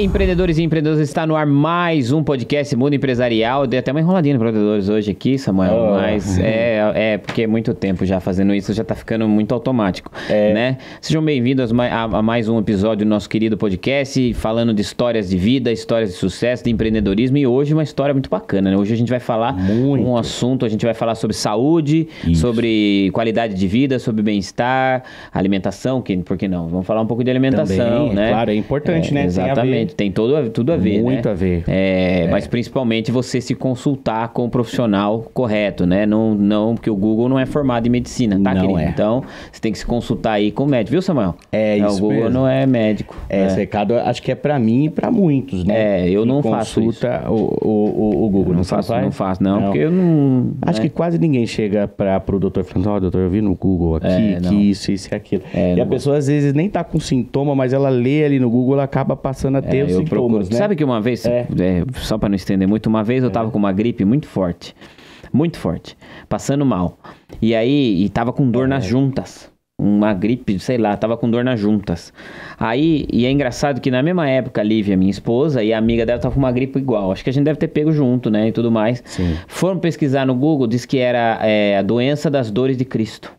empreendedores e empreendedoras. Está no ar mais um podcast Mundo Empresarial. Dei até uma enroladinha no empreendedores hoje aqui, Samuel. Oh. Mas é, é porque é muito tempo já fazendo isso, já está ficando muito automático. É. né? Sejam bem-vindos a, a mais um episódio do nosso querido podcast, falando de histórias de vida, histórias de sucesso, de empreendedorismo. E hoje uma história muito bacana. Né? Hoje a gente vai falar muito. um assunto, a gente vai falar sobre saúde, isso. sobre qualidade de vida, sobre bem-estar, alimentação, que, por que não? Vamos falar um pouco de alimentação, Também, é né? Claro, é importante, é, né? Exatamente tem todo, tudo a ver. Né? Muito né? a ver. É, é, Mas principalmente você se consultar com o profissional correto, né? Não, não porque o Google não é formado em medicina, tá, não querido? É. Então, você tem que se consultar aí com o médico, viu, Samuel? É, não, isso. O Google mesmo. não é médico. É, né? esse recado acho que é para mim e para muitos, né? É, eu não faço. Consulta o, o, o, Google. Não, não faço, faz? não faço, não, não, porque eu não. Acho né? que quase ninguém chega para o doutor falando, ó, oh, doutor, eu vi no Google aqui, é, que isso, isso e aquilo. É, e a pessoa às vezes nem tá com sintoma, mas ela lê ali no Google, ela acaba passando até é, ter os eu sintomas, procuro. né? Sabe que uma vez, é. é só para não estender muito, uma vez eu é. tava com uma gripe muito forte, muito forte, passando mal. E aí, e tava com dor nas juntas uma gripe, sei lá, tava com dor nas juntas. Aí, e é engraçado que na mesma época a Lívia, minha esposa, e a amiga dela tava com uma gripe igual. Acho que a gente deve ter pego junto, né, e tudo mais. Sim. Foram pesquisar no Google, diz que era é, a doença das dores de Cristo.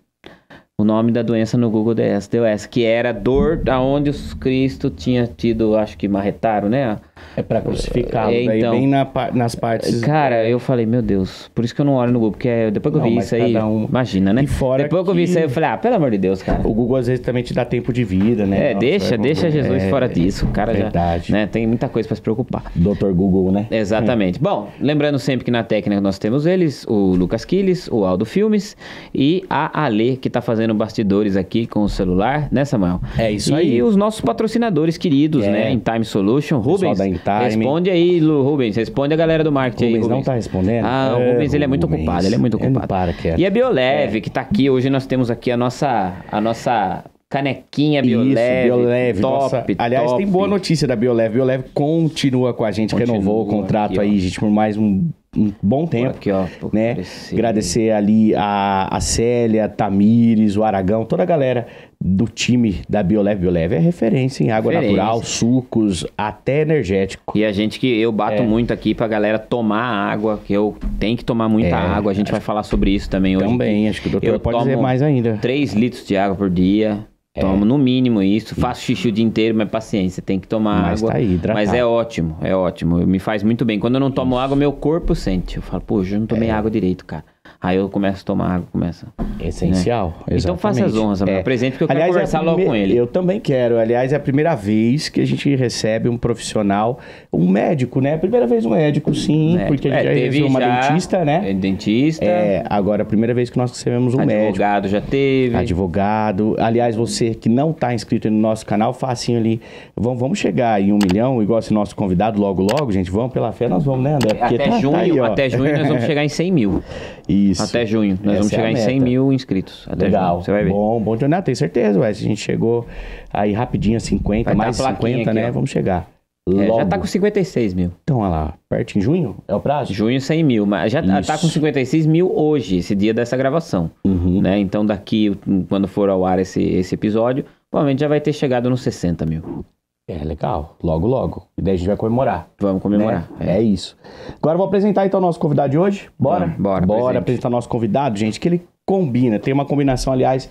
O nome da doença no Google DS, DOS, que era dor aonde os Cristo tinha tido, acho que marretaram, né? É pra crucificar. É, então, bem na, nas partes. Cara, é. eu falei, meu Deus, por isso que eu não olho no Google, porque é, depois que eu vi isso aí. Um... Imagina, né? E fora depois que eu vi isso aí, eu falei, ah, pelo amor de Deus, cara. O Google às vezes também te dá tempo de vida, né? É, Nossa, deixa, é deixa Jesus é, fora disso. O cara verdade. já. Né, tem muita coisa pra se preocupar. Doutor Google, né? Exatamente. Hum. Bom, lembrando sempre que na técnica nós temos eles, o Lucas Quiles, o Aldo Filmes e a Ale, que tá fazendo bastidores aqui com o celular, né, Samuel? É isso e aí. E os nossos patrocinadores queridos, é. né? Em Time Solution, Rubens time. Responde aí, Lu Rubens. Responde a galera do marketing Rubens aí, Rubens. não tá respondendo. Ah, o é, Rubens, ele é muito ocupado, ele é muito ocupado. Para, E a Bioleve, é. que tá aqui. Hoje nós temos aqui a nossa, a nossa canequinha Bioleve. Isso, Bioleve. Top, nossa, Aliás, tem boa notícia da Bioleve. Bioleve continua com a gente, continua renovou o contrato aqui, aí, gente, por mais um um bom tempo. Aqui, ó, né? Agradecer. ali a, a Célia, Tamires, o Aragão, toda a galera do time da Biolev. Biolev é referência em água referência. natural, sucos, até energético. E a gente que eu bato é. muito aqui pra galera tomar água, que eu tenho que tomar muita é, água. A gente vai falar sobre isso também hoje. Também, acho que o doutor eu pode dizer mais ainda. 3 litros de água por dia. É. Tomo no mínimo isso, faço xixi o dia inteiro, mas paciência, tem que tomar mas água. Tá aí, hidratado. mas é ótimo, é ótimo. Me faz muito bem. Quando eu não tomo isso. água, meu corpo sente. Eu falo, pô, eu não tomei é. água direito, cara. Aí eu começo a tomar água, começa. Né? Essencial. Né? Então faça as honras, é. presente que eu Aliás, quero é conversar é logo com ele. Eu também quero. Aliás, é a primeira vez que a gente recebe um profissional, um médico, né? É primeira vez um médico, sim, médico. Né? porque a gente é, já teve uma já... dentista, né? É, dentista. É, agora a primeira vez que nós recebemos um Advogado médico. Advogado já teve. Advogado. Aliás, você que não está inscrito no nosso canal, facinho ali. Vamos, vamos chegar em um milhão, igual esse nosso convidado, logo, logo, gente. Vamos pela fé, nós vamos, né, André? Porque até tá, tá junho, tá aí, até junho nós vamos chegar em 100 mil. Isso. Isso. Até junho. Nós Essa vamos é chegar é em 100 mil inscritos. Até Legal. Junho. Você vai ver. Bom, bom jornada, tenho certeza, ué. A gente chegou aí rapidinho 50, vai tá mais tá 50, aqui, né? Ó. Vamos chegar. É, já tá com 56 mil. Então, olha lá, perto em junho é o prazo? Junho 100 mil, mas já Isso. Tá, tá com 56 mil hoje, esse dia dessa gravação. Uhum. Né? Então, daqui, quando for ao ar esse, esse episódio, provavelmente já vai ter chegado nos 60 mil. É legal, logo, logo. E daí a gente vai comemorar. Vamos né? comemorar. Né? É. é. isso. Agora eu vou apresentar então o nosso convidado de hoje. Bora? Vamos, bora. Bora presente. apresentar nosso convidado, gente, que ele combina. Tem uma combinação, aliás,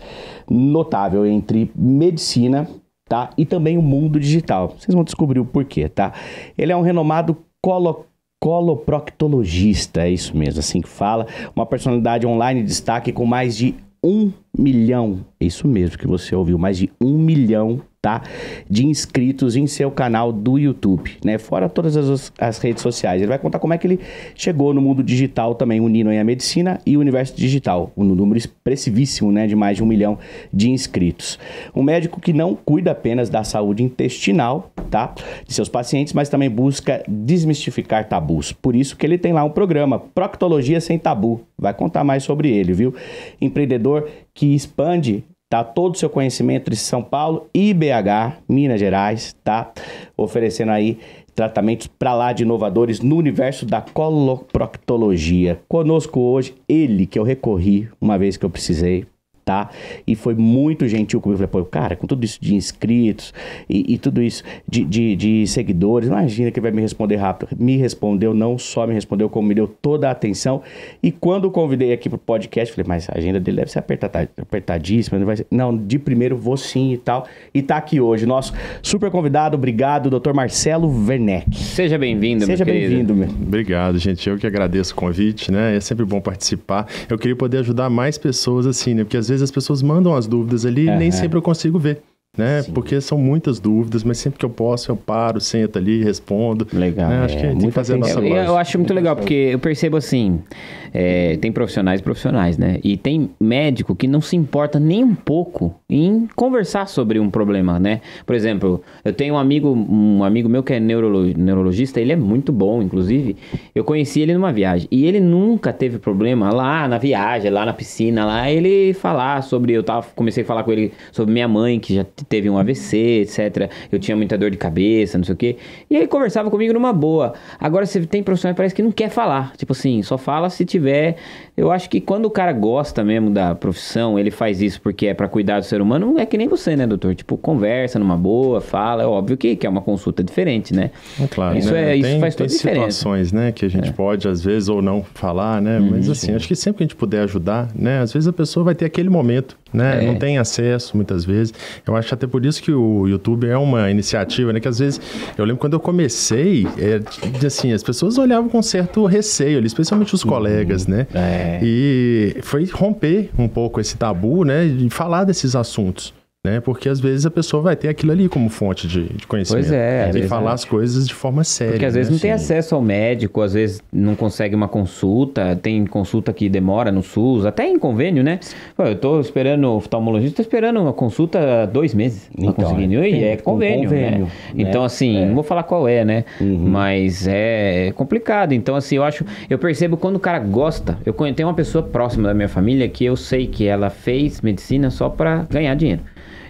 notável entre medicina, tá? E também o mundo digital. Vocês vão descobrir o porquê, tá? Ele é um renomado colo coloproctologista, é isso mesmo, assim que fala. Uma personalidade online de destaque com mais de um milhão, é isso mesmo que você ouviu, mais de um milhão tá? De inscritos em seu canal do YouTube, né? Fora todas as, as redes sociais. Ele vai contar como é que ele chegou no mundo digital também, unindo aí a medicina e o universo digital. Um número expressivíssimo, né? De mais de um milhão de inscritos. Um médico que não cuida apenas da saúde intestinal, tá? De seus pacientes, mas também busca desmistificar tabus. Por isso que ele tem lá um programa, Proctologia Sem Tabu. Vai contar mais sobre ele, viu? Empreendedor que expande tá? Todo o seu conhecimento de São Paulo e BH, Minas Gerais, tá? Oferecendo aí tratamentos para lá de inovadores no universo da coloproctologia. Conosco hoje, ele que eu recorri uma vez que eu precisei, tá? E foi muito gentil comigo. Falei, pô, cara, com tudo isso de inscritos e, e tudo isso de, de, de, seguidores, imagina que vai me responder rápido. Me respondeu, não só me respondeu, como me deu toda a atenção. E quando convidei aqui pro podcast, falei, mas a agenda dele deve ser apertadíssima, não vai ser... Não, de primeiro vou sim e tal. E tá aqui hoje, nosso super convidado, obrigado, doutor Marcelo Werneck. Seja bem-vindo, Seja bem-vindo, meu. Obrigado, gente. Eu que agradeço o convite, né? É sempre bom participar. Eu queria poder ajudar mais pessoas assim, né? Porque às vezes vezes as pessoas mandam as dúvidas ali e nem sempre eu consigo ver né? Sim. Porque são muitas dúvidas, mas sempre que eu posso, eu paro, sento ali, respondo. Né? Legal. Né? Acho é, que tem que fazer a nossa base. Eu, eu acho muito legal, porque eu percebo assim: é, tem profissionais e profissionais, né? E tem médico que não se importa nem um pouco em conversar sobre um problema, né? Por exemplo, eu tenho um amigo, um amigo meu que é neurologista, ele é muito bom, inclusive. Eu conheci ele numa viagem. E ele nunca teve problema lá na viagem, lá na piscina, lá ele falar sobre. Eu tava, comecei a falar com ele sobre minha mãe, que já teve um AVC, etc. Eu tinha muita dor de cabeça, não sei o quê. E aí conversava comigo numa boa. Agora você tem profissionais que parece que não quer falar. Tipo assim, só fala se tiver eu acho que quando o cara gosta mesmo da profissão, ele faz isso porque é para cuidar do ser humano, é que nem você, né, doutor? Tipo, conversa numa boa, fala. É óbvio que, que é uma consulta diferente, né? É claro. Isso, né? é, isso tem, faz toda a diferença. situações, né, que a gente é. pode, às vezes, ou não falar, né? Uhum. Mas assim, sim. acho que sempre que a gente puder ajudar, né? Às vezes a pessoa vai ter aquele momento, né? É. Não tem acesso muitas vezes. Eu acho até por isso que o YouTube é uma iniciativa, né? Que às vezes, eu lembro quando eu comecei, é, assim, as pessoas olhavam com certo receio, especialmente os uhum. colegas, né? É. É. E foi romper um pouco esse tabu, né? De falar desses assuntos né? Porque às vezes a pessoa vai ter aquilo ali como fonte de, de conhecimento. Pois é. Né? E falar é. as coisas de forma séria. Porque às né? vezes não tem assim. acesso ao médico, às vezes não consegue uma consulta, tem consulta que demora no SUS, até em convênio, né? Pô, eu estou esperando, o oftalmologista, tá esperando uma consulta há dois meses então, conseguindo. É, e é convênio, né? convênio né? Então, assim, é. não vou falar qual é, né? Uhum. Mas é complicado. Então, assim, eu acho, eu percebo quando o cara gosta. Eu tenho uma pessoa próxima da minha família que eu sei que ela fez medicina só para ganhar dinheiro.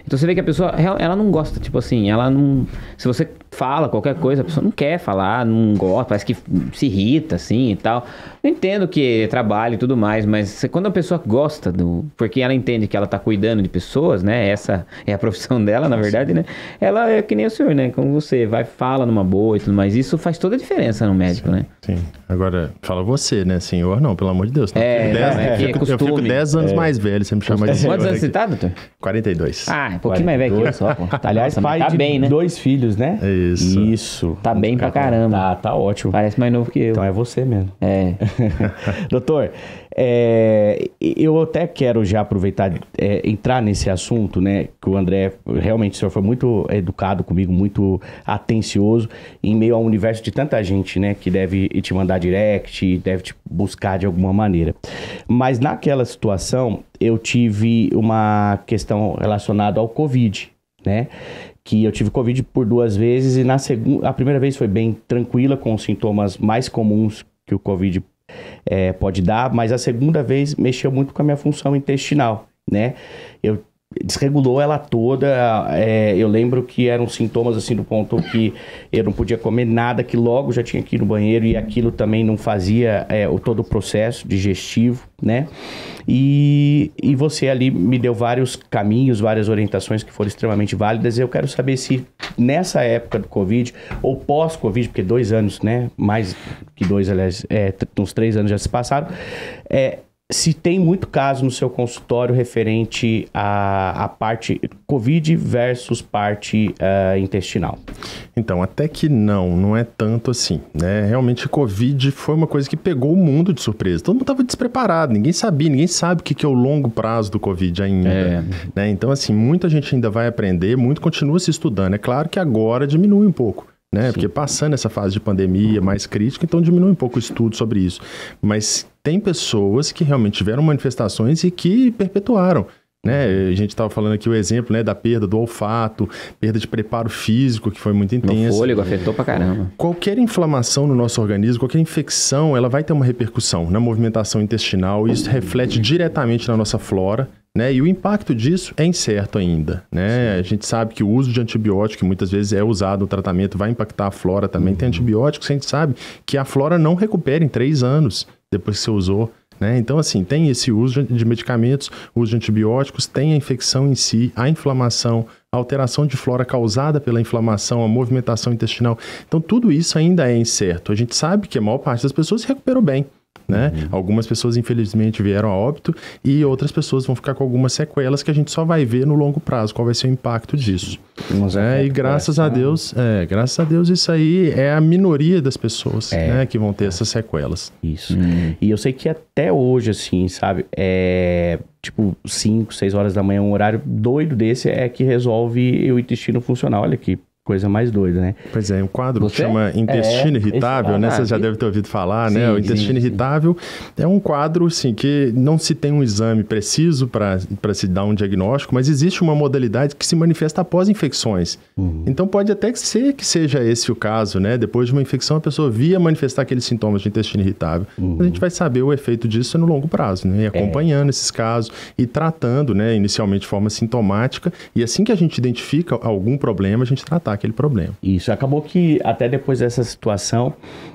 Então você vê que a pessoa, ela não gosta, tipo assim, ela não. Se você fala qualquer coisa, a pessoa não quer falar, não gosta, parece que se irrita, assim e tal. Eu entendo que é trabalho e tudo mais, mas quando a pessoa gosta do. Porque ela entende que ela tá cuidando de pessoas, né? Essa é a profissão dela, na verdade, né? Ela é que nem o senhor, né? Como você vai, fala numa boa e tudo mais. Isso faz toda a diferença no médico, sim, né? Sim. Agora, fala você, né? Senhor, não, pelo amor de Deus. Tá é, não. É, eu, dez, é, eu, fico, é eu fico 10 anos é. mais velho, você me chama de é. Quantos anos você tá, doutor? 42. Ah, é um pouquinho 42. mais velho que eu só, pô. Aliás, pai tá de bem, né? dois filhos, né? É isso. Isso. Tá bem pra caramba. Tá, tá ótimo. Parece mais novo que eu. Então é você mesmo. É. Doutor, é, eu até quero já aproveitar, é, entrar nesse assunto, né? Que o André, realmente, o senhor foi muito educado comigo, muito atencioso, em meio ao universo de tanta gente, né? Que deve te mandar direct, deve te buscar de alguma maneira. Mas naquela situação, eu tive uma questão relacionada ao Covid, né? que eu tive Covid por duas vezes e na segunda, a primeira vez foi bem tranquila, com os sintomas mais comuns que o Covid é, pode dar, mas a segunda vez mexeu muito com a minha função intestinal, né? Eu desregulou ela toda. É, eu lembro que eram sintomas assim do ponto que eu não podia comer nada, que logo já tinha que ir no banheiro e aquilo também não fazia é, o, todo o processo digestivo, né? E, e você ali me deu vários caminhos, várias orientações que foram extremamente válidas. Eu quero saber se nessa época do Covid ou pós-Covid, porque dois anos, né? Mais que dois, aliás, é, uns três anos já se passaram. É, se tem muito caso no seu consultório referente à, à parte COVID versus parte uh, intestinal? Então, até que não, não é tanto assim. Né? Realmente, COVID foi uma coisa que pegou o mundo de surpresa. Todo mundo estava despreparado, ninguém sabia, ninguém sabe o que é o longo prazo do COVID ainda. É. Né? Então, assim, muita gente ainda vai aprender, muito continua se estudando. É claro que agora diminui um pouco né? Sim. Porque passando essa fase de pandemia mais crítica, então diminui um pouco o estudo sobre isso. Mas tem pessoas que realmente tiveram manifestações e que perpetuaram. Né? A gente estava falando aqui o exemplo né, da perda do olfato, perda de preparo físico, que foi muito intensa. O fôlego afetou pra caramba. É. Qualquer inflamação no nosso organismo, qualquer infecção, ela vai ter uma repercussão na movimentação intestinal. E isso reflete diretamente na nossa flora né? E o impacto disso é incerto ainda. Né? A gente sabe que o uso de antibiótico, que muitas vezes é usado o tratamento, vai impactar a flora também. Uhum. Tem antibióticos que a gente sabe que a flora não recupera em três anos depois que você usou. Né? Então, assim, tem esse uso de medicamentos, uso de antibióticos, tem a infecção em si, a inflamação, a alteração de flora causada pela inflamação, a movimentação intestinal. Então, tudo isso ainda é incerto. A gente sabe que a maior parte das pessoas se recuperou bem né? Uhum. Algumas pessoas, infelizmente, vieram a óbito e outras pessoas vão ficar com algumas sequelas que a gente só vai ver no longo prazo, qual vai ser o impacto disso. É é, e graças a né? Deus, é, graças a Deus, isso aí é a minoria das pessoas é. né, que vão ter essas sequelas. Isso. Uhum. E eu sei que até hoje, assim, sabe, é tipo 5, 6 horas da manhã, um horário doido desse é que resolve o intestino funcional. Olha que coisa mais doida, né? Pois é, um quadro Você? que chama é Intestino é, Irritável, né? Você já deve ter ouvido falar, sim, né? O Intestino sim, Irritável sim. é um quadro, assim, que não se tem um exame preciso para se dar um diagnóstico, mas existe uma modalidade que se manifesta após infecções. Uhum. Então, pode até ser que seja esse o caso, né? Depois de uma infecção, a pessoa via manifestar aqueles sintomas de intestino irritável. Uhum. A gente vai saber o efeito disso no longo prazo, né? E é. acompanhando é. esses casos e tratando, né? Inicialmente de forma sintomática. E assim que a gente identifica algum problema, a gente trata tratar aquele problema. Isso, acabou que até depois dessa situação,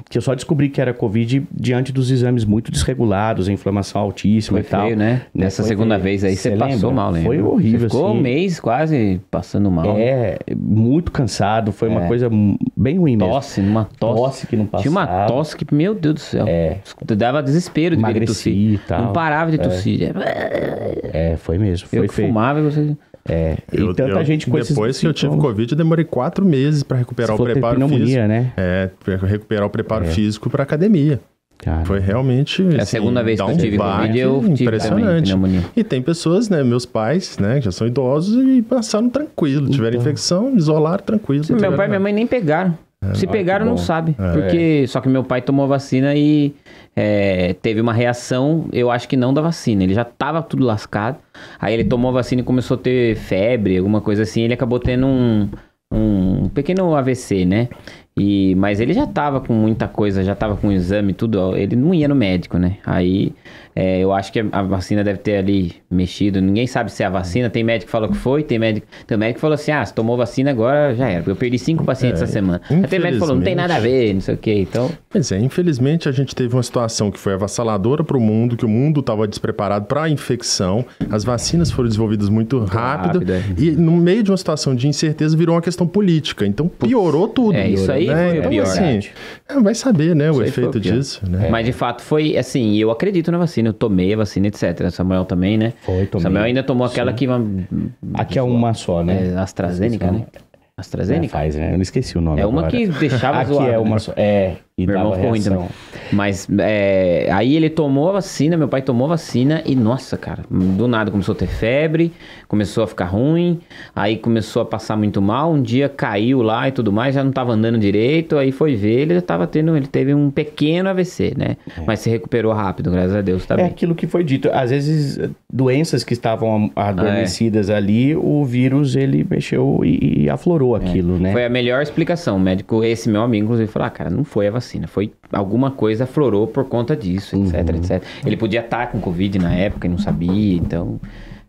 que eu só descobri que era Covid diante dos exames muito desregulados, a inflamação altíssima foi e tal. Né? né? Nessa foi segunda feio. vez aí você, passou lembra? mal, né? Foi horrível. ficou assim. um mês quase passando mal. É, muito cansado, foi é. uma coisa bem ruim mesmo. Tosse, uma tosse. tosse. que não passava. Tinha uma tosse que, meu Deus do céu. É. Dava desespero de Emagreci, tossir. Tal. Não parava de é. tossir. É, é foi mesmo. Foi eu fumava e você... É, eu, tanta eu, gente com Depois esses que eu tive Covid, eu demorei quatro meses para recuperar o preparo pneumonia, físico. né? É, recuperar o preparo é. físico para academia. Cara. Foi realmente. É a assim, segunda vez que eu tive Covid, eu tive impressionante. Também, e tem pessoas, né? Meus pais, né? Que já são idosos e passaram tranquilo. Tiveram então. infecção, isolaram tranquilo. Sim, meu pai e minha mãe nem pegaram. Se pegaram, não sabe. É. Porque. Só que meu pai tomou a vacina e é, teve uma reação, eu acho que não da vacina. Ele já tava tudo lascado. Aí ele tomou a vacina e começou a ter febre, alguma coisa assim. Ele acabou tendo um, um pequeno AVC, né? E, mas ele já tava com muita coisa, já tava com exame, tudo. Ele não ia no médico, né? Aí é, eu acho que a vacina deve ter ali mexido. Ninguém sabe se é a vacina. Tem médico que falou que foi, tem médico. Tem médico que falou assim: ah, se tomou vacina agora já era. Eu perdi cinco pacientes é, essa semana. Até médico que falou: não tem nada a ver, não sei o quê. Então. Pois é, infelizmente a gente teve uma situação que foi avassaladora para o mundo, que o mundo estava despreparado para a infecção. As vacinas foram desenvolvidas muito rápido. rápido é. E no meio de uma situação de incerteza virou uma questão política. Então piorou tudo. É, isso aí né? foi então, pior. Assim, é, vai saber, né, isso o efeito disso. Né? Mas de fato foi assim, eu acredito na vacina vacina, eu tomei a vacina, etc. Samuel também, né? Foi, tomei. Samuel ainda tomou aquela Sim. que... Aqui é uma só, né? É, AstraZeneca, né? É AstraZeneca? É, faz, né? Eu não esqueci o nome. É uma agora. que deixava Aqui é zoado, é uma né? só. É, e meu irmão ficou ruim também. Mas é, aí ele tomou a vacina, meu pai tomou a vacina e, nossa, cara, do nada começou a ter febre, começou a ficar ruim, aí começou a passar muito mal, um dia caiu lá e tudo mais, já não tava andando direito, aí foi ver, ele já tava tendo, ele teve um pequeno AVC, né? É. Mas se recuperou rápido, graças a Deus, tá é bem. É aquilo que foi dito, às vezes doenças que estavam adormecidas ah, ali, o vírus, ele mexeu e, e aflorou é. aquilo, né? Foi a melhor explicação, o médico, esse meu amigo, inclusive, falou, ah, cara, não foi a vacina vacina. Foi alguma coisa aflorou por conta disso, uhum. etc, etc. Ele podia estar com Covid na época e não sabia, então.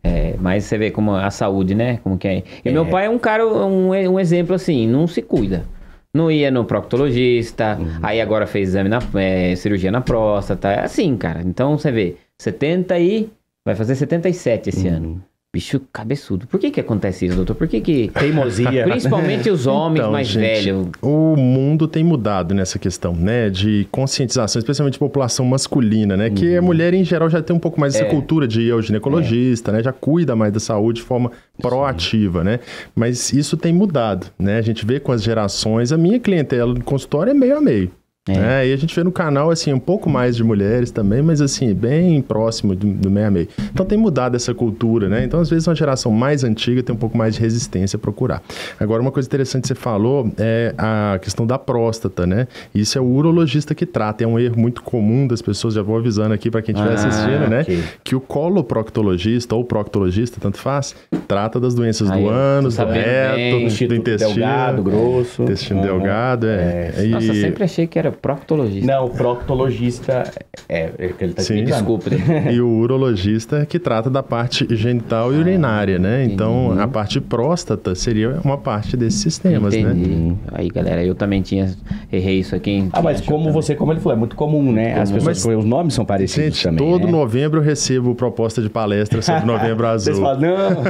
É, mas você vê como a saúde, né? Como que é. E é. meu pai é um cara, um, um exemplo assim, não se cuida. Não ia no proctologista, uhum. aí agora fez exame na é, cirurgia na próstata. É assim, cara. Então você vê, 70 e. Vai fazer 77 esse uhum. ano bicho cabeçudo. Por que que acontece isso, doutor? Por que que... Teimosia. Principalmente os então, homens então, mais gente, velhos. O mundo tem mudado nessa questão, né? De conscientização, especialmente população masculina, né? Uhum. Que a uhum. mulher, em geral, já tem um pouco mais é. essa cultura de ir ao ginecologista, é. né? Já cuida mais da saúde de forma proativa, Sim. né? Mas isso tem mudado, né? A gente vê com as gerações, a minha clientela no consultório é meio a meio. É. Né? E a gente vê no canal, assim, um pouco mais de mulheres também, mas, assim, bem próximo do, do meio a meio. Então, tem mudado essa cultura, né? Então, às vezes, uma geração mais antiga tem um pouco mais de resistência a procurar. Agora, uma coisa interessante que você falou é a questão da próstata, né? Isso é o urologista que trata. É um erro muito comum das pessoas, já vou avisando aqui para quem estiver ah, assistindo, né? Okay. Que o coloproctologista ou proctologista, tanto faz, trata das doenças Aí, do ânus, do reto, bem, do intestino. Delgado, grosso. Intestino uhum. delgado, é. é. Nossa, eu sempre achei que era proctologista. Não, o proctologista é, é que ele tá Sim. Desculpa. E o urologista é que trata da parte genital ah, e urinária, né? Entendi. Então, a parte próstata seria uma parte desses sistemas, né? entendi. né? Aí, galera, eu também tinha errei isso aqui. Ah, mas como também. você, como ele falou, é muito comum, né? As pessoas, mas, os nomes são parecidos gente, também, todo né? novembro eu recebo proposta de palestra sobre Novembro Azul. Vocês falam, não.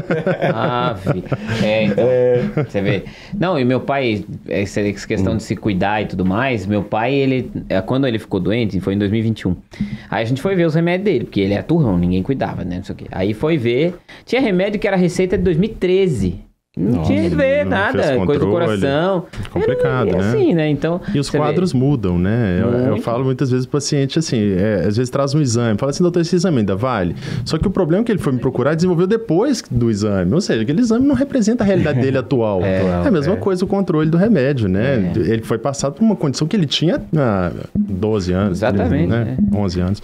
ah, filho. É, então, é. você vê. Não, e meu pai, essa questão hum. de se cuidar e tudo mais, meu pai ele, é, quando ele ficou doente, foi em 2021. Aí a gente foi ver os remédios dele, porque ele é turrão, ninguém cuidava, né? Não sei o quê. Aí foi ver. Tinha remédio que era receita de 2013. Não tinha ver não nada, coisa do coração. É complicado, não, é, é né? Assim, né? Então, e os quadros vê. mudam, né? Eu, eu, falo muitas vezes para o paciente assim, é, às vezes traz um exame, fala assim, doutor, esse exame ainda vale? Só que o problema é que ele foi me procurar desenvolveu depois do exame. Ou seja, aquele exame não representa a realidade dele atual. É, atual, é a mesma é. coisa o controle do remédio, né? Ele foi passado por uma condição que ele tinha há 12 anos. Exatamente. Né? 11 anos.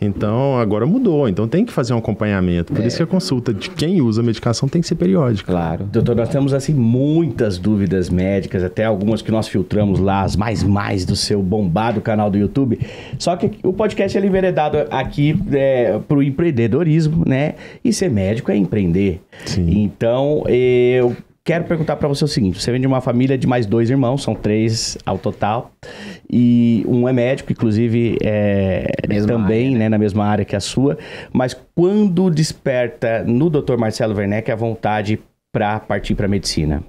Então, agora mudou. Então tem que fazer um acompanhamento. Por isso que a consulta de quem usa medicação tem que ser periódica. Claro doutor, nós temos assim muitas dúvidas médicas, até algumas que nós filtramos lá, as mais mais do seu bombado canal do YouTube. Só que o podcast ele é enveredado aqui é, para o empreendedorismo, né? E ser médico é empreender. Sim. Então, eu quero perguntar para você o seguinte: você vem de uma família de mais dois irmãos, são três ao total, e um é médico, inclusive é, também área, né? né? na mesma área que a sua. Mas quando desperta no Dr. Marcelo Werneck a vontade para partir para medicina?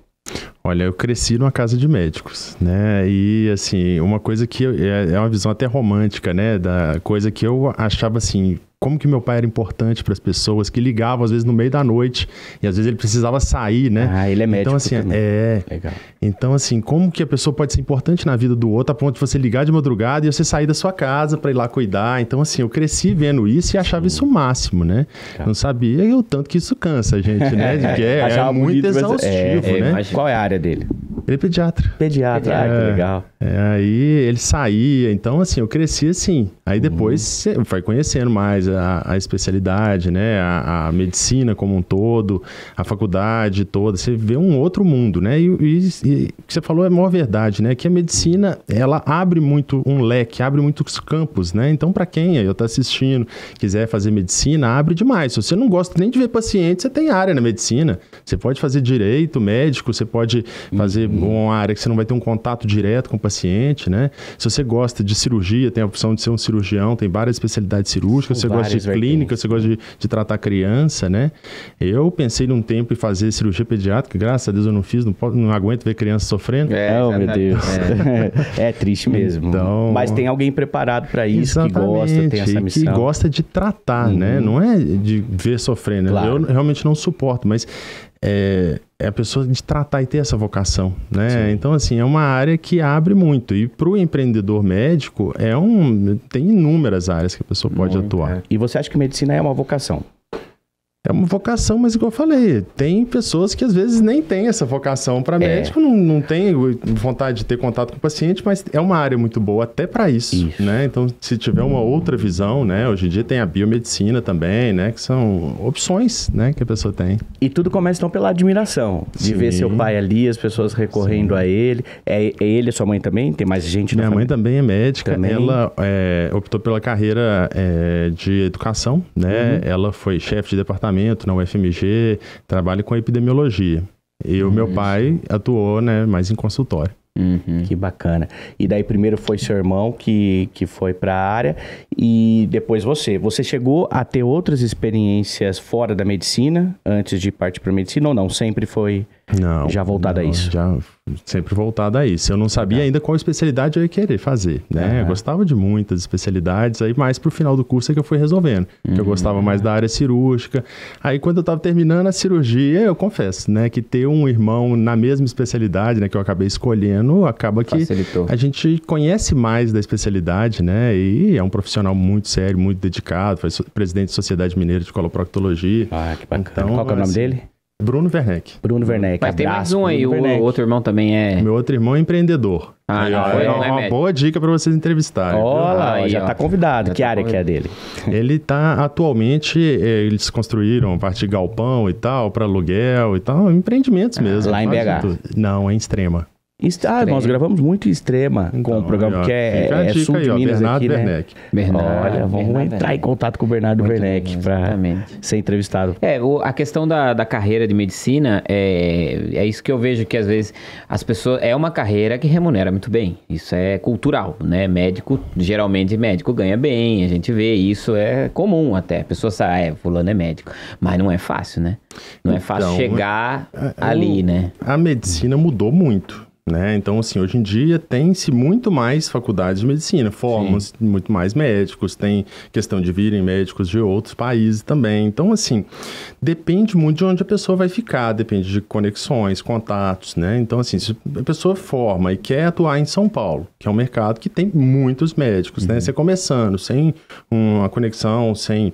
Olha, eu cresci numa casa de médicos, né? E assim, uma coisa que é, é uma visão até romântica, né? Da coisa que eu achava assim, como que meu pai era importante para as pessoas, que ligava às vezes no meio da noite e às vezes ele precisava sair, né? Ah, ele é então, médico então, assim, também. É. Legal. Então assim, como que a pessoa pode ser importante na vida do outro a ponto de você ligar de madrugada e você sair da sua casa para ir lá cuidar? Então assim, eu cresci vendo isso e achava Sim. isso o máximo, né? Tá. Não sabia o tanto que isso cansa a gente, né? De que é, é muito é exaustivo, é, é, né? Qual é a área dele? Ele é pediatra. Pediatra, pediatra. Ah, que é. legal. É, aí ele saía, então assim, eu cresci assim. Aí depois uhum. vai conhecendo mais a, a especialidade, né? A, a, medicina como um todo, a faculdade toda. Você vê um outro mundo, né? E, o que você falou é a maior verdade, né? Que a medicina, ela abre muito um leque, abre muitos campos, né? Então, para quem aí tá assistindo, quiser fazer medicina, abre demais. Se você não gosta nem de ver paciente, você tem área na medicina. Você pode fazer direito, médico, você pode fazer uhum. uma área que você não vai ter um contato direto com o paciente paciente, né? Se você gosta de cirurgia, tem a opção de ser um cirurgião, tem várias especialidades cirúrgicas, você gosta de clínica, você gosta de, de, tratar criança, né? Eu pensei num tempo em fazer cirurgia pediátrica, graças a Deus eu não fiz, não, posso, não aguento ver criança sofrendo. É, oh, meu Deus. É. é, triste mesmo. Então... Mas tem alguém preparado para isso, que gosta, tem essa missão. Que gosta de tratar, né? uhum. né? Não é de ver sofrendo. Né? Claro. Eu realmente não suporto, mas é, é a pessoa de tratar e ter essa vocação, né? Sim. Então, assim, é uma área que abre muito. E para o empreendedor médico, é um, tem inúmeras áreas que a pessoa pode muito, atuar. É. E você acha que medicina é uma vocação? É uma vocação, mas igual eu falei, tem pessoas que às vezes nem têm essa vocação para é. médico, é. não, não tem vontade de ter contato com o paciente, mas é uma área muito boa até para isso, isso, né? Então, se tiver uma outra visão, né? Hoje em dia tem a biomedicina também, né? Que são opções, né? Que a pessoa tem. E tudo começa então pela admiração, de Sim. ver seu pai ali, as pessoas recorrendo Sim. a ele. É, é ele, sua mãe também? Tem mais gente? Minha mãe também é médica. Também. Ela é, optou pela carreira é, de educação, né? Uhum. Ela foi chefe de departamento Parlamento, na UFMG, trabalho com epidemiologia. E uhum. o meu uhum. pai atuou né, mais em consultório. Uhum. Que bacana. E daí primeiro foi seu irmão que, que foi para a área e depois você. Você chegou a ter outras experiências fora da medicina antes de partir para medicina ou não? Sempre foi não. Já voltado não, a isso? Já sempre voltado a isso. Eu não sabia tá. ainda qual especialidade eu ia querer fazer, né? Eu gostava de muitas especialidades, aí mais pro final do curso é que eu fui resolvendo. Uhum. eu gostava mais da área cirúrgica. Aí quando eu tava terminando a cirurgia, eu confesso, né? Que ter um irmão na mesma especialidade, né? Que eu acabei escolhendo, acaba que Facilitou. a gente conhece mais da especialidade, né? E é um profissional muito sério, muito dedicado. Foi presidente da Sociedade Mineira de Coloproctologia. Ah, que bacana. Então, Qual é o nome assim, dele? Bruno Werneck. Bruno uhum. Werneck. Mas tem mais um aí, o, outro irmão também é. Meu outro irmão é empreendedor. Ah, aí, não, ó, é, uma, é né, uma boa dica para vocês entrevistarem. Olá, aí, já está convidado. Já tá que tá área convidado. que é dele? Ele está atualmente, eh, eles construíram a parte de galpão e tal, para aluguel e tal, empreendimentos ah, mesmo. Lá em BH? Tudo. Não, é em Extrema. Extrema. Ah, nós gravamos muito extrema então, com o programa, que é, é sul de aí, Minas ó, aqui, né? Bernardo, Olha, vamos Bernardo entrar Werneck. em contato com o Bernardo muito Werneck para ser entrevistado. É, o, a questão da, da carreira de medicina, é, é isso que eu vejo que às vezes as pessoas... É uma carreira que remunera muito bem, isso é cultural, né? Médico, geralmente médico ganha bem, a gente vê, isso é comum até. A pessoa sabe, ah, é, fulano é médico, mas não é fácil, né? Não é fácil então, chegar eu, é, é, ali, né? A medicina mudou muito né? Então, assim, hoje em dia tem-se muito mais faculdades de medicina, formam-se muito mais médicos, tem questão de virem médicos de outros países também. Então, assim, depende muito de onde a pessoa vai ficar, depende de conexões, contatos, né? Então, assim, se a pessoa forma e quer atuar em São Paulo, que é um mercado que tem muitos médicos, né? uhum. né? Você começando sem uma conexão, sem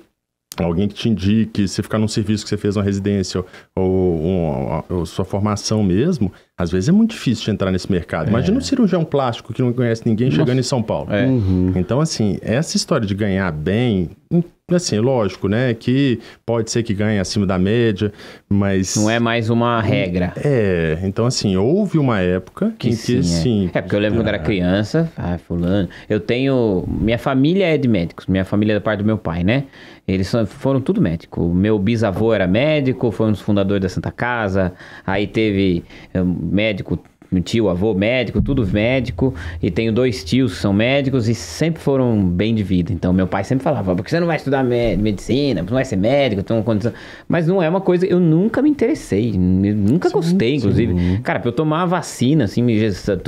alguém que te indique, se ficar num serviço que você fez uma residência ou, ou, ou, sua formação mesmo, às vezes é muito difícil de entrar nesse mercado. É. Imagina um cirurgião plástico que não conhece ninguém Nossa. chegando em São Paulo. É. Uhum. Então, assim, essa história de ganhar bem, hum, assim, lógico, né? Que pode ser que ganhe acima da média, mas... Não é mais uma hum, regra. É, então assim, houve uma época que, que sim, É. é. porque eu lembro ah. quando era ah. criança, ah, fulano, eu tenho... Minha família é de médicos, minha família é da parte do meu pai, né? Eles foram tudo médico. O meu bisavô era médico, foi um dos fundadores da Santa Casa. Aí teve eh, médico meu tio, avô, médico, tudo médico. E tenho dois tios que são médicos e sempre foram bem de vida. Então, meu pai sempre falava: porque você não vai estudar medicina? Você não vai ser médico? Então, condição... Mas não é uma coisa. Eu nunca me interessei. Nunca sim, gostei, inclusive. Sim. Cara, pra eu tomar a vacina, assim, me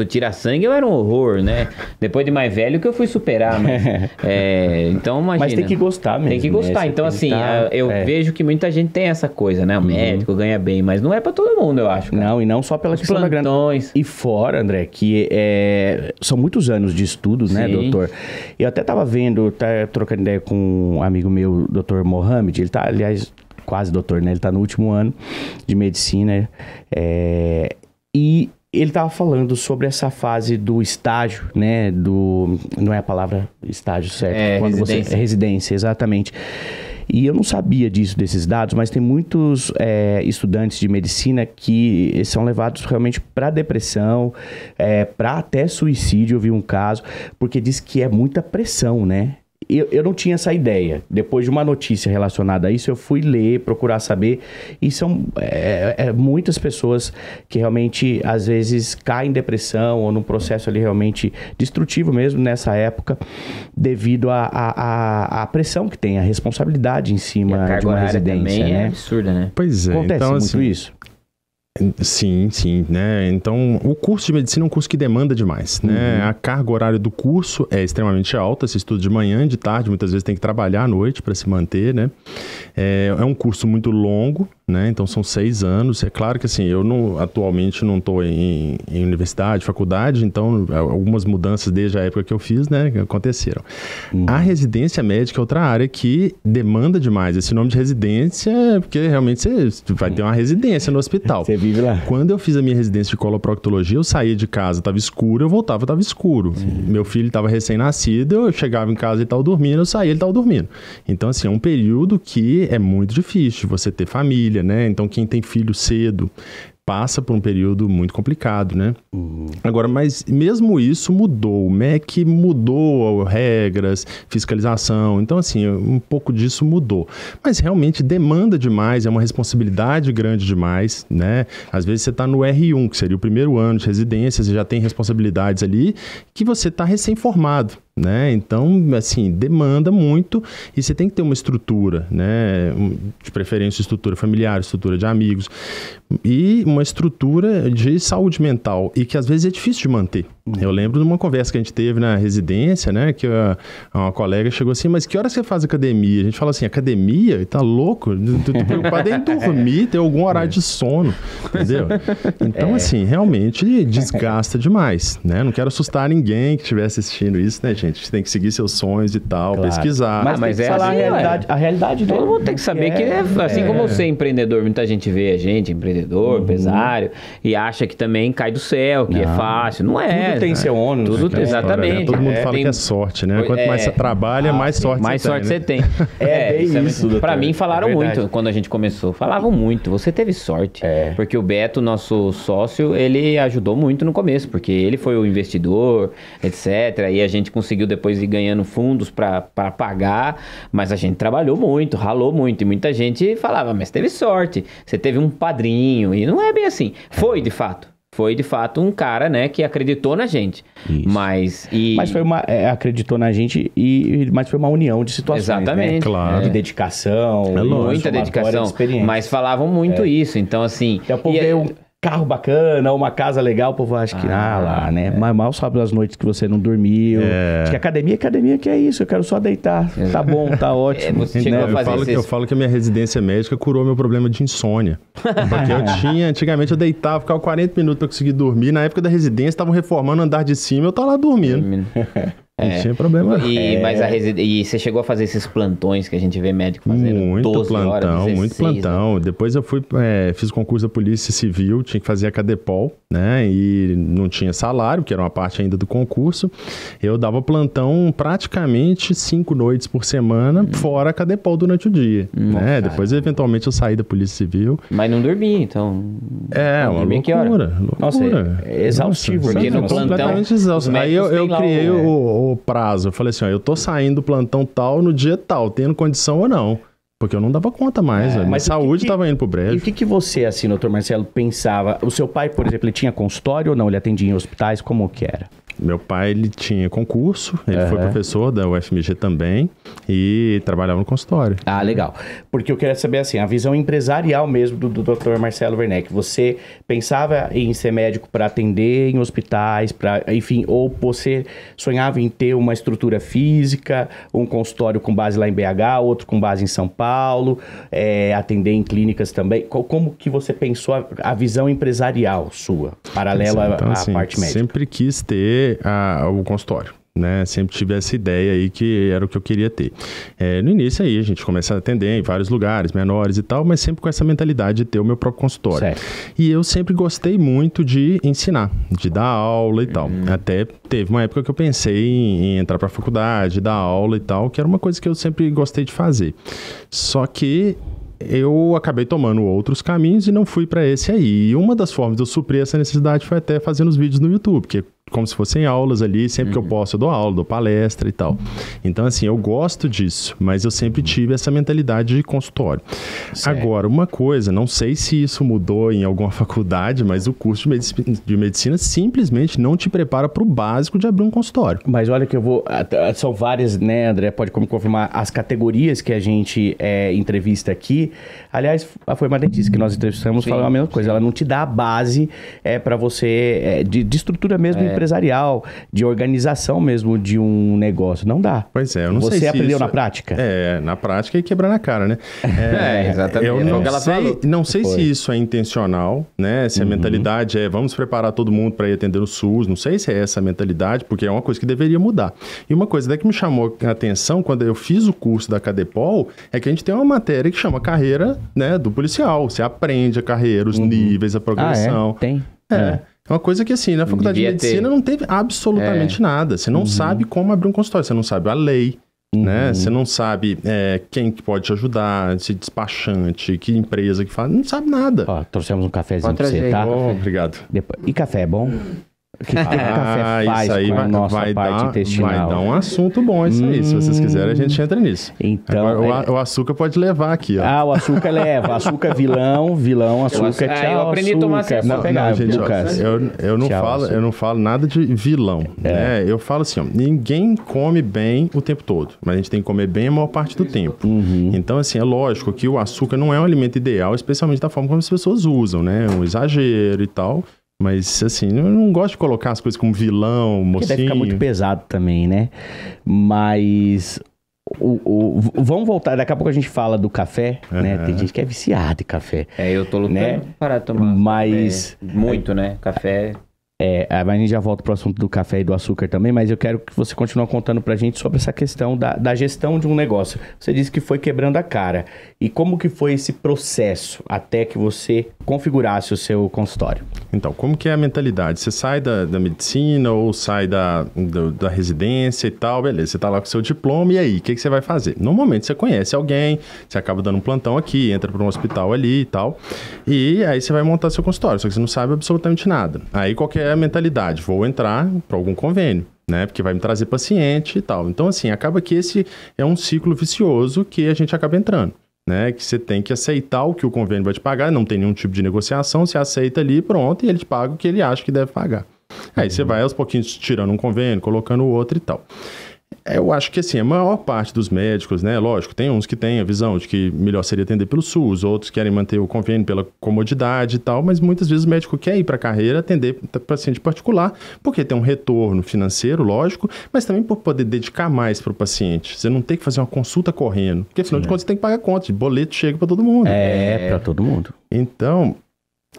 tirar sangue, eu era um horror, né? Depois de mais velho que eu fui superar. Mas, né? é, então, imagina. Mas tem que gostar mesmo. Tem que né? gostar. então, assim, tá... eu é. vejo que muita gente tem essa coisa, né? O uhum. médico ganha bem, mas não é para todo mundo, eu acho. Cara. Não, e não só pela Os questão plantões. da grana. E fora, André, que é, são muitos anos de estudo, né, Sim. né, doutor? Eu até estava vendo, tá trocando ideia com um amigo meu, doutor Mohamed, ele está, aliás, quase doutor, né? Ele está no último ano de medicina. É, e ele estava falando sobre essa fase do estágio, né? Do. Não é a palavra estágio certo. É, quando residência. Você, é residência, exatamente. E eu não sabia disso, desses dados, mas tem muitos é, estudantes de medicina que são levados realmente para depressão, é, para até suicídio. Eu vi um caso, porque diz que é muita pressão, né? eu, eu não tinha essa ideia. Depois de uma notícia relacionada a isso, eu fui ler, procurar saber. E são é, é, é muitas pessoas que realmente, às vezes, caem em depressão ou num processo ali realmente destrutivo mesmo nessa época, devido à pressão que tem, a responsabilidade em cima de uma residência. Também é né? É absurda, né? Pois é. Acontece então, muito assim, isso. Sim, sim, né? Então, o curso de medicina é um curso que demanda demais, né? Uhum. A carga horária do curso é extremamente alta, se estuda de manhã, de tarde, muitas vezes tem que trabalhar à noite para se manter, né? É, é um curso muito longo, né? Então são seis anos. É claro que assim, eu não atualmente não estou em, em, universidade, faculdade, então é, algumas mudanças desde a época que eu fiz, né, aconteceram. Uhum. A residência médica é outra área que demanda demais. Esse nome de residência é porque realmente você vai ter uma residência no hospital. Você vive lá. Quando eu fiz a minha residência de coloproctologia, eu saía de casa, estava escuro, eu voltava, estava escuro. Sim. Meu filho estava recém-nascido, eu chegava em casa e estava dormindo, eu saía, ele estava dormindo. Então assim, é um período que é muito difícil você ter família família, né? Então quem tem filho cedo passa por um período muito complicado, né? Uhum. Agora, mas mesmo isso mudou. O MEC mudou regras, fiscalização. Então, assim, um pouco disso mudou. Mas realmente demanda demais, é uma responsabilidade grande demais, né? Às vezes você está no R1, que seria o primeiro ano de residência, você já tem responsabilidades ali que você está recém-formado né? Então, assim, demanda muito e você tem que ter uma estrutura, né? De preferência, estrutura familiar, estrutura de amigos e uma estrutura de saúde mental e que às vezes é difícil de manter. Eu lembro de uma conversa que a gente teve na residência, né? Que uma colega chegou assim, mas que hora você faz academia? A gente fala assim, academia? Tá louco? Tô preocupado em dormir, ter algum horário de sono, entendeu? Então, é. assim, realmente desgasta demais, né? Não quero assustar ninguém que estiver assistindo isso, né, gente? tem que seguir seus sonhos e tal, claro. pesquisar. Mas, mas é assim, a realidade, a né? realidade todo mundo tem que saber que, é, é, assim como é. você é empreendedor, muita gente vê a gente, empreendedor, uhum. empresário, e acha que também cai do céu, que não. é fácil. Não é, tudo tem né? seu ônus. Tudo, né? Exatamente. Todo mundo fala é, que é sorte, né? Quanto mais é. você trabalha, ah, mais sorte mais você sorte né? você tem. É, é isso. É para mim falaram é muito quando a gente começou. Falavam muito. Você teve sorte. É. Porque o Beto, nosso sócio, ele ajudou muito no começo, porque ele foi o investidor, etc. E a gente conseguiu depois ir ganhando fundos para pagar, mas a gente trabalhou muito, ralou muito. E muita gente falava, mas teve sorte. Você teve um padrinho. E não é bem assim. Foi, de fato foi de fato um cara, né, que acreditou na gente. Isso. Mas e... mas foi uma é, acreditou na gente e mas foi uma união de situações, né? Exatamente. Né? Claro. De dedicação, é longe, muita dedicação, de mas falavam muito é. isso. Então assim, então, e, veio, carro bacana, uma casa legal, o povo acha que, ah, ah lá, né? É. Mas mal sabe as noites que você não dormiu. É. Acho que academia, academia que é isso, eu quero só deitar. É. Tá bom, tá ótimo. É, né? eu, falo que, eu, falo que, a minha residência médica curou meu problema de insônia. Porque eu tinha, antigamente eu deitava, ficava 40 minutos pra conseguir dormir. Na época da residência, estavam reformando o andar de cima, eu tava lá dormindo. Não é. tinha é problema. E, é. mas a resid... e você chegou a fazer esses plantões que a gente vê médico fazendo? Muito plantão, horas, 16, muito né? plantão. Né? Depois eu fui, é, fiz o concurso da Polícia Civil, tinha que fazer a Cadepol, né? E não tinha salário, que era uma parte ainda do concurso. Eu dava plantão praticamente cinco noites por semana, hum. fora a Cadepol durante o dia. Hum, né? Depois, eventualmente, eu saí da Polícia Civil. Mas não dormia então. É, não, uma dormi loucura, loucura. Nossa, é exaustivo. Nossa, porque no é plantão. Exausto. Aí eu, eu criei o, o prazo. Eu falei assim: ó, eu tô saindo do plantão tal no dia tal, tendo condição ou não. Porque eu não dava conta mais. É, mas minha saúde tava indo pro breve. E o que, que você, assim, doutor Marcelo, pensava? O seu pai, por exemplo, ele tinha consultório ou não? Ele atendia em hospitais? Como que era? Meu pai, ele tinha concurso, ele uhum. foi professor da UFMG também e trabalhava no consultório. Ah, legal. Porque eu queria saber, assim, a visão empresarial mesmo do, do Dr. Marcelo Werneck. Você pensava em ser médico para atender em hospitais, para enfim, ou você sonhava em ter uma estrutura física, um consultório com base lá em BH, outro com base em São Paulo, é, atender em clínicas também. Como que você pensou a, a visão empresarial sua, paralelo então, à então, assim, parte médica? Sempre quis ter ter a, o consultório. Né? Sempre tive essa ideia aí que era o que eu queria ter. É, no início aí a gente começa a atender em vários lugares, menores e tal, mas sempre com essa mentalidade de ter o meu próprio consultório. Certo. E eu sempre gostei muito de ensinar, de dar aula e tal. Uhum. Até teve uma época que eu pensei em, em entrar para a faculdade, dar aula e tal, que era uma coisa que eu sempre gostei de fazer. Só que eu acabei tomando outros caminhos e não fui para esse aí. E uma das formas de eu suprir essa necessidade foi até fazendo os vídeos no YouTube, porque como se fossem aulas ali, sempre uhum. que eu uhum. posso eu dou aula, dou palestra e tal. Então, assim, eu gosto disso, mas eu sempre tive essa mentalidade de consultório. Certo. Agora, uma coisa, não sei se isso mudou em alguma faculdade, mas o curso de medicina, de medicina simplesmente não te prepara para o básico de abrir um consultório. Mas olha que eu vou. São várias, né, André? Pode confirmar as categorias que a gente é, entrevista aqui. Aliás, foi uma dentista que nós entrevistamos, sim, falou a mesma coisa. Ela não te dá a base é, para você, é, de, de, estrutura mesmo é empresarial, de organização mesmo de um negócio. Não dá. Pois é, eu não Você sei. Você aprendeu na prática? É, na prática e quebrar na cara, né? É, é exatamente. Eu é não, ela sei, não sei Foi. se isso é intencional, né? Se a uhum. mentalidade é vamos preparar todo mundo para ir atender o SUS. Não sei se é essa a mentalidade, porque é uma coisa que deveria mudar. E uma coisa até que me chamou a atenção quando eu fiz o curso da Cadepol é que a gente tem uma matéria que chama carreira né, do policial. Você aprende a carreira, os uhum. níveis, a progressão. Ah, é? Tem. é. é. É uma coisa que, assim, na faculdade Devia de medicina ter. não teve absolutamente é. nada. Você não uhum. sabe como abrir um consultório, você não sabe a lei, né? uhum. né? Você não sabe é, quem que pode te ajudar, se despachante, que empresa que faz, não sabe nada. Ó, trouxemos um cafezinho Pode pra você, tá? Oh, obrigado. Depois... E café é bom? O que, ah, café faz isso aí vai, nossa vai parte dar, intestinal? Vai dar né? um assunto bom isso aí. Se vocês hum. quiserem, a gente entra nisso. Então, Agora, é... o, açúcar pode levar aqui, ó. Ah, o açúcar leva. Açúcar vilão, vilão, açúcar, ah, eu, tchau, eu aprendi açúcar. a tomar açúcar. Assim, não, pegar, não, gente, Lucas. Ó, eu, eu, não tchau, falo, eu não falo nada de vilão. É. Né? Eu falo assim, ó, ninguém come bem o tempo todo. Mas a gente tem que comer bem a maior parte do tempo. Uhum. Então, assim, é lógico que o açúcar não é um alimento ideal, especialmente da forma como as pessoas usam, né? Um exagero e tal mas, assim, eu não gosto de colocar as coisas como vilão, mocinho. Porque deve ficar muito pesado também, né? Mas o, o, vamos voltar, daqui a pouco a gente fala do café, uhum. né? Tem gente que é viciada em café. É, eu tô lutando né? para tomar. Mas. Café. Muito, né? Café. É, a gente já volta para o assunto do café e do açúcar também, mas eu quero que você continue contando para a gente sobre essa questão da, da gestão de um negócio. Você disse que foi quebrando a cara. E como que foi esse processo até que você configurasse o seu consultório? Então, como que é a mentalidade? Você sai da, da medicina ou sai da, do, da residência e tal, beleza, você está lá com seu diploma, e aí, o que, que você vai fazer? Normalmente você conhece alguém, você acaba dando um plantão aqui, entra para um hospital ali e tal, e aí você vai montar seu consultório, só que você não sabe absolutamente nada. Aí qualquer é a mentalidade, vou entrar para algum convênio, né? Porque vai me trazer paciente e tal. Então, assim, acaba que esse é um ciclo vicioso que a gente acaba entrando. Né, que você tem que aceitar o que o convênio vai te pagar, não tem nenhum tipo de negociação, você aceita ali, pronto, e ele te paga o que ele acha que deve pagar. Aí uhum. você vai aos pouquinhos tirando um convênio, colocando o outro e tal. É, eu acho que assim, a maior parte dos médicos, né? Lógico, tem uns que têm a visão de que melhor seria atender pelo SUS, outros querem manter o convênio pela comodidade e tal, mas muitas vezes o médico quer ir para a carreira atender paciente particular, porque tem um retorno financeiro, lógico, mas também por poder dedicar mais para o paciente. Você não tem que fazer uma consulta correndo, porque afinal Sim, de contas é. você tem que pagar contas, boleto chega para todo mundo. É, é. para todo mundo. Então,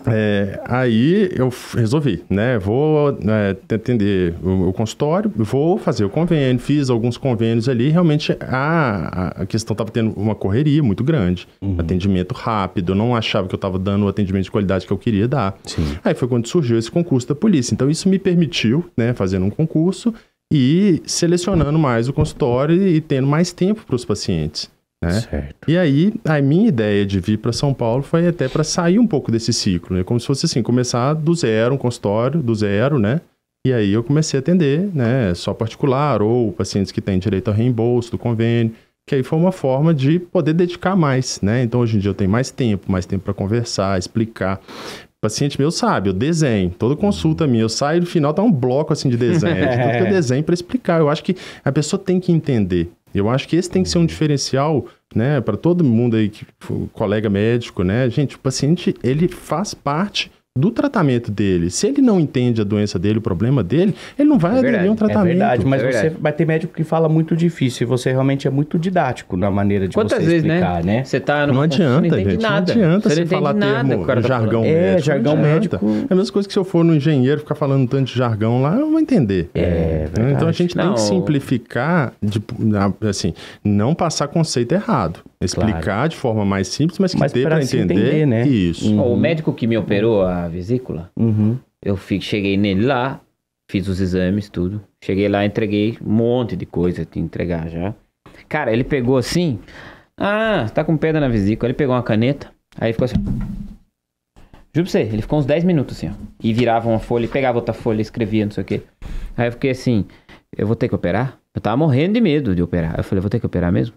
é, aí eu resolvi, né? Vou é, atender o, o, consultório, vou fazer o convênio, fiz alguns convênios ali. Realmente a, a questão estava tendo uma correria muito grande, uhum. atendimento rápido. Eu não achava que eu estava dando o atendimento de qualidade que eu queria dar. Sim. Aí foi quando surgiu esse concurso da polícia. Então isso me permitiu, né, fazendo um concurso e selecionando mais o consultório e tendo mais tempo para os pacientes. Né? Certo. E aí, a minha ideia de vir para São Paulo foi até para sair um pouco desse ciclo, né? Como se fosse assim, começar do zero, um consultório, do zero, né? E aí eu comecei a atender, né? Só particular ou pacientes que têm direito a reembolso do convênio, que aí foi uma forma de poder dedicar mais, né? Então, hoje em dia eu tenho mais tempo, mais tempo para conversar, explicar. O paciente meu sabe, eu desenho, toda consulta minha, eu saio no final, tá um bloco assim de desenho, de tudo que eu desenho para explicar. Eu acho que a pessoa tem que entender eu acho que esse tem que ser um diferencial, né, para todo mundo aí que colega médico, né? Gente, o paciente ele faz parte do tratamento dele. Se ele não entende a doença dele, o problema dele, ele não vai é aderir a um é tratamento. É verdade, mas é verdade. você vai ter médico que fala muito difícil e você realmente é muito didático na maneira de Quantas você vezes, né? explicar, né? Você tá Não adianta, não gente. Nada. Não adianta você, você não falar nada, termo, cara tá jargão é, médico. É, jargão médico. É a mesma coisa que se eu for no engenheiro ficar falando tanto de jargão lá, eu não vou entender. É, verdade. Né? É então a gente não. tem que simplificar, de, assim, não passar conceito errado. Explicar claro. de forma mais simples, mas que mas dê para entender. entender né? Isso. Uhum. O médico que me operou a vesícula, uhum. eu fico, cheguei nele lá, fiz os exames, tudo. Cheguei lá, entreguei um monte de coisa, tinha que entregar já. Cara, ele pegou assim. Ah, tá com pedra na vesícula. Ele pegou uma caneta, aí ficou assim. Juro pra você, ele ficou uns 10 minutos assim, ó. E virava uma folha, pegava outra folha, escrevia, não sei o quê. Aí eu fiquei assim, eu vou ter que operar? Eu tava morrendo de medo de operar. Eu falei, vou ter que operar mesmo?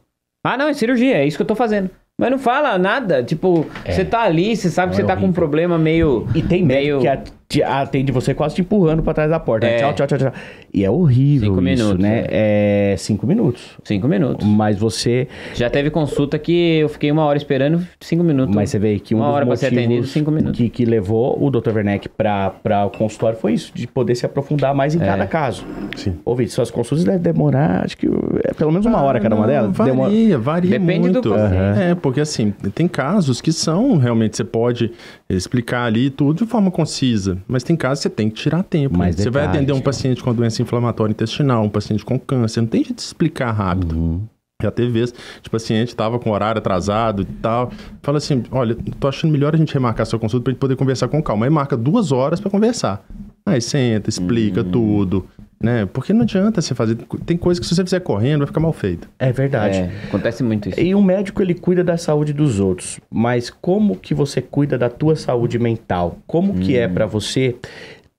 Ah, não, é cirurgia, é isso que eu tô fazendo. Mas não fala nada, tipo, é. você é. tá ali, você sabe que você é tá horrível. com um problema meio. E tem meio... que é te atende você quase te empurrando para trás da porta. É. Né? Tchau, tchau, tchau, tchau. E é horrível cinco isso, minutos, né? É. é cinco minutos. Cinco minutos. Mas você... Já teve consulta que eu fiquei uma hora esperando, cinco minutos. Mas você vê que um uma hora para ser atendido, cinco minutos. Que, que levou o Dr. Werneck para o consultório foi isso, de poder se aprofundar mais em é. cada caso. Sim. Ouvi, suas consultas devem demorar, acho que é pelo menos uma ah, hora cada uma delas. Varia, Demora... varia Depende muito. do Uhum. É, porque assim, tem casos que são, realmente, você pode explicar ali tudo de forma concisa. Mas tem casos que você tem que tirar tempo. Você vai atender um paciente com doença inflamatória intestinal, um paciente com câncer, não tem jeito de explicar rápido. Uhum. Já teve vezes de tipo, paciente estava com horário atrasado e tal. Fala assim: olha, tô achando melhor a gente remarcar sua consulta para gente poder conversar com calma. Aí marca duas horas para conversar. Aí senta, explica uhum. tudo, né? Porque não adianta você fazer. Tem coisa que se você fizer correndo vai ficar mal feito. É verdade. É, acontece muito isso. E o médico ele cuida da saúde dos outros, mas como que você cuida da tua saúde mental? Como hum. que é hum. para você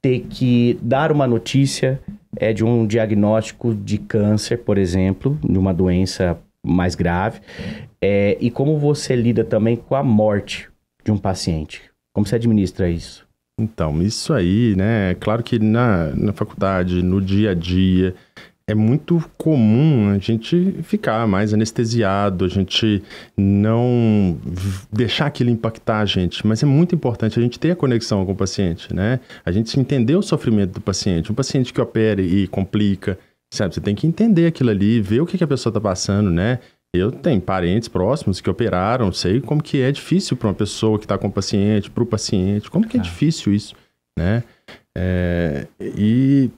ter que dar uma notícia é de um diagnóstico de câncer, por exemplo, de uma doença mais grave, é, e como você lida também com a morte de um paciente? Como você administra isso? Então, isso aí, né? Claro que na, na faculdade, no dia a dia, é muito comum a gente ficar mais anestesiado, a gente não deixar aquilo impactar a gente, mas é muito importante a gente ter a conexão com o paciente, né? A gente entender o sofrimento do paciente, um paciente que opere e complica, sabe? Você tem que entender aquilo ali, ver o que, que a pessoa está passando, né? Eu tenho parentes próximos que operaram, sei como que é difícil para uma pessoa que está com o paciente, para o paciente, como que é tá. difícil isso, né? É, e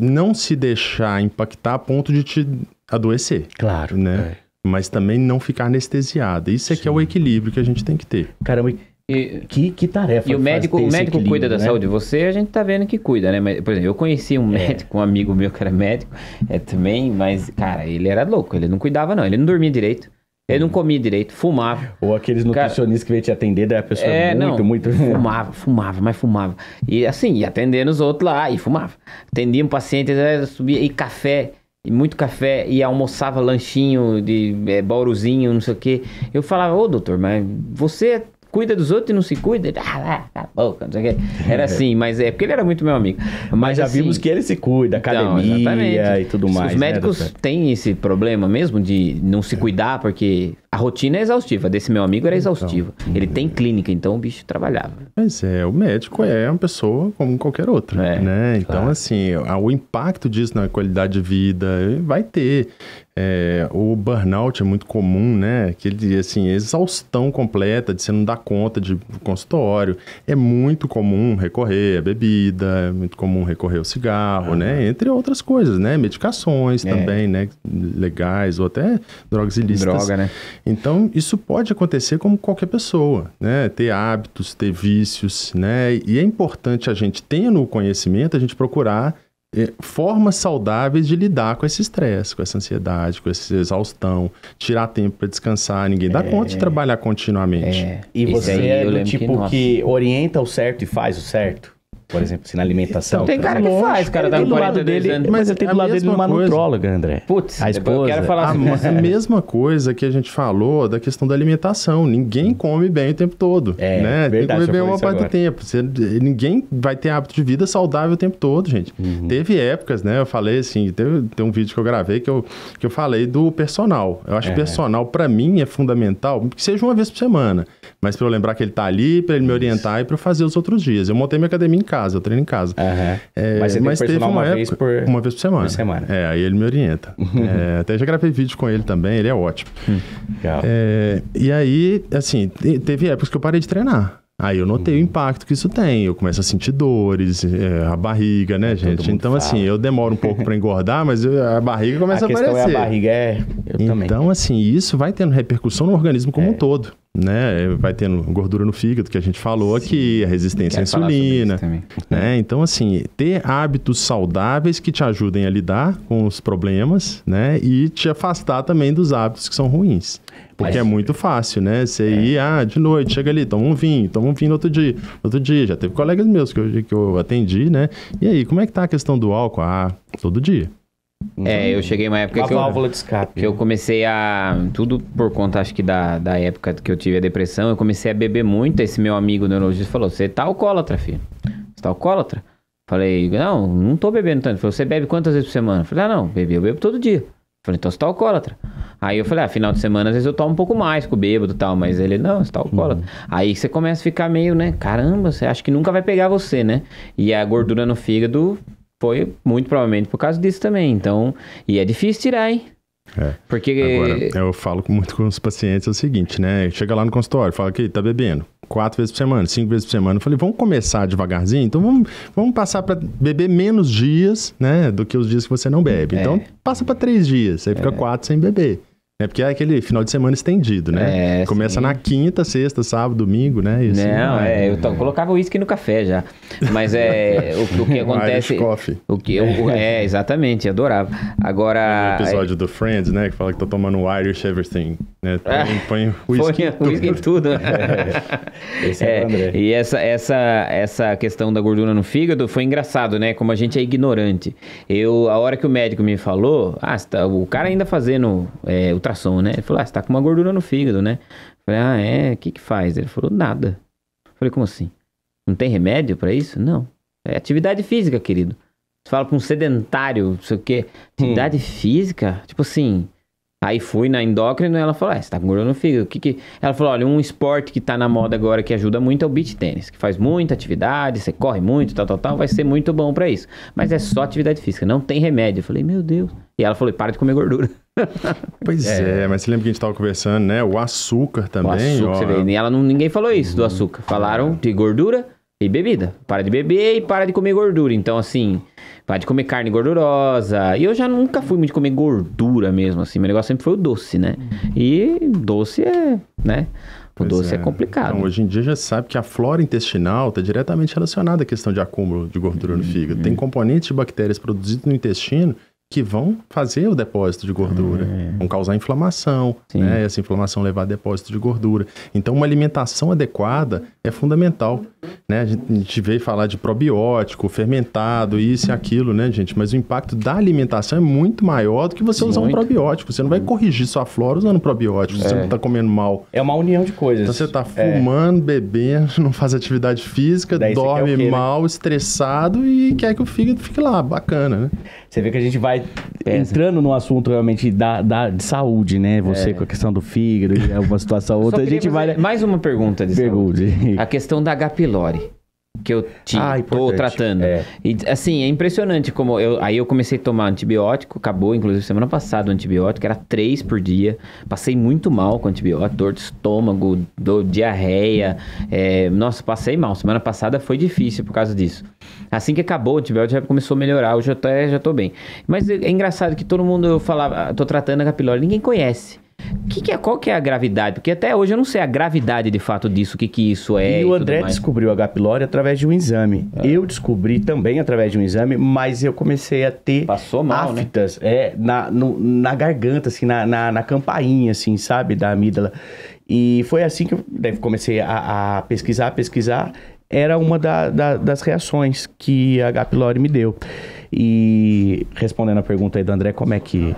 não se deixar impactar a ponto de te adoecer. Claro. Né? É. Mas também não ficar anestesiada. Isso é Sim. que é o equilíbrio que a gente tem que ter. Caramba, e, que, que tarefa. E o médico, o médico cuida da né? saúde de você, a gente tá vendo que cuida, né? Mas, por exemplo, eu conheci um é. médico, um amigo meu que era médico, é, também, mas, cara, ele era louco, ele não cuidava, não, ele não dormia direito. Ele não uhum. comia direito, fumava. Ou aqueles nutricionistas cara, que veio te atender, daí a pessoa é, é muito, não, muito. Fumava, fumava, mas fumava. E assim, ia atendendo os outros lá, e fumava. Atendia um paciente, eh, subia, e café, e muito café, e almoçava lanchinho de é, eh, bauruzinho, não sei o quê. Eu falava, ô doutor, mas você cuida dos outros e não se cuida. Ah, tá boca, não sei o quê. Era assim, mas é porque ele era muito meu amigo. Mas, mas já assim, vimos que ele se cuida, então, academia e tudo mais. Os né, médicos né, têm esse problema mesmo de não se é. cuidar, porque a rotina é exaustiva. Desse meu amigo era exaustiva. Então, ele tem é. clínica, então o bicho trabalhava. Mas é, o médico é uma pessoa como qualquer outra, é, né? Então, claro. assim, o impacto disso na qualidade de vida vai ter. É, o burnout é muito comum, né? Aquele, assim, exaustão completa de você não dar conta de consultório. É muito comum recorrer à bebida, é muito comum recorrer ao cigarro, ah, né? É. Entre outras coisas, né? Medicações é. também, né? Legais ou até drogas ilícitas. Droga, né? Então, isso pode acontecer como qualquer pessoa, né? Ter hábitos, ter vícios, né? E é importante a gente, tendo o conhecimento, a gente procurar é, formas saudáveis de lidar com esse estresse, com essa ansiedade, com essa exaustão, tirar tempo para descansar, ninguém dá é, conta de trabalhar continuamente. É. E você aí, é do tipo que, que, orienta o certo e faz o certo? por exemplo, se na alimentação. Então, tem cara que faz, cara tá do lado dele, mas ele tem do é lado dele uma nutróloga, André. Putz, a esposa. Eu quero falar assim. É a, mesma coisa que a gente falou da questão da alimentação. Ninguém come bem o tempo todo, é, né? Verdade, tem que comer bem uma parte agora. do tempo. Você, ninguém vai ter hábito de vida saudável o tempo todo, gente. Uhum. Teve épocas, né? Eu falei assim, teve, tem um vídeo que eu gravei que eu, que eu falei do personal. Eu acho é. que personal para mim é fundamental, que seja uma vez por semana, mas para eu lembrar que ele tá ali, para ele me orientar e para eu fazer os outros dias. Eu montei minha academia em casa casa, eu treino em casa. Uhum. É, mas mas teve uma, uma época, vez por... Uma vez por semana. Por semana. É, aí ele me orienta. Uhum. é, até já gravei vídeo com ele também, ele é ótimo. Hum, é, e aí, assim, teve épocas que eu parei de treinar. Aí eu notei uhum. o impacto que isso tem. Eu começo a sentir dores, é, a barriga, né, é, gente? Então, assim, fala. assim, eu demoro um pouco para engordar, mas eu, a barriga começa a, a aparecer. É a barriga é. Eu então, também. assim, isso vai tendo repercussão no organismo como é. um todo né? Vai tendo gordura no fígado, que a gente falou Sim. aqui, a resistência à insulina. Né? Então, assim, ter hábitos saudáveis que te ajudem a lidar com os problemas, né? E te afastar também dos hábitos que são ruins. Porque Mas... é muito fácil, né? Você é. ir, ah, de noite, chega ali, toma um vinho, toma um vinho no outro dia. outro dia, já teve colegas meus que eu, que eu atendi, né? E aí, como é que tá a questão do álcool? Ah, todo dia é, eu uhum. cheguei uma época uma que válvula eu, de escape. Que eu comecei a. Tudo por conta, acho que da, da época que eu tive a depressão, eu comecei a beber muito. Esse meu amigo neurologista falou: Você tá alcoólatra, filho. Você tá alcoólatra? Falei: Não, não tô bebendo tanto. Ele falou: Você bebe quantas vezes por semana? falei: Ah, não, bebi, eu bebo todo dia. Falei, então você tá alcoólatra. Aí eu falei, ah, final de semana às vezes eu tomo um pouco mais com o bêbado e tal, mas ele, não, você tá alcoólatra. Uhum. Aí você começa a ficar meio, né, caramba, você acha que nunca vai pegar você, né? E a gordura no fígado foi muito provavelmente por causa disso também. Então, e é difícil tirar, hein? É. Porque... Agora, eu falo muito com os pacientes é o seguinte, né? Chega lá no consultório, fala que tá bebendo quatro vezes por semana, cinco vezes por semana. Eu falei, vamos começar devagarzinho? Então vamos, vamos passar para beber menos dias, né? Do que os dias que você não bebe. É. Então passa para três dias, aí fica é. quatro sem beber. É porque é aquele final de semana estendido, né? É, Começa sim. na quinta, sexta, sábado, domingo, né? Assim não, é, é, eu to, colocava o uísque no café já. Mas é o, o que acontece. coffee. O que eu, é, exatamente, adorava. Agora. O episódio do Friends, né? Que fala que tô tá tomando Irish everything. Né? Põe, põe whisky. whisky em tudo. Né? É. Esse é, é E essa, essa, essa questão da gordura no fígado foi engraçado, né? Como a gente é ignorante. Eu, a hora que o médico me falou, ah, tá, o cara ainda fazendo é, o ultrassom, né? Ele falou, ah, você tá com uma gordura no fígado, né? Eu falei, ah, é, o que que faz? Ele falou, nada. Eu falei, como assim? Não tem remédio para isso? Não. É atividade física, querido. Você fala pra um sedentário, não sei o quê. Hum. Atividade hum. física? Tipo assim, Aí fui na endócrina e ela falou: ah, você tá com gordura no fígado. O que que... Ela falou: olha, um esporte que tá na moda agora que ajuda muito é o beach tênis, que faz muita atividade, você corre muito, tal, tal, tal, vai ser muito bom para isso. Mas é só atividade física, não tem remédio. Eu falei: meu Deus. E ela falou: para de comer gordura. Pois é. é. mas você lembra que a gente estava conversando, né? O açúcar também. O açúcar, ó... você vê. Ela não, ninguém falou isso uhum. do açúcar. Falaram de gordura e bebida. Para de beber e para de comer gordura. Então, assim, Vai de comer carne gordurosa. E eu já nunca fui muito de comer gordura mesmo, assim. Meu negócio sempre foi o doce, né? Uhum. E doce é, né? O pois doce é, é complicado. Então, hoje em dia já sabe que a flora intestinal está diretamente relacionada à questão de acúmulo de gordura no uhum. fígado. Tem componentes de bactérias produzidos no intestino que vão fazer o depósito de gordura, é. vão causar inflamação, né? essa inflamação levar a depósito de gordura. Então, uma alimentação adequada é fundamental. Né? A gente veio falar de probiótico, fermentado, isso e aquilo, né, gente? Mas o impacto da alimentação é muito maior do que você usar muito. um probiótico. Você não vai hum. corrigir sua flora usando probiótico, é. você não está comendo mal. É uma união de coisas. Então, você está é. fumando, é. bebendo, não faz atividade física, Daí dorme quê, né? mal, né? estressado e quer que o fígado fique lá, bacana, né? Você vê que a gente vai entrando no assunto realmente da, da, de saúde, né? Você é. com a questão do fígado, alguma situação outra, a gente vai... Mais uma pergunta de Pergunte. saúde. A questão da H. pylori que eu te ah, tô tratando. É. E assim, é impressionante como eu, aí eu comecei a tomar antibiótico, acabou inclusive semana passada o antibiótico, era três por dia. Passei muito mal com antibiótico, dor de estômago, dor, diarreia. É, nossa, passei mal. Semana passada foi difícil por causa disso. Assim que acabou o antibiótico já começou a melhorar, hoje eu até já tô bem. Mas é engraçado que todo mundo eu falava, ah, tô tratando a capilória, ninguém conhece. Que que é, qual que é a gravidade? Porque até hoje eu não sei a gravidade de fato disso, o que, que isso é. E, e o André descobriu a H. pylori através de um exame. Ah. Eu descobri também através de um exame, mas eu comecei a ter Passou mal, né? aftas, né? é, na, no, na garganta, assim, na, na, na campainha, assim, sabe, da amígdala. E foi assim que eu né, comecei a, a pesquisar, pesquisar. Era uma da, da, das reações que a H. pylori me deu. E respondendo a pergunta aí do André, como é que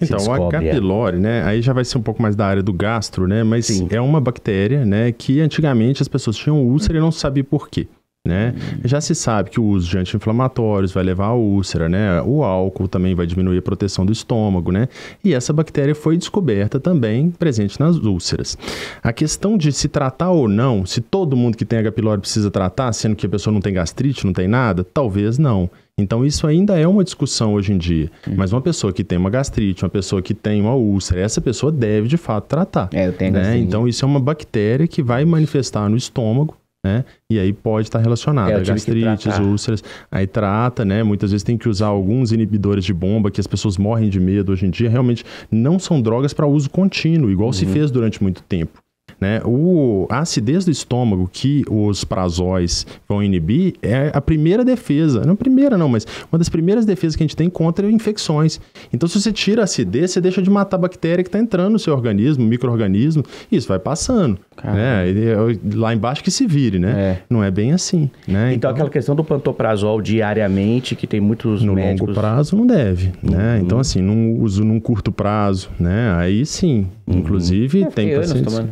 Então, se descobre, a H. pylori, é? né? Aí já vai ser um pouco mais da área do gastro, né? Mas Sim. é uma bactéria, né, que antigamente as pessoas tinham úlcera e não sabiam por quê né? Uhum. Já se sabe que o uso de anti-inflamatórios vai levar à úlcera, né? O álcool também vai diminuir a proteção do estômago, né? E essa bactéria foi descoberta também presente nas úlceras. A questão de se tratar ou não, se todo mundo que tem H. pylori precisa tratar, sendo que a pessoa não tem gastrite, não tem nada, talvez não. Então, isso ainda é uma discussão hoje em dia. Uhum. Mas uma pessoa que tem uma gastrite, uma pessoa que tem uma úlcera, essa pessoa deve de fato tratar. É, eu tenho né? Então, isso é uma bactéria que vai manifestar no estômago né? E aí pode estar relacionado é, a gastrites, úlceras. Aí trata, né? Muitas vezes tem que usar alguns inibidores de bomba que as pessoas morrem de medo hoje em dia. Realmente não são drogas para uso contínuo, igual uhum. se fez durante muito tempo. Né? O, a acidez do estômago que os prazóis vão inibir é a primeira defesa. Não primeira, não, mas uma das primeiras defesas que a gente tem contra infecções. Então, se você tira a acidez, você deixa de matar a bactéria que está entrando no seu organismo, micro-organismo, isso vai passando. Né? Lá embaixo que se vire, né? É. Não é bem assim. Né? Então, então, aquela questão do pantoprazol diariamente, que tem muitos no médicos... longo prazo não deve, né? Uhum. Então, assim, num uso num curto prazo, né? Aí sim, uhum. inclusive é, tem pacientes...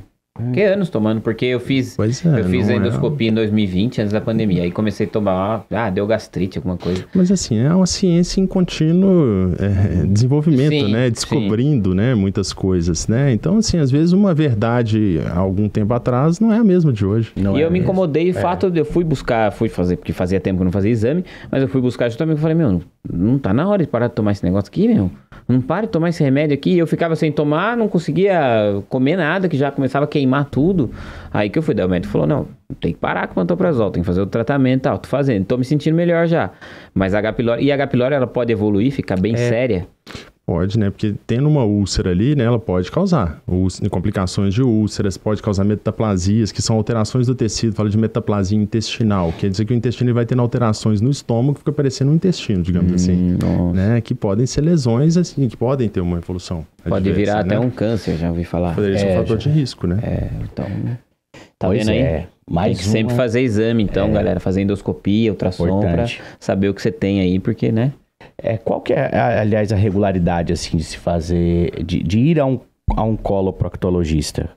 Fiquei anos tomando, porque eu fiz, pois é, eu fiz é. endoscopia é... em 2020, antes da pandemia. Aí comecei a tomar, ah, deu gastrite, alguma coisa. Mas assim, é uma ciência em contínuo é, desenvolvimento, sim, né? Descobrindo, sim. né, muitas coisas, né? Então, assim, às vezes uma verdade há algum tempo atrás não é a mesma de hoje. Não e é eu me incomodei, o é. fato de eu fui buscar, fui fazer, porque fazia tempo que eu não fazia exame, mas eu fui buscar justamente e falei, meu, não tá na hora de parar de tomar esse negócio aqui, meu. Não para de tomar esse remédio aqui. Eu ficava sem tomar, não conseguia comer nada, que já começava a queimar queimar tudo. Aí que eu fui, daí o médico falou, não, tem que parar com o pantoprazol, tem que fazer o tratamento e tal. Tô fazendo, tô me sentindo melhor já. Mas a H. pylori, e a H. pylori ela pode evoluir, ficar bem é. séria. Pode, né? Porque tendo uma úlcera ali, né, ela pode causar complicações de úlceras, pode causar metaplasias, que são alterações do tecido. Fala de metaplasia intestinal, quer dizer que o intestino vai tendo alterações no estômago, fica parecendo um intestino, digamos assim, hum, assim. Né? Que podem ser lesões, assim, que podem ter uma evolução. Pode virar né? até um câncer, já ouvi falar. Poderia ser é, um fator já... de risco, né? É, então. Né? Tá pois vendo aí? É. Mais que uma... sempre fazer exame, então, é. galera. Fazer endoscopia, ultrassom, Importante. pra saber o que você tem aí, porque, né? É, qual que é, aliás, a regularidade assim de se fazer, de, de ir a um, a um coloproctologista?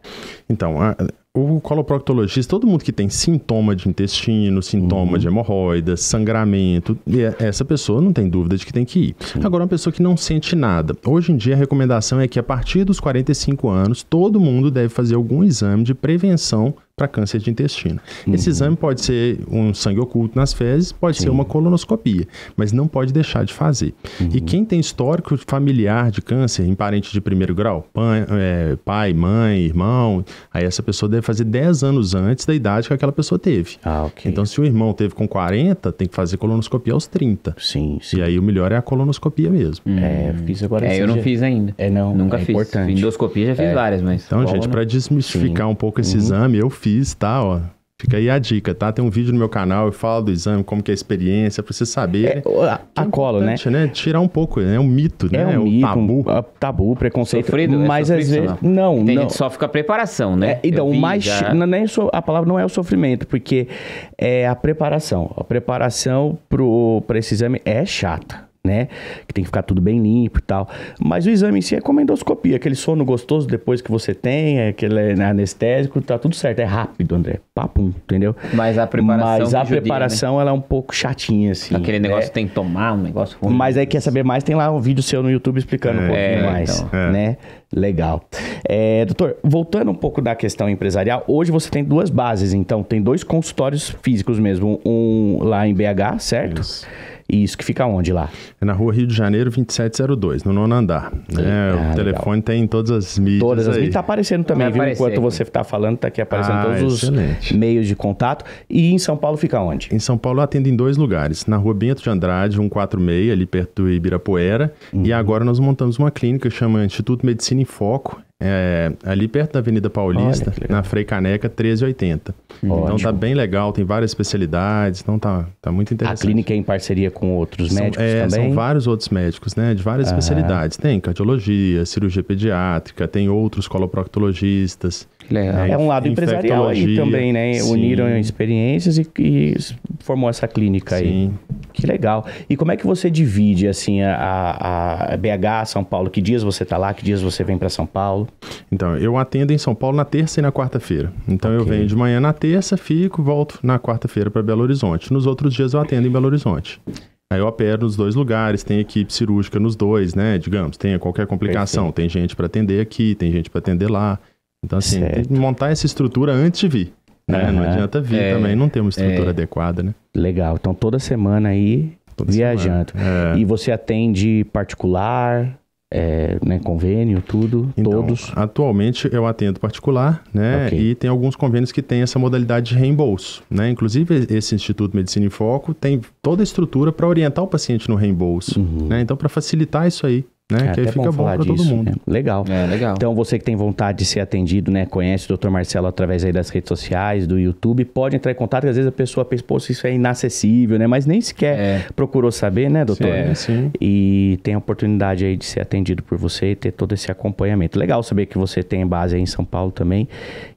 Então, a, o coloproctologista, todo mundo que tem sintoma de intestino, sintoma uhum. de hemorroida, sangramento, é, essa pessoa não tem dúvida de que tem que ir. Sim. Agora, uma pessoa que não sente nada. Hoje em dia, a recomendação é que a partir dos 45 anos, todo mundo deve fazer algum exame de prevenção para câncer de intestino. Uhum. Esse exame pode ser um sangue oculto nas fezes, pode Sim. ser uma colonoscopia, mas não pode deixar de fazer. Uhum. E quem tem histórico familiar de câncer em parente de primeiro grau, pai, é, pai, mãe, irmão, aí essa pessoa deve fazer 10 anos antes da idade que aquela pessoa teve. Ah, okay. Então, se o irmão teve com 40, tem que fazer colonoscopia aos 30. Sim, sim. E aí o melhor é a colonoscopia mesmo. Hum. É, eu fiz hum. agora. É, eu não dia. fiz ainda. É, não. Nunca é fiz. Importante. Endoscopia já fiz é. várias, mas. Então, gente, para desmistificar sim. um pouco esse uhum. exame, eu fiz, tá? Ó, Fica aí a dica, tá? Tem um vídeo no meu canal, eu falo do exame, como que é a experiência, pra você saber. É, ah, a, a né? né? é né? né? Tirar um pouco, é né? um mito, né? é né? Um é um mito, tabu. Um, ah, tabu, preconceito. Sofrido, mas é às vezes... Não, Tem não. gente só fica a preparação, né? É, então, o mais... Já... nem é a palavra não é o sofrimento, porque é a preparação. A preparação pro, pra esse exame é chata né? Que tem que ficar tudo bem limpo e tal. Mas o exame em si é como endoscopia, aquele sono gostoso depois que você tem, é aquele anestésico, tá tudo certo. É rápido, André. Papum, entendeu? Mas a preparação. Mas a né? preparação, né? ela é um pouco chatinha, assim. Aquele né? negócio né? tem que tomar, um negócio ruim. Mas aí quer saber mais, tem lá um vídeo seu no YouTube explicando é, um pouquinho é, mais, então. é. né? Legal. É, doutor, voltando um pouco da questão empresarial, hoje você tem duas bases, então tem dois consultórios físicos mesmo, um lá em BH, certo? Isso isso, que fica onde lá? É na rua Rio de Janeiro, 2702, no nono andar. Né? o telefone legal. tem em todas as mídias. Todas as mídias. Está aparecendo também, viu? Aparecer. Enquanto você está falando, está aqui aparecendo ah, todos excelente. os meios de contato. E em São Paulo fica onde? Em São Paulo atendo em dois lugares. Na rua Bento de Andrade, 146, ali perto do Ibirapuera. Uhum. E agora nós montamos uma clínica que chama Instituto Medicina em Foco. É, ali perto da Avenida Paulista, na Frei Caneca 1380. Ótimo. Então tá bem legal, tem várias especialidades, então tá, tá muito interessante. A clínica é em parceria com outros são, médicos é, também? São vários outros médicos, né? De várias especialidades. Tem cardiologia, cirurgia pediátrica, tem outros coloproctologistas, Legal. É, é um lado empresarial aí também, né? Sim. Uniram experiências e, e, formou essa clínica aí. Sim. Que legal. E como é que você divide, assim, a, a BH, São Paulo? Que dias você está lá? Que dias você vem para São Paulo? Então, eu atendo em São Paulo na terça e na quarta-feira. Então, okay. eu venho de manhã na terça, fico, volto na quarta-feira para Belo Horizonte. Nos outros dias eu atendo em Belo Horizonte. Aí eu opero nos dois lugares, tem equipe cirúrgica nos dois, né? Digamos, tem qualquer complicação, Perfeito. tem gente para atender aqui, tem gente para atender lá. Então, assim, certo. tem que montar essa estrutura antes de vir. Né? Uhum. Não adianta vir é, também, não ter uma estrutura é. adequada, né? Legal. Então, toda semana aí toda viajando. Semana. É. E você atende particular, é, né, convênio, tudo, então, todos? Atualmente eu atendo particular, né? Okay. E tem alguns convênios que têm essa modalidade de reembolso, né? Inclusive esse Instituto Medicina em Foco tem toda a estrutura para orientar o paciente no reembolso, uhum. né? Então para facilitar isso aí, né? É, que aí fica bom para todo mundo. É, legal. É, legal. Então, você que tem vontade de ser atendido, né? Conhece o Dr. Marcelo através aí das redes sociais, do YouTube, pode entrar em contato, que às vezes a pessoa pensa, pô, isso é inacessível, né? Mas nem sequer é. procurou saber, né, doutor? Sim, sim. E tem a oportunidade aí de ser atendido por você e ter todo esse acompanhamento. Legal saber que você tem base aí em São Paulo também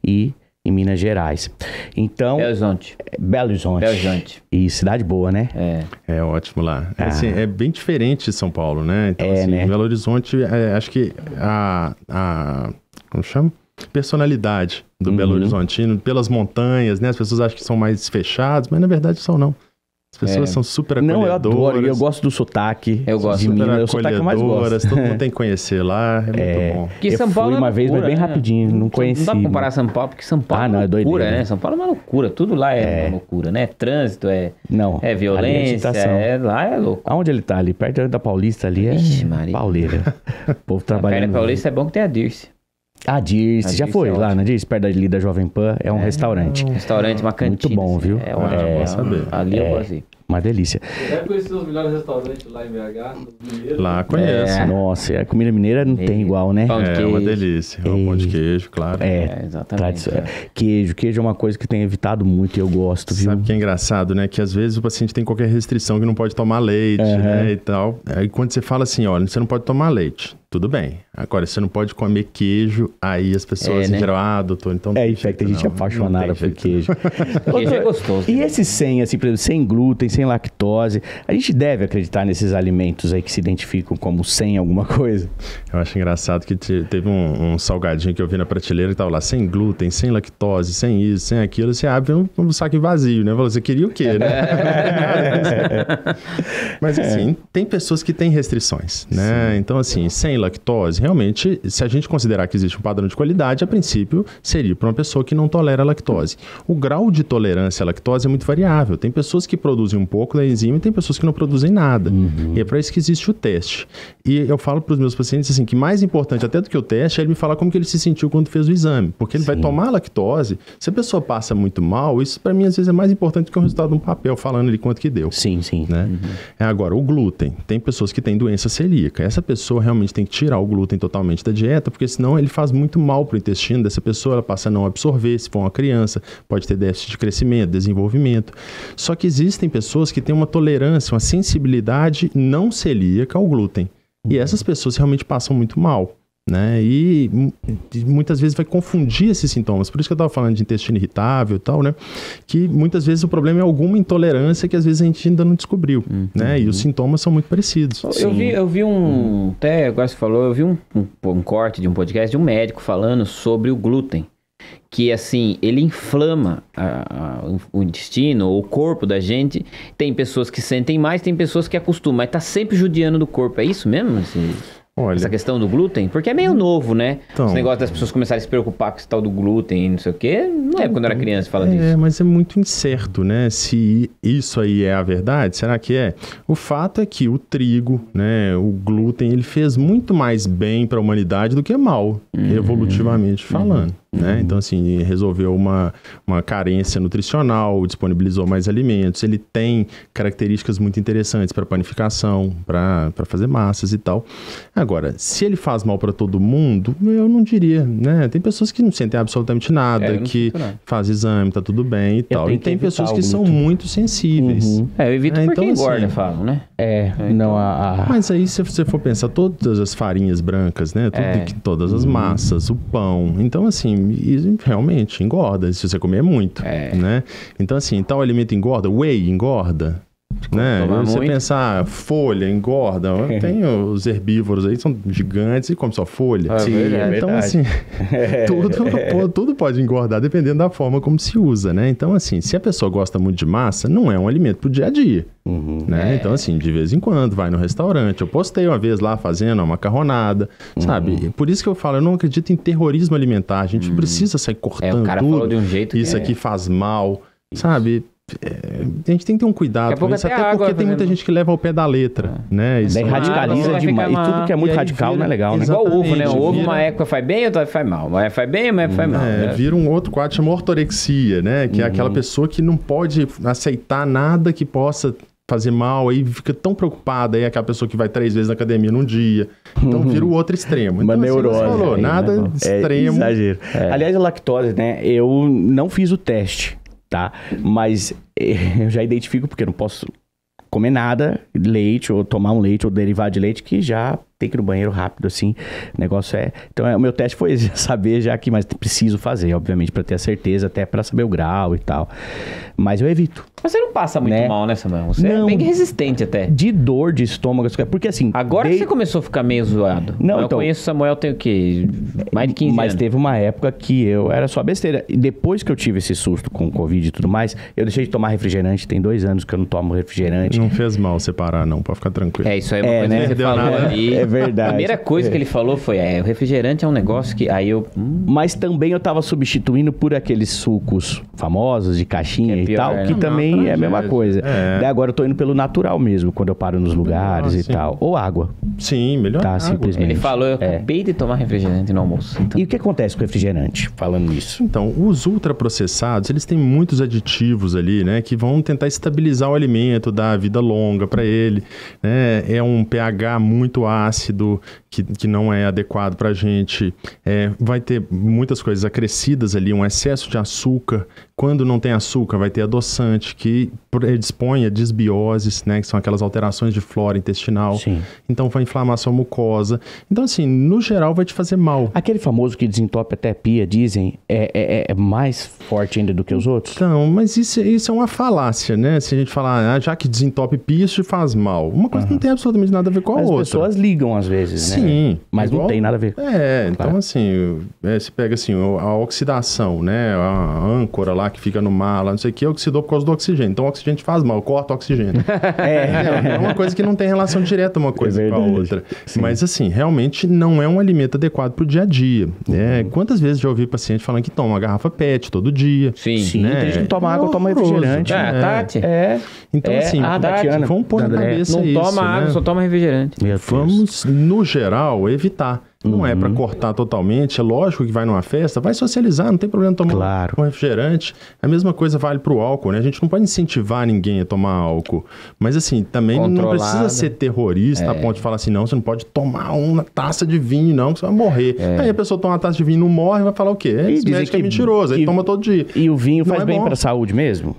e em Minas Gerais. Então. Belo Horizonte. Belo Horizonte. Belo Horizonte. E cidade boa, né? É. É ótimo lá. É ah. Assim, é bem diferente de São Paulo, né? Então, é, assim, né? Belo Horizonte, é, acho que a, a. Como chama? Personalidade do uhum. Belo Horizontino, pelas montanhas, né? As pessoas acham que são mais fechados, mas na verdade são não. As pessoas é. são super acolhedoras. Não, eu adoro. Eu gosto do sotaque. Eu gosto de Minas. É o sotaque que eu mais gosto. Todo mundo tem que conhecer lá. É muito é. bom. que eu São Paulo fui é uma vez, mas bem né? rapidinho. Não conheci. Não dá pra comparar São Paulo, porque São Paulo ah, não, é, é loucura, né? né? São Paulo é uma loucura. Tudo lá é, uma loucura, né? Trânsito, é, não, é violência. É, lá é louco. Aonde ele tá ali? Perto da Paulista ali é Ixi, Maria. pauleira. o povo trabalhando. da Paulista é bom que tem a Dirce. A Dirce, já foi é lá na né, Dirce, perto ali da Jovem Pan, é um é, restaurante. É um restaurante, uma cantina. Muito bom, assim, viu? É, ótimo. É, é, saber. Ali eu é gostei. Uma delícia. Deve conhecer os melhores restaurantes lá em BH, Lá conhece. É. Nossa, a comida mineira não tem igual, né? Pão de queijo. É, é uma delícia. É. Um pão de queijo, claro. É, é exatamente. É. Queijo. Queijo é uma coisa que tem evitado muito e eu gosto, viu? Sabe o que é engraçado, né? Que às vezes o paciente tem qualquer restrição que não pode tomar leite, uhum. né? E tal. Aí quando você fala assim, olha, você não pode tomar leite tudo bem. Agora, você não pode comer queijo, aí as pessoas é, né? ah, doutor, então. É, e tem gente não, apaixonada não por né? queijo. queijo é gostoso. E né? esse sem, assim, por exemplo, sem glúten, sem lactose, a gente deve acreditar nesses alimentos aí que se identificam como sem alguma coisa? Eu acho engraçado que te, teve um, um, salgadinho que eu vi na prateleira e tava lá, sem glúten, sem lactose, sem isso, sem aquilo, você abre um, um vazio, né? Você queria o quê, né? Mas assim, é. tem pessoas que têm restrições, né? Sim. Então, assim, sem lactose lactose, realmente, se a gente considerar que existe um padrão de qualidade, a princípio seria para uma pessoa que não tolera lactose. O grau de tolerância à lactose é muito variável. Tem pessoas que produzem um pouco da enzima e tem pessoas que não produzem nada. Uhum. E é para isso que existe o teste. E eu falo para os meus pacientes assim que mais importante até do que o teste é ele me falar como que ele se sentiu quando fez o exame, porque ele Sim. vai tomar lactose. Se a pessoa passa muito mal, isso para mim às vezes é mais importante do que o resultado de um papel falando ele quanto que deu. Sim, sim. Né? Uhum. É, agora, o glúten. Tem pessoas que têm doença celíaca. Essa pessoa realmente tem que tirar o glúten totalmente da dieta, porque senão ele faz muito mal para o intestino dessa pessoa, ela passa a não absorver, se for uma criança, pode ter déficit de crescimento, desenvolvimento. Só que existem pessoas que têm uma tolerância, uma sensibilidade não celíaca ao glúten. E uhum. essas pessoas realmente passam muito mal né? E muitas vezes vai confundir esses sintomas. Por isso que eu estava falando de intestino irritável e tal, né? Que muitas vezes o problema é alguma intolerância que às vezes a gente ainda não descobriu, uhum. né? E os sintomas são muito parecidos. Eu vi, eu vi um, uhum. até agora você falou, eu vi um, um, um corte de um podcast de um médico falando sobre o glúten que assim ele inflama a, a, o intestino, o corpo da gente. Tem pessoas que sentem mais, tem pessoas que acostumam, mas tá sempre judiando do corpo, é isso mesmo? Assim? Olha. Essa questão do glúten, porque é meio hum. novo, né? Então, Esse negócio das pessoas começarem a se preocupar com esse tal do glúten e não sei o quê. Não é quando eu era criança falando é, disso. É, mas é muito incerto, né? Se isso aí é a verdade, será que é? O fato é que o trigo, né? O glúten, ele fez muito mais bem para a humanidade do que mal, uhum. evolutivamente falando. Uhum. Né? Então, assim, resolveu uma, uma carência nutricional, disponibilizou mais alimentos. Ele tem características muito interessantes para panificação, para fazer massas e tal. Agora, se ele faz mal para todo mundo, eu não diria, né? Tem pessoas que não sentem absolutamente nada, é, que faz exame, tá tudo bem e eu tal. E tem pessoas que são muito sensíveis. Uhum. É, eu evito é, então, porque engorda, assim, falam, né? É, é não então, a, a, Mas aí, se você for pensar, todas as farinhas brancas, né? Tudo, é. Todas as uhum. massas, o pão. Então, assim, e realmente engorda, se você comer muito, é. né? Então, assim, tal então alimento engorda, whey engorda, né? Você muito. pensar ah, folha, engorda. Tem os herbívoros aí, são gigantes e comem só folha. Ah, é Sim, é então, assim, tudo, tudo pode engordar dependendo da forma como se usa, né? Então, assim, se a pessoa gosta muito de massa, não é um alimento pro dia a dia. Uhum, né? É. Então, assim, de vez em quando, vai no restaurante. Eu postei uma vez lá fazendo uma macarronada, uhum. sabe? Por isso que eu falo, eu não acredito em terrorismo alimentar. A gente uhum. precisa sair cortando é, o cara tudo. Falou de um jeito isso que... É. aqui faz mal, isso. sabe? É, a gente tem que ter um cuidado com isso, até, porque tem muita gente que leva ao pé da letra, é. né? Isso Daí radicaliza demais. E tudo que é muito radical não é legal, né? Igual o ovo, né? O ovo, uma época faz bem, outra faz mal. Uma época faz bem, uma época faz mal. É, né? vira um outro quadro, chama ortorexia, né? Que é uhum. aquela pessoa que não pode aceitar nada que possa fazer mal, aí fica tão preocupada, aí é aquela pessoa que vai três vezes na academia num dia. Então vira o outro extremo. Uma então, assim, neurose. Assim, falou, né? é, nada é, extremo. exagero. É. Aliás, a lactose, né? Eu não fiz o teste tá? Mas eh, eu já identifico porque eu não posso comer nada, leite, ou tomar um leite, ou derivado de leite, que já tem que ir no banheiro rápido, assim. O negócio é. Então, é, o meu teste foi saber já que, mas preciso fazer, obviamente, para ter a certeza, até para saber o grau e tal. Mas eu evito. Mas você não passa muito né? mal, né, Samuel? Você é não, é bem resistente até. De dor de estômago, porque assim. Agora dei... você começou a ficar meio zoado. Não, eu então. conheço o Samuel tem o quê? Mais de 15 mas anos. Mas teve uma época que eu era só besteira. E depois que eu tive esse susto com o Covid e tudo mais, eu deixei de tomar refrigerante. Tem dois anos que eu não tomo refrigerante. Não fez mal separar não, pra ficar tranquilo. É, isso aí é uma é, coisa né? que você falou nada. ali. É, verdade. A primeira coisa que ele falou foi: é, o refrigerante é um negócio que. Aí eu. Hum. Mas também eu tava substituindo por aqueles sucos famosos de caixinha é pior, e tal, né? que não, também não, é a mesma é. coisa. É. Daí agora eu tô indo pelo natural mesmo, quando eu paro nos lugares ah, e sim. tal. Ou água. Sim, melhor. Tá, água. simplesmente. Ele falou: eu é. acabei de tomar refrigerante no almoço. Então. E o que acontece com o refrigerante, falando nisso? Então, os ultraprocessados, eles têm muitos aditivos ali, né, que vão tentar estabilizar o alimento, dar vida longa para ele. Né? É um pH muito ácido ácido que, que não é adequado para a gente, é, vai ter muitas coisas acrescidas ali, um excesso de açúcar. Quando não tem açúcar, vai ter adoçante que predispõe a desbioses, né, que são aquelas alterações de flora intestinal. Sim. Então vai inflamar sua mucosa. Então, assim, no geral, vai te fazer mal. Aquele famoso que desentope até pia, dizem, é, é, é, é mais forte ainda do que os outros? Não, mas isso, isso é uma falácia, né? Se a gente falar, ah, já que desentope pia, isso faz mal. Uma coisa uhum. não tem absolutamente nada a ver com a As outra. As pessoas ligam ligam às vezes, Sim, né? Sim. Mas igual... não tem nada a ver. É, então claro. então assim, é, você pega assim, a oxidação, né? A âncora lá que fica no mar, lá, não sei o que, é oxidou por causa do oxigênio. Então o oxigênio faz mal, corta o oxigênio. é. é. uma coisa que não tem relação direta uma é coisa é com a outra. Sim. Mas assim, realmente não é um alimento adequado para o dia a dia. Né? Uhum. Quantas vezes já ouvi paciente falando que toma uma garrafa PET todo dia? Sim. Sim, né? tem que toma água, toma refrigerante. Ah, é. Tati? É. Então é assim, ah, Tatiana, pôr na cabeça Não isso, toma água, né? só toma refrigerante. Vamos no geral, evitar. Não é uhum. é para cortar totalmente. É lógico que vai numa festa, vai socializar, não tem problema tomar claro. um refrigerante. A mesma coisa vale para o álcool, né? A gente não pode incentivar ninguém a tomar álcool. Mas assim, também não precisa ser terrorista é. a ponto de falar assim, não, você não pode tomar uma taça de vinho, não, que você vai morrer. É. Aí a pessoa toma uma taça de vinho e não morre, vai falar o quê? É esse médico é que, é mentiroso, aí toma todo dia. E o vinho não faz é bem para a saúde mesmo?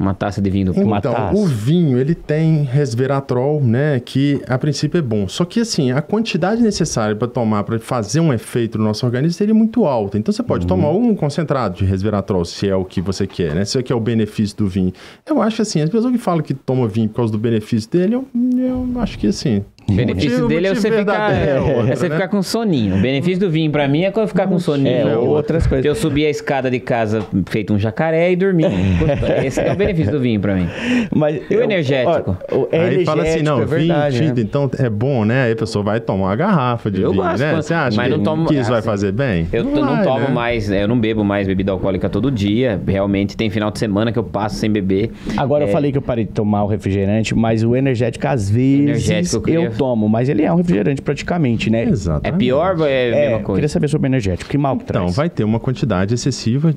uma taça de vinho do Então, taça. Então o vinho, ele tem resveratrol, né, que a princípio é bom. Só que assim, a quantidade necessária para tomar para fazer um efeito no nosso organismo seria muito alta. Então você pode uhum. tomar um concentrado de resveratrol, se é o que você quer, né? Se é que é o benefício do vinho. Eu acho assim, as pessoas que falam que toma vinho por causa do benefício dele, eu, eu acho que assim, o benefício motivo, dele é você, ficar, é, outra, é você né? ficar com soninho. O benefício do vinho pra mim é ficar com soninho. É, outras coisas. Eu subi a escada de casa feito um jacaré e dormi. Esse é o benefício do vinho pra mim. Mas e o energético? Ó, o, é Aí fala assim, não, é verdade, vinho, né? tinta, então é bom, né? Aí a pessoa vai tomar uma garrafa de eu vinho, gosto, né? Você acha mas que, não tomo, que isso assim, vai fazer bem? Eu não, vai, tomo né? mais, né? eu não bebo mais bebida alcoólica todo dia. Realmente tem final de semana que eu passo sem beber. Agora eu é. falei que eu parei de tomar o refrigerante, mas o energético às vezes... Energético, eu, eu tomo, mas ele é um refrigerante praticamente, né? Exato. É pior é, é a mesma é, coisa? queria saber sobre o energético. Que mal que então, traz? vai ter uma quantidade excessiva.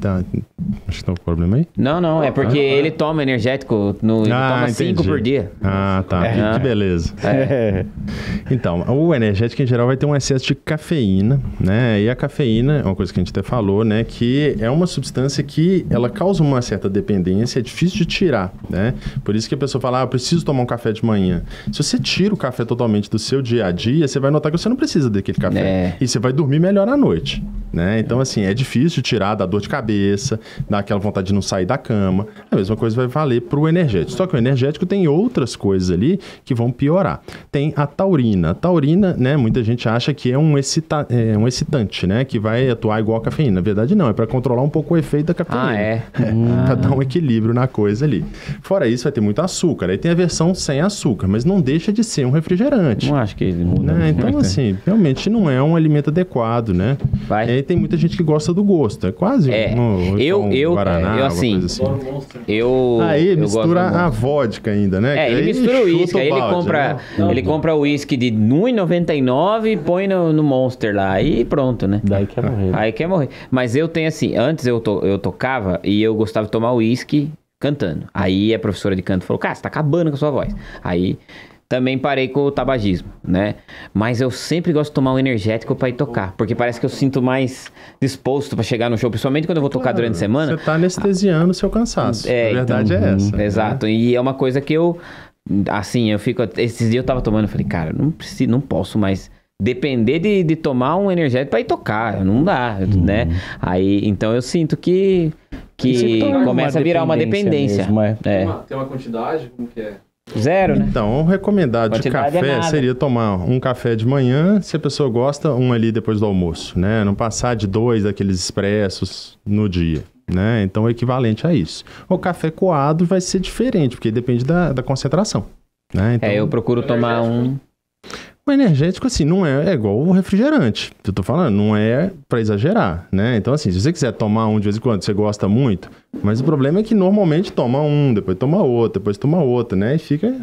Tá, acho que tá um problema aí. Não, não. É porque ah, tá. ele toma energético. No, ele ah, toma Cinco por dia. Ah, tá. É. Que, que, beleza. É. Então, o energético em geral vai ter um excesso de cafeína, né? E a cafeína é uma coisa que a gente até falou, né? Que é uma substância que ela causa uma certa dependência, é difícil de tirar, né? Por isso que a pessoa fala, ah, eu preciso tomar um café de manhã. Se você tira o café totalmente do seu dia a dia, você vai notar que você não precisa daquele café. É. E você vai dormir melhor à noite. Né? Então, assim, é difícil tirar da dor de cabeça, daquela vontade de não sair da cama. A mesma coisa vai valer para o energético. Só que o energético tem outras coisas ali que vão piorar. Tem a taurina. A taurina, né? Muita gente acha que é um, excita é um excitante, né? Que vai atuar igual a cafeína. Na verdade, não. É para controlar um pouco o efeito da cafeína. Ah, é? é ah. Para dar um equilíbrio na coisa ali. Fora isso, vai ter muito açúcar. Aí tem a versão sem açúcar, mas não deixa de ser um um refrigerante. Não acho que ele muda. Né? Então, né? assim, realmente não é um alimento adequado, né? Vai. E é, aí tem muita gente que gosta do gosto. É quase é. um, um, então eu, um eu, Guaraná, é, eu, assim, assim. Eu, aí ah, mistura eu a vodka ainda, né? É, ele mistura o uísque. Aí ele compra, né? ele compra o uísque de R$1,99 e põe no, no Monster lá. E pronto, né? Daí quer morrer. Aí quer morrer. Mas eu tenho assim, antes eu, to, eu tocava e eu gostava de tomar uísque cantando. Aí a professora de canto falou, cara, você tá acabando com a sua voz. Aí também parei com o tabagismo, né? Mas eu sempre gosto de tomar um energético para ir tocar, porque parece que eu sinto mais disposto para chegar no show, principalmente quando eu vou tocar claro, durante a ah, semana. Você tá anestesiando o ah, seu cansaço. É, a então, verdade então, é uhum, essa. Né? Exato. Né? E é uma coisa que eu assim, eu fico esses dias eu tava tomando, eu falei, cara, não preciso, não posso mais depender de, de tomar um energético para ir tocar, não dá, hum. né? Uhum. Aí, então eu sinto que que começa a virar uma dependência. Mesmo, é. É. Tem, uma, tem uma quantidade, como que é? Zero, né? Então, o recomendado de é café é seria tomar um café de manhã, se a pessoa gosta, um ali depois do almoço, né? Não passar de dois daqueles expressos no dia. Né? Então, é equivalente a isso. O café coado vai ser diferente, porque depende da, da concentração. Né? É, então, é, eu procuro tomar um. O energético, assim, não é, é igual o refrigerante. Eu tô falando, não é para exagerar, né? Então, assim, se você quiser tomar um de vez em quando, você gosta muito, mas o problema é que normalmente toma um, depois toma outro, depois toma outro, né? E fica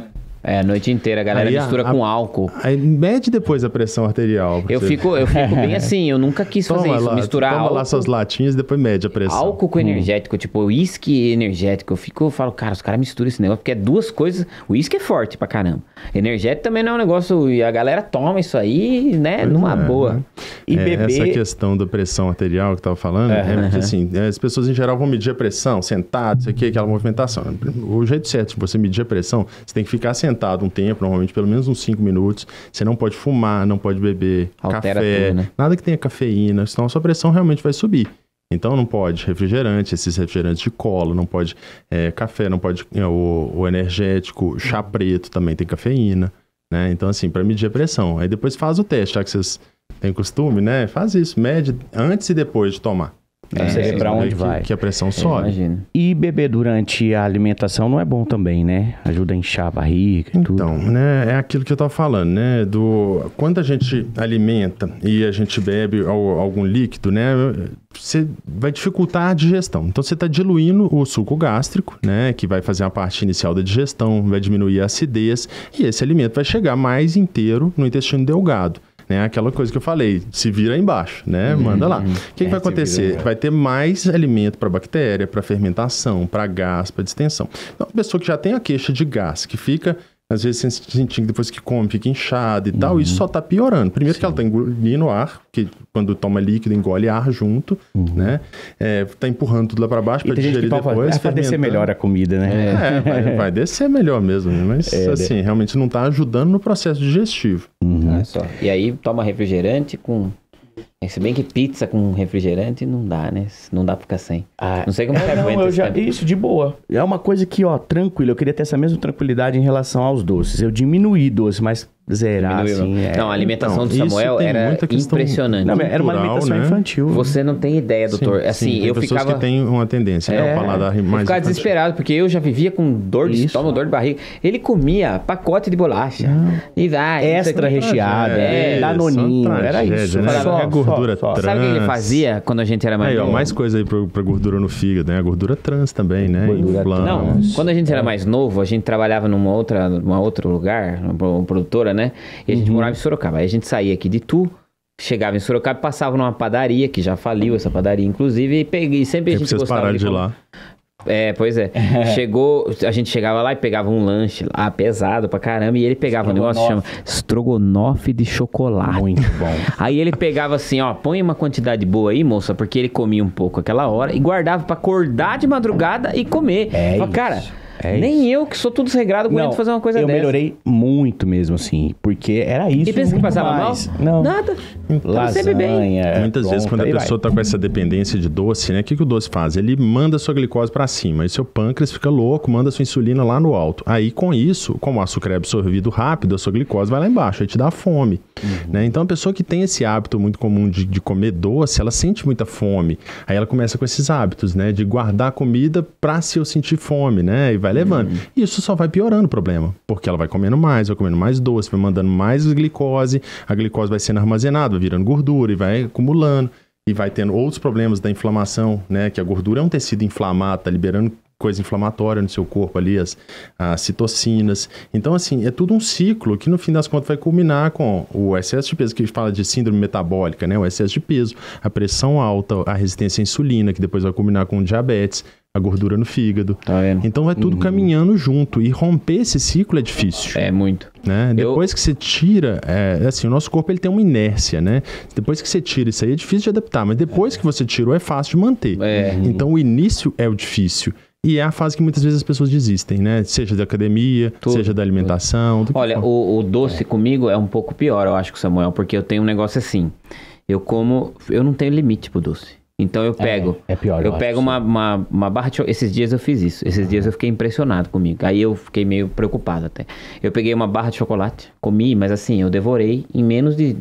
é, a noite inteira. A galera aí, mistura a, com álcool. Aí mede depois a pressão arterial. Eu fico, eu fico bem assim, eu nunca quis toma fazer lá, isso. misturar toma álcool. lá suas latinhas e depois mede a pressão. Álcool com hum. energético, tipo uísque energético. Eu fico, eu falo, cara, os caras misturam esse negócio, porque é duas coisas. O uísque é forte pra caramba. Energético também não é um negócio. E a galera toma isso aí, né? Pois numa é, boa. Né? E é, beber. Essa questão da pressão arterial que eu tava falando, é, é porque, assim, é, as pessoas em geral vão medir a pressão, sentado, isso aqui, aquela movimentação. O jeito certo de você medir a pressão, você tem que ficar sentado sentado um tempo, normalmente pelo menos uns 5 minutos. Você não pode fumar, não pode beber Altera café, tudo, né? nada que tenha cafeína, senão a sua pressão realmente vai subir. Então não pode refrigerante, esses refrigerantes de cola, não pode é, café, não pode é, o, o, energético, chá preto também tem cafeína, né? Então assim, para medir a pressão. Aí depois faz o teste, já que vocês têm costume, né? Faz isso, mede antes e depois de tomar. É, você vê é pra onde vai. Que a pressão é, sobe. E beber durante a alimentação não é bom também, né? Ajuda a inchar a barriga e então, tudo. Então, né? É aquilo que eu tava falando, né? Do, quando a gente alimenta e a gente bebe algum líquido, né? Você vai dificultar a digestão. Então, você está diluindo o suco gástrico, né? Que vai fazer a parte inicial da digestão, vai diminuir a acidez. E esse alimento vai chegar mais inteiro no intestino delgado. Né? Aquela coisa que eu falei, se vira aí embaixo, né? Uhum. Manda lá. O uhum. que, é, que vai é, acontecer? Vai ter mais alimento para bactéria, para fermentação, para gás, para distensão. Então, a pessoa que já tem a queixa de gás, que fica às vezes você sente que depois que come fica inchado e tal, isso uhum. só tá piorando. Primeiro Sim. que ela tá engolindo ar, que quando toma líquido engole ar junto, uhum. né? É, tá empurrando tudo lá para baixo para digerir palpa, depois. Ah, vai descer melhor a comida, né? É, vai, vai, descer melhor mesmo, né? mas é, assim, é. realmente não tá ajudando no processo digestivo. Uhum. E aí toma refrigerante com é, se bem que pizza com refrigerante não dá, né? Não dá pra ficar sem. Ah, não sei como é, você é, aguenta eu já, Isso, de boa. É uma coisa que, ó, tranquilo. Eu queria ter essa mesma tranquilidade em relação aos doces. Eu diminuí doce, mas zerar, Diminuiu. assim... É... Não, a então, alimentação então, do Samuel era impressionante. cultural, era uma alimentação né? infantil. Você não tem ideia, doutor. Sim, assim, sim, eu pessoas ficava... que têm uma tendência, né? é, né? O paladar mais... Eu ficava infantil. desesperado, porque eu já vivia com dor de isso. estômago, dor de barriga. Ele comia pacote de bolacha. Não. E vai... Ah, Extra é recheado, é, é, danoninho, era isso. Né? Falava, gordura só, trans. Sabe o que ele fazia quando a gente era mais aí, novo? Ó, mais coisa aí pra, pra gordura no fígado, né? A gordura trans também, né? Gordura Não, quando a gente era é. mais novo, a gente trabalhava numa outra, numa outro lugar, uma produtora, né? E a gente uhum. morava em Sorocaba. Aí a gente saía aqui de Tu, chegava em Sorocaba, passava numa padaria, que já faliu essa padaria, inclusive, e peguei, sempre a gente gostava... de, de lá. É, pois é. Chegou, a gente chegava lá e pegava um lanche lá, pesado pra caramba, e ele pegava um negócio que chama estrogonofe de chocolate. Muito bom. Aí ele pegava assim, ó, põe uma quantidade boa aí, moça, porque ele comia um pouco aquela hora e guardava para acordar de madrugada e comer. É Fala, isso. Cara, é Nem isso. eu, que sou tudo regrado, aguento fazer uma coisa eu dessa. Eu melhorei muito mesmo, assim, porque era isso. E pensa que passava mais. mal? Não. Nada. Então, Lasanha, bem. É, Muitas vezes, quando a pessoa está tá com essa dependência de doce, né? O que, que o doce faz? Ele manda sua glicose para cima, e seu pâncreas fica louco, manda sua insulina lá no alto. Aí, com isso, como o açúcar é absorvido rápido, a sua glicose vai lá embaixo, aí te dá fome. Uhum. Né? Então, a pessoa que tem esse hábito muito comum de, de comer doce, ela sente muita fome. Aí ela começa com esses hábitos, né? De guardar comida para se eu sentir fome, né? E vai vai levando. Uhum. E isso só vai piorando o problema, porque ela vai comendo mais, vai comendo mais doce, vai mandando mais glicose, a glicose vai sendo armazenada, vai virando gordura e vai acumulando. E vai tendo outros problemas da inflamação, né? Que a gordura é um tecido inflamado, tá liberando coisa inflamatória no seu corpo ali, as, as, citocinas. Então, assim, é tudo um ciclo que no fim das contas vai culminar com o excesso de peso, que a gente fala de síndrome metabólica, né? O excesso de peso, a pressão alta, a resistência à insulina, que depois vai culminar com diabetes, a gordura no fígado. Tá vendo? Então é tudo uhum. caminhando junto. E romper esse ciclo é difícil. É muito. Né? Depois eu... que você tira, é, assim, o nosso corpo ele tem uma inércia, né? Depois que você tira isso aí é difícil de adaptar, mas depois é. que você tirou é fácil de manter. É. Uhum. Então o início é o difícil. E é a fase que muitas vezes as pessoas desistem, né? Seja da academia, tudo, seja da alimentação. Olha, o, o, doce comigo é um pouco pior, eu acho, que o Samuel, porque eu tenho um negócio assim. Eu como. Eu não tenho limite pro doce. Então eu é, pego. É, é pior. Eu, eu pego uma, uma, uma, barra de Esses dias eu fiz isso. Esses uhum. dias eu fiquei impressionado comigo. Aí eu fiquei meio preocupado até. Eu peguei uma barra de chocolate, comi, mas assim, eu devorei em menos de.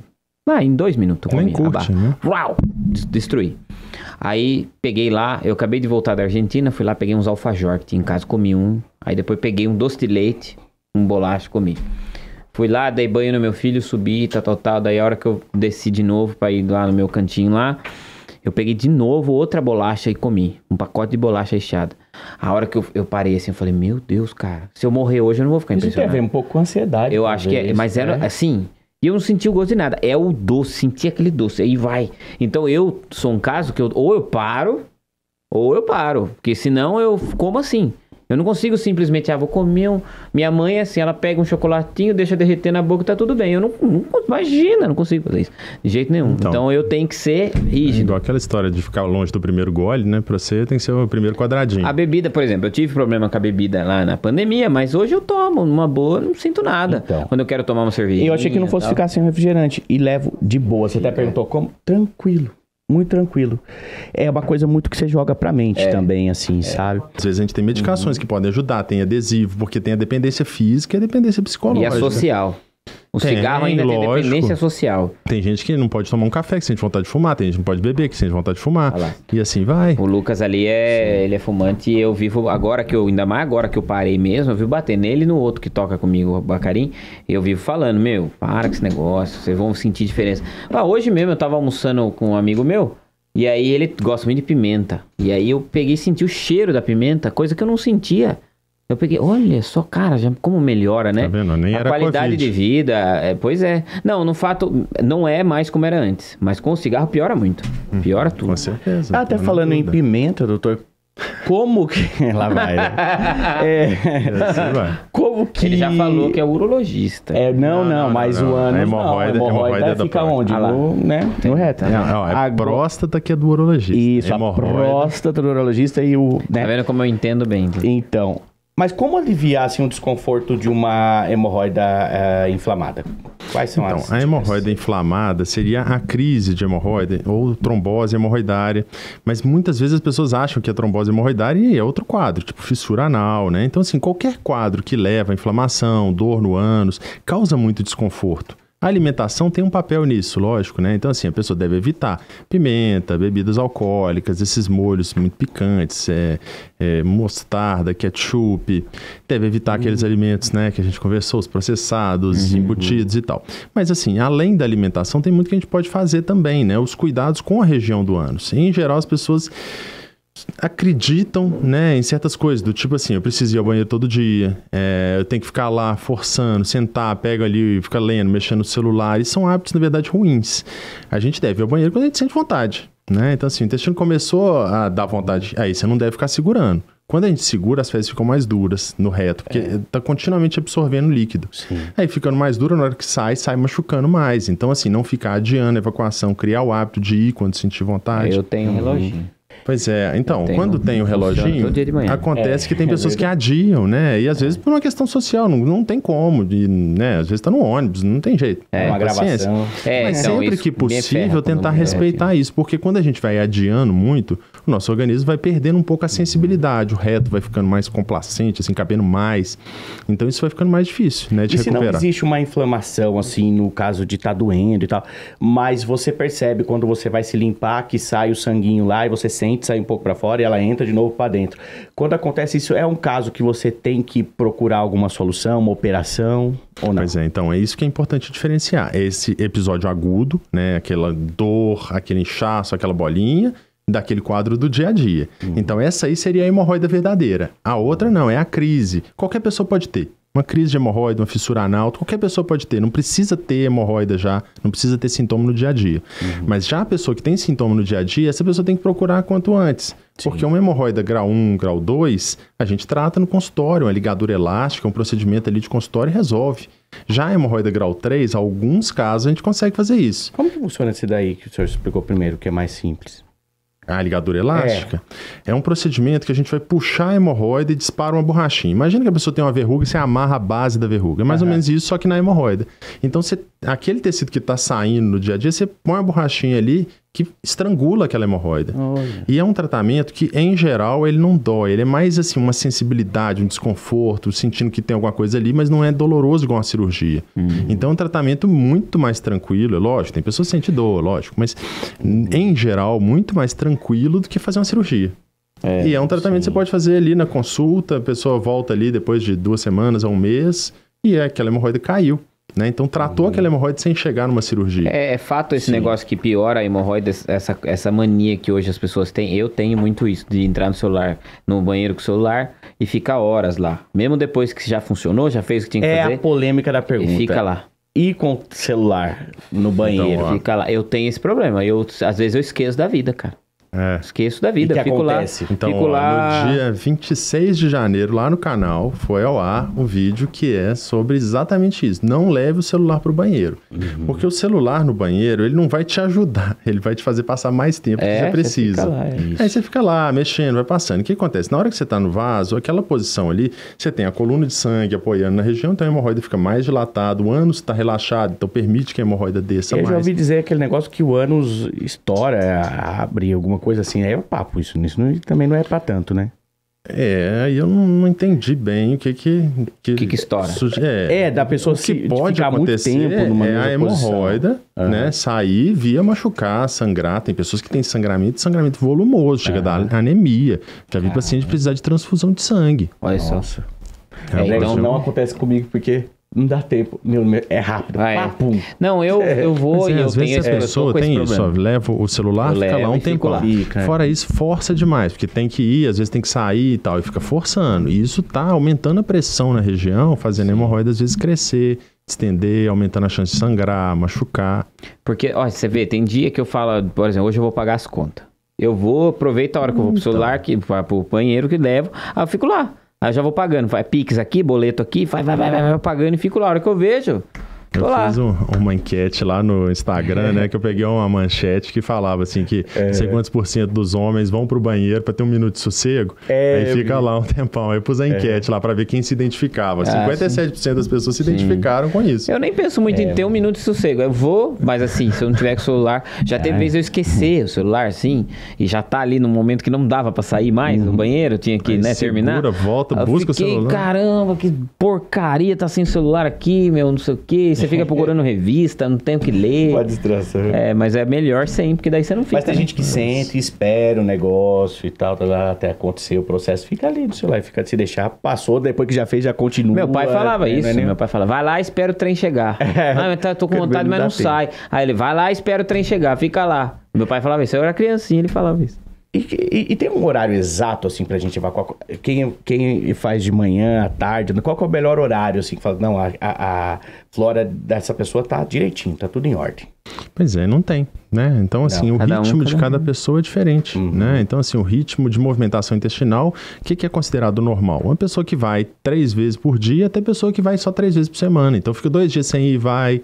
Ah, em dois minutos comi curte, a barra. Né? Uau! Destruí. Aí peguei lá, eu acabei de voltar da Argentina, fui lá, peguei uns alfajor que tinha em casa, comi um. Aí depois peguei um doce de leite, um bolacha, comi. Fui lá, dei banho no meu filho, subi, tal, tá, tal, tá, Tá. Daí a hora que eu desci de novo pra ir lá no meu cantinho lá. Eu peguei de novo outra bolacha e comi. Um pacote de bolacha recheada. A hora que eu, eu, parei assim, eu falei, meu Deus, cara, se eu morrer hoje eu não vou ficar é impressionado. Isso tem a ver um pouco com ansiedade. Eu acho que é, mas era né? assim, e eu não senti o gosto de nada. É o doce, senti aquele doce, aí vai. Então eu sou um caso que eu, ou eu paro, ou eu paro. Porque senão eu como assim. Eu não consigo simplesmente, ah, vou comer um. Minha mãe, é assim, ela pega um chocolatinho, deixa derreter na boca, tá tudo bem. Eu não, não imagina, não consigo fazer isso. De jeito nenhum. Então, então eu tenho que ser rígido. É igual aquela história de ficar longe do primeiro gole, né? Pra você tem que ser o primeiro quadradinho. A bebida, por exemplo, eu tive problema com a bebida lá na pandemia, mas hoje eu tomo, numa boa, não sinto nada. Então, quando eu quero tomar uma cerveja. Eu achei que não fosse tal. ficar sem refrigerante. E levo de boa. Você até perguntou é. como? Tranquilo. Muito tranquilo. É uma coisa muito que você joga pra mente é. também, assim, é. sabe? Às vezes a gente tem medicações uhum. que podem ajudar, tem adesivo, porque tem a dependência física e a dependência psicológica. E a social. O tem, cigarro ainda lógico. tem dependência social. Tem gente que não pode tomar um café que sente vontade de fumar, tem gente que não pode beber que sente vontade de fumar. Ah e assim vai. O Lucas ali é, Sim. ele é fumante e eu vivo agora que eu ainda mais agora que eu parei mesmo, eu vivo bater nele e no outro que toca comigo, o Bacarim, eu vivo falando, meu, para com esse negócio, vocês vão sentir diferença. Ah, hoje mesmo eu tava almoçando com um amigo meu, e aí ele gosta muito de pimenta. E aí eu peguei e senti o cheiro da pimenta, coisa que eu não sentia. Eu peguei, olha só, cara, já, como melhora, né? Tá vendo? Nem a era qualidade COVID. de vida, é, pois é. Não, no fato, não é mais como era antes, mas com o cigarro piora muito. Uhum, piora tudo. Com certeza. Tá até falando em pimenta, doutor, como que. Lá vai. Né? É. é. Assim como que. Ele já falou que é urologista. É, não, não, não, não mas não, o é ano. A hemorroida, não, a hemorroida, é fica da onde? Ah, no, né? no reto. Né? Não, a, a próstata que é do urologista. Isso, a próstata do urologista e o. Né? Tá vendo como eu entendo bem. Então, então mas como aliviar assim, um desconforto de uma hemorroida uh, inflamada? Quais são então, as a hemorroida inflamada seria a crise de hemorroida ou trombose hemorroidária, mas muitas vezes as pessoas acham que é trombose hemorroidária e é outro quadro, tipo fissura anal, né? Então assim, qualquer quadro que leva a inflamação, dor no ânus, causa muito desconforto. A alimentação tem um papel nisso, lógico, né? Então, assim, a pessoa deve evitar pimenta, bebidas alcoólicas, esses molhos muito picantes, é, é, mostarda, ketchup. Deve evitar uhum. aqueles alimentos, né, que a gente conversou, os processados, uhum. embutidos e tal. Mas, assim, além da alimentação, tem muito que a gente pode fazer também, né? Os cuidados com a região do ânus. Em geral, as pessoas acreditam, né, em certas coisas, do tipo assim, eu preciso ir ao banheiro todo dia, é, eu tenho que ficar lá forçando, sentar, pega ali e fica lendo, mexendo no celular, e são hábitos, na verdade, ruins. A gente deve ir ao banheiro quando a gente sente vontade, né? Então, assim, o intestino começou a dar vontade, aí é você não deve ficar segurando. Quando a gente segura, as fezes ficam mais duras no reto, porque está é. Tá continuamente absorvendo líquido. Sim. Aí ficando mais dura, na hora que sai, sai machucando mais. Então, assim, não ficar adiando a evacuação, criar o hábito de ir quando sentir vontade. É, eu tenho um uhum. reloginho. Pois é, então, tenho, quando tem o reloginho, acontece é, que tem é. pessoas que adiam, né? E às vezes por uma questão social, não, não tem como, de, né? Às vezes tá no ônibus, não tem jeito. É, uma paciência. Gravação. É, Mas então, sempre que possível tentar né? respeitar isso, porque quando a gente vai adiando muito, o nosso organismo vai perdendo um pouco a sensibilidade, o reto vai ficando mais complacente, assim, cabendo mais. Então isso vai ficando mais difícil, né, de e recuperar. se não existe uma inflamação, assim, no caso de estar tá doendo e tal, mas você percebe quando você vai se limpar que sai o sanguinho lá e você sente sair um pouco para fora e ela entra de novo para dentro. Quando acontece isso, é um caso que você tem que procurar alguma solução, uma operação ou não? Pois é, então é isso que é importante diferenciar. Esse episódio agudo, né, aquela dor, aquele inchaço, aquela bolinha, daquele quadro do dia a dia. Uhum. Então, essa aí seria a hemorroida verdadeira. A outra não, é a crise. Qualquer pessoa pode ter. Uma crise de hemorroida, uma fissura anal, qualquer pessoa pode ter. Não precisa ter hemorroida já, não precisa ter sintoma no dia a dia. Uhum. Mas já a pessoa que tem sintoma no dia a dia, essa pessoa tem que procurar quanto antes. Sim. Porque uma hemorroida grau 1, grau 2, a gente trata no consultório, uma ligadura elástica, um procedimento ali de consultório e resolve. Já a hemorroida grau 3, alguns casos a gente consegue fazer isso. Como que funciona esse daí que o senhor explicou primeiro, que é mais simples? a ligadura elástica, é. é. um procedimento que a gente vai puxar a hemorroida e dispara uma borrachinha. Imagina que a pessoa tem uma verruga e você amarra a base da verruga. É mais uhum. ou menos isso, só que na hemorroida. Então, você, aquele tecido que está saindo no dia a dia, você põe a borrachinha ali que estrangula aquela hemorroida. Olha. E é um tratamento que, em geral, ele não dói. Ele é mais assim uma sensibilidade, um desconforto, sentindo que tem alguma coisa ali, mas não é doloroso igual uma cirurgia. Uhum. Então é um tratamento muito mais tranquilo, é lógico. Tem pessoas que sentem dor, lógico, mas uhum. em geral, muito mais tranquilo do que fazer uma cirurgia. É, e é um tratamento sim. que você pode fazer ali na consulta, a pessoa volta ali depois de duas semanas a um mês, e é aquela hemorroida caiu. Né? Então tratou uhum. aquela hemorroide sem chegar numa cirurgia. É, é fato esse Sim. negócio que piora a hemorroide, essa, essa mania que hoje as pessoas têm. Eu tenho muito isso, de entrar no celular, no banheiro com o celular e ficar horas lá. Mesmo depois que já funcionou, já fez o que tinha que é fazer. É a polêmica da pergunta. E fica lá e com o celular no então, banheiro. Então, fica lá. Eu tenho esse problema. Eu, às vezes eu esqueço da vida, cara. É. Esqueço da vida, o que fico acontece? lá. Então, fico ó, lá... no dia 26 de janeiro, lá no canal, foi ao ar um vídeo que é sobre exatamente isso. Não leve o celular para o banheiro. Uhum. Porque o celular no banheiro, ele não vai te ajudar, ele vai te fazer passar mais tempo é, que você precisa. Você lá, é Aí você fica lá mexendo, vai passando. O que acontece? Na hora que você está no vaso, aquela posição ali, você tem a coluna de sangue apoiando na região, então a hemorroida fica mais dilatada, o ânus está relaxado, então permite que a hemorroida desça Eu mais. Eu já ouvi dizer aquele negócio que o ânus estoura, abre alguma coisa coisa assim, é o papo isso. Isso não, também não é para tanto, né? É, aí eu não, não, entendi bem o que que... que, que, que estoura. É, é, da pessoa se, pode acontecer é a hemorroida, uhum. né? Sair via machucar, sangrar. Tem pessoas que têm sangramento, sangramento volumoso, chega uhum. da anemia. Já vi uhum. paciente precisar de transfusão de sangue. Olha só. É, é, então não acontece comigo porque não dá tempo. Meu, meu é rápido. Ah, é. Não, eu, é. eu vou Mas, é, e eu tenho essa pessoa tem isso. levo leva o celular, eu fica lá um tempo. Lá. Fica, Fora isso, força demais, porque tem que ir, às vezes tem que sair e tal, e fica forçando. E isso tá aumentando a pressão na região, fazendo a hemorroida às vezes crescer estender, aumentando a chance de sangrar, machucar. Porque, ó, você vê, tem dia que eu falo, por exemplo, hoje eu vou pagar as contas. Eu vou, aproveito a hora que eu vou pro então. celular, que, pro banheiro que levo, aí eu fico lá. Aí eu já vou pagando. Vai é Pix aqui, boleto aqui, vai, vai, vai, vai, vai pagando e fico lá. A hora que eu vejo, eu Olá. fiz um, uma enquete lá no Instagram, né? Que eu peguei uma manchete que falava assim que é. não sei quantos por cento dos homens vão pro banheiro para ter um minuto de sossego. É, aí fica vi. lá um tempão. Aí eu pus a é. enquete é. lá para ver quem se identificava. Ah, 57% das pessoas se sim. identificaram com isso. Eu nem penso muito é. em ter um minuto de sossego. Eu vou, mas assim, se eu não tiver com o celular. Já teve é. vez eu esquecer o celular, assim, e já tá ali no momento que não dava para sair mais uhum. no banheiro, eu tinha que aí né, segura, terminar. volta, eu busca fiquei, o celular. Caramba, que porcaria, tá sem celular aqui, meu, não sei o que você fica procurando revista, não tem o que ler. Pode distração. É, mas é melhor sem, porque daí você não fica. Mas tem né? gente que Nossa. sente, espera o negócio e tal, tal, tá tal, até acontecer o processo. Fica ali no celular, fica se deixar. Passou, depois que já fez, já continua. Meu pai falava é, isso. Né, né, Meu pai falava, vai lá, espera o trem chegar. É. Ah, eu tô com vontade, mas não tempo. sai. Aí ele, vai lá, espera o trem chegar, fica lá. Meu pai falava isso, eu era criancinha, ele falava isso. E, e, e, tem um horário exato, assim, pra gente evacuar? Quem, quem faz de manhã, à tarde? Qual é o melhor horário, assim, que fala, não, a, a, a, flora dessa pessoa tá direitinho, tá tudo em ordem? Pois é, não tem, né? Então, assim, não, o ritmo um, de cada um. pessoa é diferente, uhum. né? Então, assim, o ritmo de movimentação intestinal, o que, que, é considerado normal? Uma pessoa que vai três vezes por dia até pessoa que vai só três vezes por semana. Então, fica dois dias sem ir e vai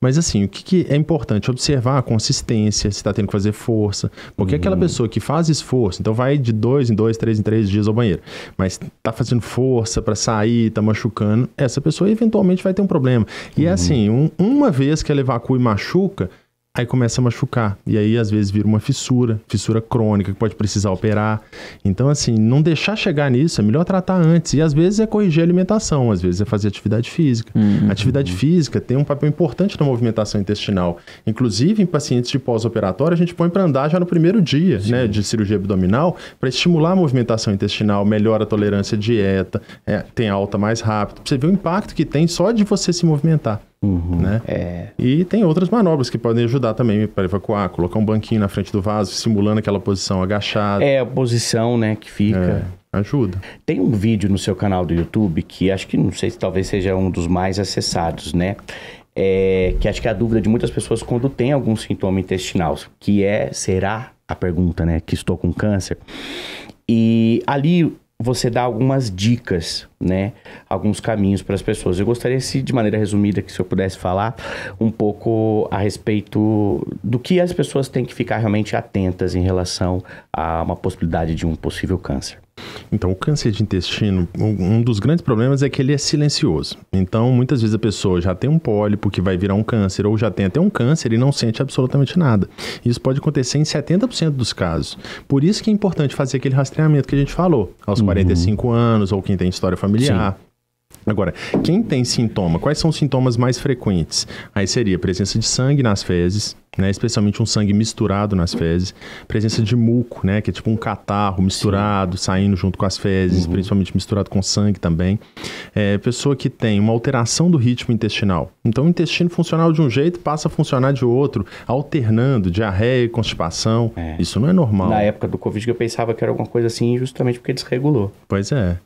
mas assim, o que, que, é importante? Observar a consistência, se está tendo que fazer força. Porque uhum. aquela pessoa que faz esforço, então vai de dois em dois, três em três dias ao banheiro, mas está fazendo força para sair, está machucando, essa pessoa eventualmente vai ter um problema. E é uhum. é assim, um, uma vez que ela evacua e machuca, aí começa a machucar. E aí, às vezes, vira uma fissura, fissura crônica, que pode precisar operar. Então, assim, não deixar chegar nisso, é melhor tratar antes. E às vezes é corrigir a alimentação, às vezes é fazer atividade física. Uhum. Atividade física tem um papel importante na movimentação intestinal. Inclusive, em pacientes de pós-operatório, a gente põe para andar já no primeiro dia né, de cirurgia abdominal, para estimular a movimentação intestinal, melhora a tolerância à dieta, é, tem alta mais rápido. você vê o impacto que tem só de você se movimentar. Uhum. Né? É. E tem outras manobras que podem ajudar também para evacuar, colocar um banquinho na frente do vaso, simulando aquela posição agachada. É, a posição né, que fica. É. Ajuda. Tem um vídeo no seu canal do YouTube que acho que não sei se talvez seja um dos mais acessados, né? É, que acho que é a dúvida de muitas pessoas quando tem algum sintoma intestinal, que é será a pergunta, né? Que estou com câncer. E ali você dá algumas dicas, né? Alguns caminhos para as pessoas. Eu gostaria, se de maneira resumida, que se eu pudesse falar um pouco a respeito do que as pessoas têm que ficar realmente atentas em relação a uma possibilidade de um possível câncer. Então, o câncer de intestino, um dos grandes problemas é que ele é silencioso. Então, muitas vezes a pessoa já tem um pólipo que vai virar um câncer, ou já tem até um câncer e não sente absolutamente nada. Isso pode acontecer em 70% dos casos. Por isso que é importante fazer aquele rastreamento que a gente falou, aos uhum. 45 anos, ou quem tem história familiar. Sim. Agora, quem tem sintoma, quais são os sintomas mais frequentes? Aí seria presença de sangue nas fezes, né, especialmente um sangue misturado nas fezes, presença de muco, né, que é tipo um catarro misturado, Sim. saindo junto com as fezes, uhum. principalmente misturado com sangue também. É, pessoa que tem uma alteração do ritmo intestinal. Então, o intestino funcional de um jeito passa a funcionar de outro, alternando diarreia e constipação. É. Isso não é normal. Na época do Covid, eu pensava que era alguma coisa assim, justamente porque desregulou. Pois é.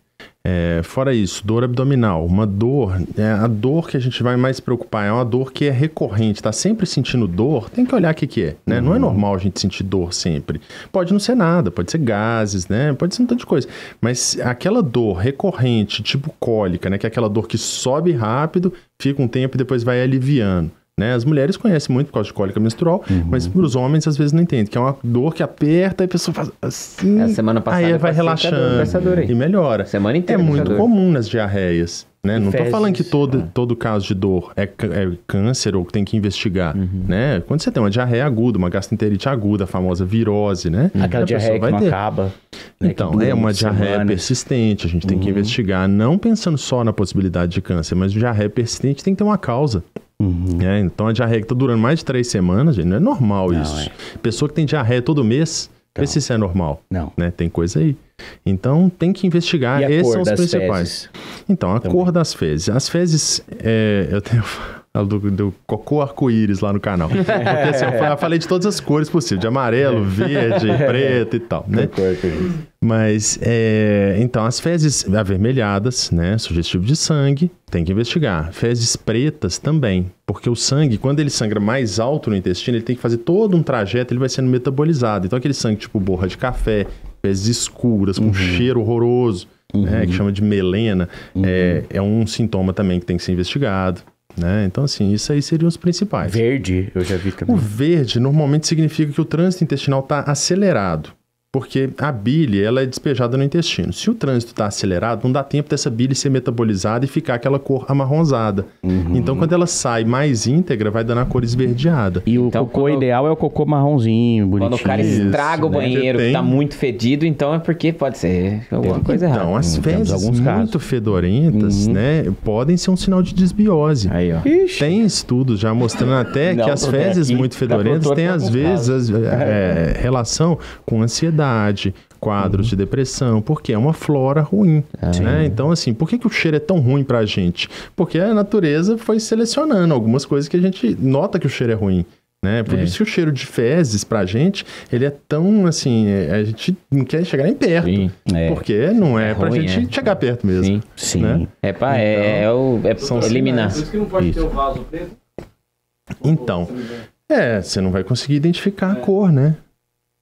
É, fora isso, dor abdominal, uma dor, é, a dor que a gente vai mais preocupar é uma dor que é recorrente, está sempre sentindo dor, tem que olhar o que, que é, né? Uhum. Não é uhum. normal a gente sentir dor sempre. Pode não ser nada, pode ser gases, né? Pode ser um tanto de coisa. Mas aquela dor recorrente, tipo cólica, né? Que é aquela dor que sobe rápido, fica um tempo e depois vai aliviando. Né? As mulheres conhecem muito por causa de cólica menstrual, uhum. mas os homens às vezes não entendem, que é uma dor que aperta e a pessoa faz assim. É, semana passada aí vai relaxando dor aí. e melhora. Semana inteira. É muito comum nas diarreias. Né? Não estou falando que todo, ah. todo caso de dor é, é câncer ou que tem que investigar, uhum. né? Quando você tem uma diarreia aguda, uma gastroenterite aguda, a famosa virose, né? Uhum. Aquela diarreia que não acaba. Né? Então, é uma diarreia semana. persistente, a gente tem uhum. que investigar, não pensando só na possibilidade de câncer, mas diarreia persistente tem que ter uma causa. Uhum. É, então a diarreia que está durando mais de três semanas, gente, não é normal não, isso. É. Pessoa que tem diarreia todo mês, não. vê então. se isso é normal. Não. Né? Tem coisa aí. Então tem que investigar. Esses são os principais. Fezes? Então, a Também. cor das fezes. As fezes, é, eu tenho do, do Cocô Arco-Íris lá no canal. Porque assim, eu falei de todas as cores possíveis, de amarelo, verde, preto e tal, né? Mas, é, então, as fezes avermelhadas, né, sugestivo de sangue, tem que investigar. Fezes pretas também, porque o sangue, quando ele sangra mais alto no intestino, ele tem que fazer todo um trajeto, ele vai sendo metabolizado. Então, aquele sangue tipo borra de café, fezes escuras, com uhum. um cheiro horroroso, uhum. né, que uhum. chama de melena, uhum. é, é um sintoma também que tem que ser investigado. Né? Então, assim, isso aí seriam os principais. Verde, eu já vi também. O verde normalmente significa que o trânsito intestinal está acelerado porque a bile ela é despejada no intestino. Se o trânsito está acelerado, não dá tempo dessa bile ser metabolizada e ficar aquela cor amarronzada. Uhum. Então, quando ela sai mais íntegra, vai dando a cor esverdeada. E o então, cocô é ideal é o cocô marronzinho, bonitinho. Quando o cara estraga Isso, o né? banheiro, né? tem... tá muito fedido, então é porque pode ser alguma coisa errada. Então, as fezes muito casos. fedorentas, uhum. né, podem ser um sinal de desbiose. Aí, ó. Ixi. Tem estudos já mostrando até não, que as né, fezes aqui, muito fedorentas têm, às vezes, as, é, relação com ansiedade ansiedade, quadros uhum. de depressão, porque é uma flora ruim. É. Né? Então, assim, por que, que o cheiro é tão ruim para a gente? Porque a natureza foi selecionando algumas coisas que a gente nota que o cheiro é ruim. Né? Por é. isso que o cheiro de fezes pra gente, ele é tão assim, é, a gente não quer chegar nem perto. Sim, é. Porque não é, é pra ruim, gente é. chegar perto mesmo. Sim, né? sim. Né? É, pra, é, então, é, o é são eliminar. Por isso que não pode isso. ter o vaso preto. Então, é, você não vai conseguir identificar a é. cor, né?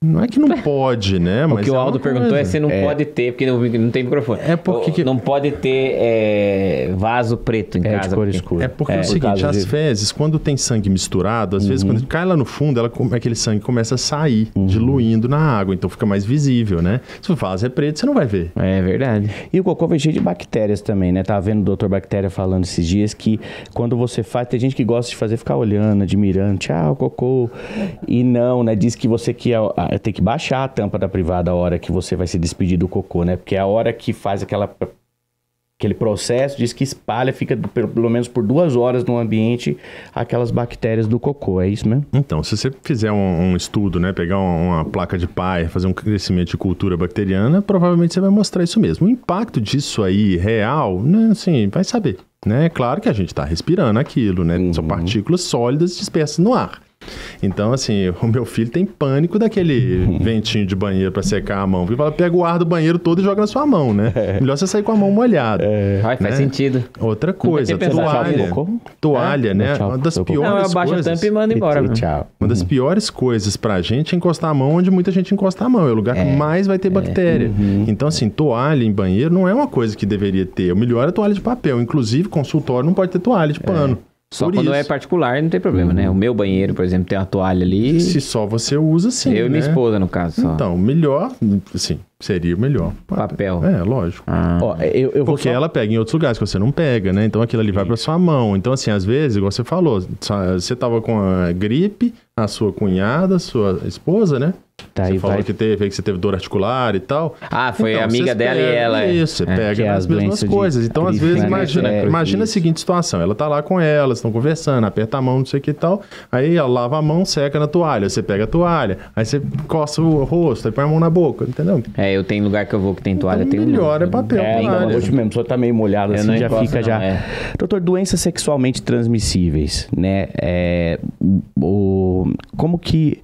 Não é que não pode, né? Mas o que é o Aldo perguntou é se não é. pode ter, porque não, não tem microfone. É porque. Que... Não pode ter é, vaso preto em é, casa. De cor escura. É porque é, é o seguinte: as de... fezes, quando tem sangue misturado, às uhum. vezes quando uhum. cai lá no fundo, ela, aquele sangue começa a sair, uhum. diluindo na água, então fica mais visível, né? Se o vaso é preto, você não vai ver. É verdade. E o cocô vem cheio de bactérias também, né? Tava tá vendo o doutor Bactéria falando esses dias que quando você faz, tem gente que gosta de fazer ficar olhando, admirando, tchau, cocô. E não, né? Diz que você que é é tem que baixar a tampa da privada a hora que você vai se despedir do cocô, né? Porque é a hora que faz aquela, aquele processo, diz que espalha, fica pelo menos por duas horas no ambiente aquelas bactérias do cocô, é isso mesmo? Então, se você fizer um, um estudo, né? Pegar uma, uma placa de pai, fazer um crescimento de cultura bacteriana, provavelmente você vai mostrar isso mesmo. O impacto disso aí, real, né? Assim, vai saber. Né? Claro que a gente está respirando aquilo, né? Uhum. São partículas sólidas dispersas no ar. Então, assim, o meu filho tem pânico daquele uhum. ventinho de banheiro para secar a mão. Porque fala, pega o ar do banheiro todo e joga na sua mão, né? É. Melhor você sair com a mão molhada. É. Ai, faz né? sentido. Outra coisa, toalha. Toalha, é. né? Tchau, uma das piores não, coisas. Abaixa a e mando embora. Tchau. Uma das uhum. piores coisas pra gente é encostar a mão onde muita gente encosta a mão. É o lugar que é. mais vai ter é. bactéria. Uhum. Então, assim, toalha em banheiro não é uma coisa que deveria ter. O melhor é toalha de papel. Inclusive, consultório não pode ter toalha de pano. É. Só por quando é isso. é particular não tem problema, né? uhum. né? O meu banheiro, por exemplo, tem uma toalha ali. Se só você usa, sim. Eu né? e minha né? esposa, no caso. Só. Então, melhor, sim, seria melhor. Papel. É, lógico. Ah. Ó, eu, eu Porque só... ela pega em outros lugares que você não pega, né? Então aquilo ali vai para sua mão. Então, assim, às vezes, igual você falou, você tava com a gripe, a sua cunhada, a sua esposa, né? Tá, você falou vai... que teve que você teve dor articular e tal. Ah, foi então, amiga dela e ela. É. Isso, você é, pega é as mesmas coisas. Então, às vezes, né? imagina, é, é, imagina a seguinte situação: ela tá lá com ela, estão conversando, aperta a mão, não sei o que e tal. Aí ela lava a mão, seca na toalha. Você pega a toalha, aí você coça o rosto, aí põe a mão na boca, entendeu? É, eu tenho lugar que eu vou que tem toalha, então, tem Melhor não, é bater é, a Hoje mesmo, a pessoa tá meio molhada, eu assim, já fica não, já. Doutor, doenças sexualmente transmissíveis, né? o... Como que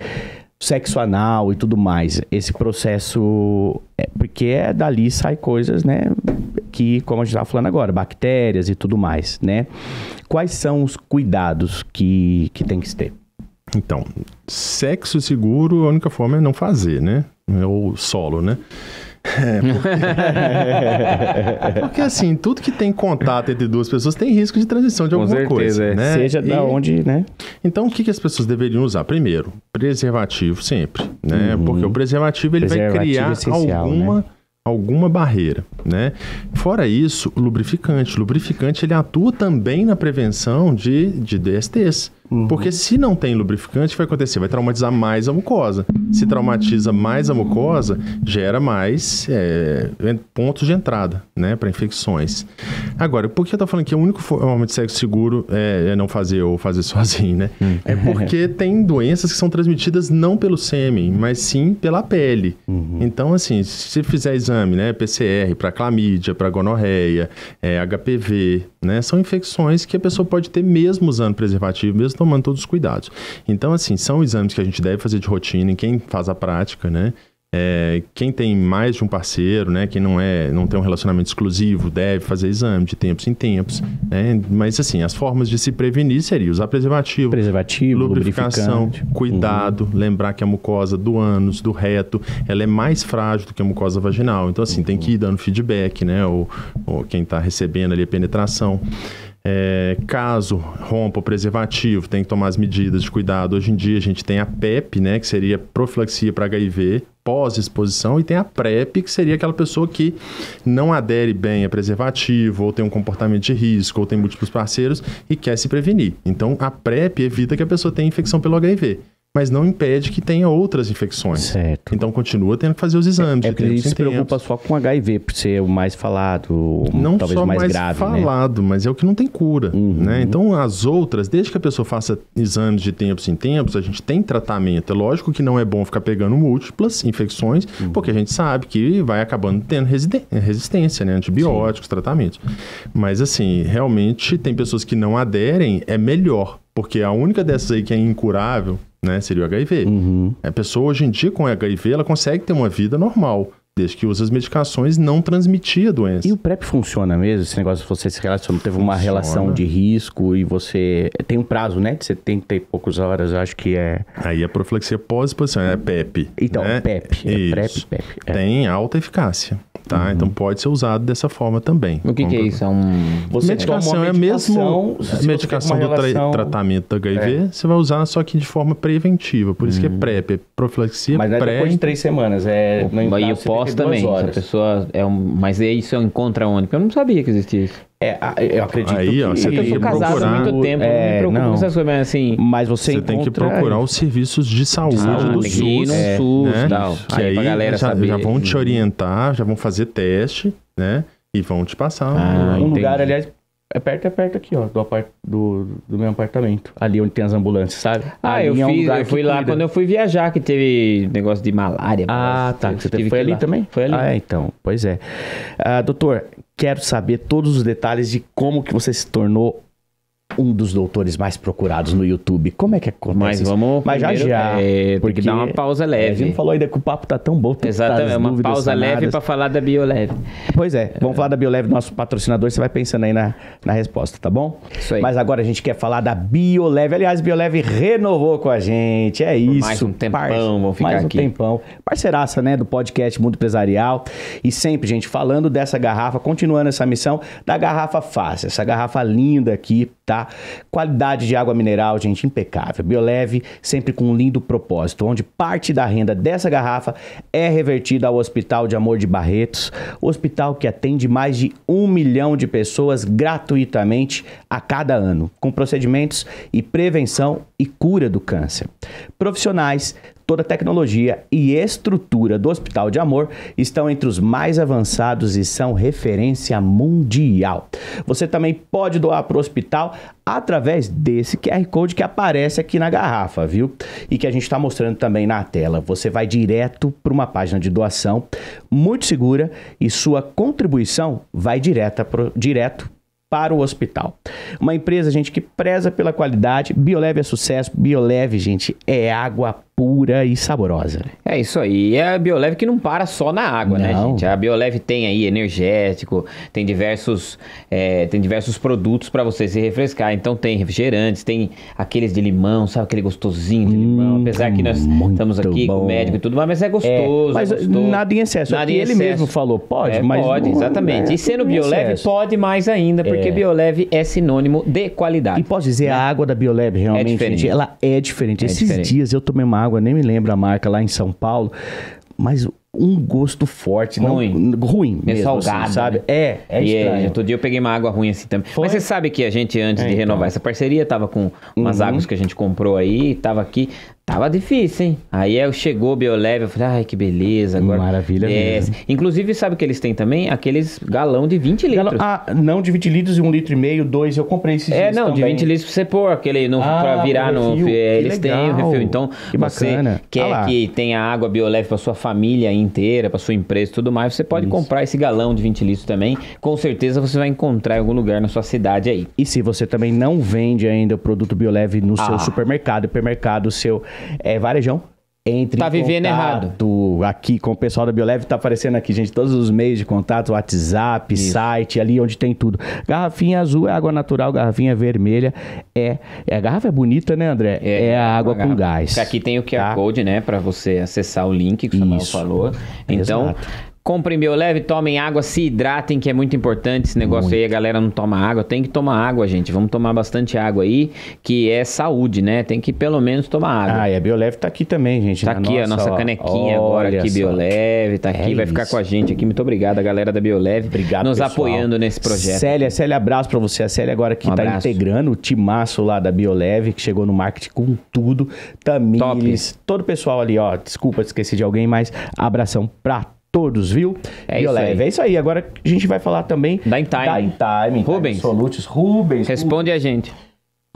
sexo anal e tudo mais. Esse processo. É, porque é, dali sai coisas, né? Que, como a gente estava falando agora, bactérias e tudo mais, né? Quais são os cuidados que, que tem que ter? Então, sexo seguro, a única forma é não fazer, né? ou solo, né? É, porque... É, porque... assim, tudo que tem contato entre duas pessoas tem risco de transmissão de Com alguma certeza, coisa. É. Né? Seja e... da onde, né? Então, o que, que as pessoas deveriam usar? Primeiro, preservativo sempre, né? Uhum. Porque o preservativo ele preservativo vai criar né? alguma. Né? alguma barreira, né? Fora isso, o lubrificante. O lubrificante ele atua também na prevenção de, de DSTs. Porque se não tem lubrificante, o que vai acontecer? Vai traumatizar mais a mucosa. Se traumatiza mais a mucosa, gera mais é, pontos de entrada né, para infecções. Agora, por que eu estou falando que o único forma de sexo seguro é, é, não fazer ou fazer sozinho, né? É porque hum. tem doenças que são transmitidas não pelo sêmen, mas sim pela pele. Uhum. Então, assim, se fizer exame, né, PCR para clamídia, para gonorreia, é, HPV, né, são infecções que a pessoa pode ter mesmo usando preservativo, mesmo tomando todos os cuidados. Então, assim, são exames que a gente deve fazer de rotina, em quem faz a prática, né? É, quem tem mais de um parceiro, né, quem não é, não tem um relacionamento exclusivo, deve fazer exame de tempos em tempos. Né? Mas assim, as formas de se prevenir seria usar preservativo, preservativo, lubrificação, cuidado, uhum. lembrar que a mucosa do ânus, do reto, ela é mais frágil do que a mucosa vaginal. Então assim, uhum. tem que ir dando feedback, né, ou, ou quem está recebendo ali a penetração. É, caso rompa o preservativo, tem que tomar as medidas de cuidado. Hoje em dia a gente tem a PEP, né, que seria profilaxia para HIV pós-exposição, e tem a PrEP, que seria aquela pessoa que não adere bem a preservativo, ou tem um comportamento de risco, ou tem múltiplos parceiros e quer se prevenir. Então a PrEP evita que a pessoa tenha infecção pelo HIV mas não impede que tenha outras infecções. Certo. Então continua tendo que fazer os exames. É, é porque ele se preocupa só com HIV, por ser o mais falado, não talvez só mais, mais grave. Né? falado, né? mas é o que não tem cura. Uhum. Né? Então as outras, desde que a pessoa faça exames de tempos em tempos, a gente tem tratamento. É lógico que não é bom ficar pegando múltiplas infecções, uhum. porque a gente sabe que vai acabando tendo resistência, né? Antibióticos, Sim. tratamentos. Mas assim, realmente tem pessoas que não aderem, é melhor. Porque a única dessas aí que é incurável, né? Seria o HIV. Uhum. A pessoa hoje em dia com HIV, ela consegue ter uma vida normal, desde que usa as medicações não transmitir a doença. E o PrEP funciona mesmo? Esse negócio de você se relaciona, teve uma funciona. relação de risco e você tem um prazo, né? De 70 e poucas horas, acho que é. Aí a profilaxia pós-exposição é PEP. Então, né? PEP. É PrEP, PEP. É. Tem alta eficácia tá? Uhum. Então pode ser usado dessa forma também. O que, que é isso? É um... Você medicação é mesmo mesma medicação do relação... tra tratamento do HIV, é. você vai usar só que de forma preventiva, por uhum. isso que é uhum. PrEP, é profilaxia Mas é depois de três semanas, é... Não e o pós também, horas. a pessoa... É um... Mas aí você é encontra onde? Porque eu não sabia que existia isso. É, eu acredito Aí, que... Eu você tem que procurar. casado há muito tempo, é, não me preocupo não. com essas coisas, mas assim... Mas você, você encontra... tem que procurar os serviços de ah, saúde, do tem SUS. no é, né? SUS, né? tal. Que aí, aí galera já, saber. já vão te uhum. orientar, já vão fazer teste, né? E vão te passar. Ah, um entendi. lugar, aliás, é perto, é perto aqui, ó, do, apart... do, do meu apartamento. Ali onde tem as ambulâncias, sabe? Ah, eu, é um fiz, eu fui lá cuida. quando eu fui viajar, que teve negócio de malária. Ah, tá. Você teve, foi ali também? Foi ali. Ah, é, então. Pois é. Ah, doutor, Quero saber todos os detalhes de como que você se tornou um dos doutores mais procurados no YouTube. Como é que acontece? Mas isso? vamos. Mas já já. É, porque dá uma pausa é, leve. A gente falou ainda que o papo tá tão bom. Exatamente, tá uma pausa sanadas. leve para falar da BioLeve. Pois é, vamos falar da BioLeve, nosso patrocinador. Você vai pensando aí na, na resposta, tá bom? Isso aí. Mas agora a gente quer falar da BioLeve. Aliás, BioLeve renovou com a gente. É isso. Mais um tempão, vamos ficar Mais um aqui. tempão. Parceiraça, né, do podcast Mundo Empresarial. E sempre, gente, falando dessa garrafa, continuando essa missão da garrafa fácil. Essa garrafa linda aqui, tá? Qualidade de água mineral, gente, impecável. Bioleve, sempre com um lindo propósito, onde parte da renda dessa garrafa é revertida ao Hospital de Amor de Barretos, hospital que atende mais de um milhão de pessoas gratuitamente a cada ano, com procedimentos e prevenção e cura do câncer. Profissionais Toda a tecnologia e estrutura do Hospital de Amor estão entre os mais avançados e são referência mundial. Você também pode doar para o hospital através desse QR Code que aparece aqui na garrafa, viu? E que a gente está mostrando também na tela. Você vai direto para uma página de doação muito segura e sua contribuição vai direta pro, direto para o hospital. Uma empresa, gente, que preza pela qualidade. Bioleve é sucesso. Bioleve, gente, é água pura e saborosa. É isso aí. E a Biolev que não para só na água, né, não. né, gente? A Biolev tem aí energético, tem diversos, é, tem diversos produtos para você se refrescar. Então tem refrigerantes, tem aqueles de limão, sabe aquele gostosinho de limão. Hum, Apesar hum, que nós estamos aqui bom. com o médico e tudo mais, mas é, é gostoso. É, mas gostoso. nada em excesso. Nada em ele excesso. mesmo falou, pode, é, mas pode, exatamente. e sendo Biolev é. pode mais ainda, porque Biolev é sinônimo de qualidade. E posso dizer, a né? água da Biolev realmente, gente, ela é diferente. Esses diferente. dias eu tomei uma água água, nem me lembro a marca, lá em São Paulo. Mas um gosto forte, ruim. não ruim mesmo, é salgado, assim, sabe? Né? É, é e eh, estranho. É, outro dia eu peguei uma água ruim assim também. Foi? Mas você sabe que a gente antes é, de então. renovar então. essa parceria tava com umas uhum. águas que a gente comprou aí, tava aqui, Tava difícil, hein? Aí eu é, chegou Biolev, eu falei, ai que beleza. Agora... Maravilha é. mesmo. Inclusive, sabe o que eles têm também? Aqueles galão de 20 galão... litros. Ah, não, de 20 litros e um litro e meio, dois, eu comprei esses É, não, também. de 20 litros pra você pôr, aquele no, ah, pra virar no... Refil. É, eles legal. têm o refil. Então, que você bacana. quer ah que tenha água Biolev pra sua família inteira, pra sua empresa e tudo mais, você pode Isso. comprar esse galão de 20 litros também. Com certeza você vai encontrar em algum lugar na sua cidade aí. E se você também não vende ainda o produto Biolev no ah. seu supermercado, supermercado, seu é varejão. Entre tá vivendo errado. Aqui com o pessoal da Biolev, tá aparecendo aqui, gente, todos os meios de contato, WhatsApp, Isso. site, ali onde tem tudo. Garrafinha azul é água natural, garrafinha vermelha é. é a garrafa é bonita, né, André? É, é a água com gás. Aqui tem o QR tá? Code, né, para você acessar o link que o Samuel falou. Então, Exato. Comprem meu leve, tomem água, se hidratem, que é muito importante esse negócio muito. aí. A galera não toma água, tem que tomar água, gente. Vamos tomar bastante água aí, que é saúde, né? Tem que pelo menos tomar água. Ah, e a Bioleve tá aqui também, gente. Tá aqui, nossa, a nossa ó, canequinha agora aqui, Bioleve, tá aqui, é vai ficar com a gente aqui. Muito obrigado, a galera da Bioleve. Obrigado, Nos pessoal. apoiando nesse projeto. Célia, Célia, abraço pra você. A Célia agora que um tá integrando o timaço lá da Bioleve, que chegou no marketing com tudo. Tamires, Top. todo o pessoal ali, ó. Desculpa, esqueci de alguém, mas abração pra todos todos, viu? É isso aí. É isso aí. Agora a gente vai falar também da Intime. Da Intime. Rubens. Solutes, Rubens. Responde Rubens. a gente.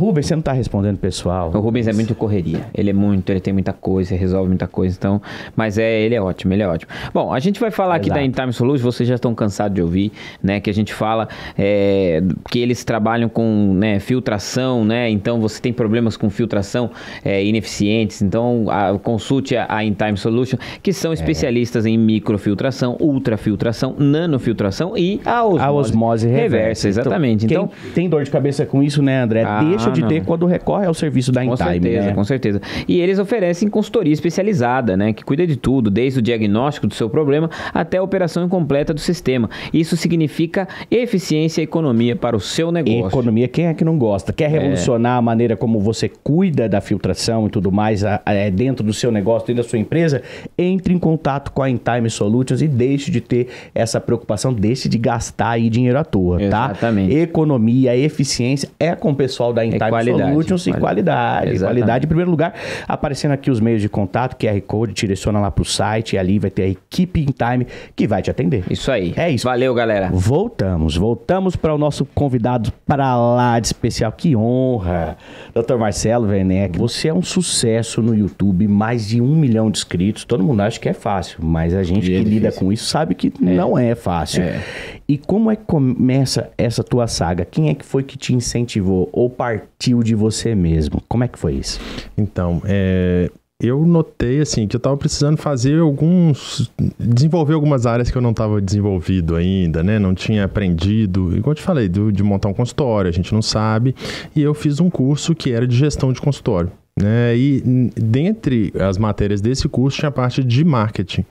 Rubens, você não está respondendo pessoal. O Rubens é muito correria. Ele é muito, ele tem muita coisa, resolve muita coisa. Então, mas é, ele é ótimo, ele é ótimo. Bom, a gente vai falar Exato. aqui da Intime Solutions. Vocês já estão cansados de ouvir, né? Que a gente fala é, que eles trabalham com né, filtração, né? Então você tem problemas com filtração é, ineficientes. Então a, consulte a, a Intime Solution, que são é. especialistas é. em microfiltração, ultrafiltração, nanofiltração e a osmose, a osmose reversa. reversa exatamente. Então, então, quem tem dor de cabeça com isso, né, André? Ah, Deixa pode ah, não. ter quando recorre ao serviço da Intime. Com né? certeza, né? com certeza. E eles oferecem consultoria especializada, né? Que cuida de tudo, desde o diagnóstico do seu problema até a operação completa do sistema. Isso significa eficiência e economia para o seu negócio. Economia, quem é que não gosta? Quer é. revolucionar é. a maneira como você cuida da filtração e tudo mais a, a, é dentro do seu negócio, dentro da sua empresa? Entre em contato com a Intime Solutions e deixe de ter essa preocupação, deixe de gastar aí dinheiro à toa, tá? Exatamente. tá? Economia, eficiência é com o pessoal da Intime em é Time qualidade, Solutions e qualidade. Exatamente. Qualidade em primeiro lugar. Aparecendo aqui os meios de contato, QR Code, direciona lá pro site e ali vai ter a equipe em Time que vai te atender. Isso aí. É isso. Valeu, galera. Voltamos, voltamos para o nosso convidado para lá de especial. Que honra. Dr. Marcelo Werneck, você é um sucesso no YouTube, mais de um milhão de inscritos. Todo mundo acha que é fácil, mas a gente e que é lida com isso sabe que é. não é fácil. É. E como é que começa essa tua saga? Quem é que foi que te incentivou ou partiu? partiu de você mesmo. Como é que foi isso? Então, é, eu notei assim que eu estava precisando fazer alguns desenvolver algumas áreas que eu não estava desenvolvido ainda, né? Não tinha aprendido. Igual eu te falei de montar um consultório, a gente não sabe. E eu fiz um curso que era de gestão de consultório. Né? E dentre as matérias desse curso tinha a parte de marketing.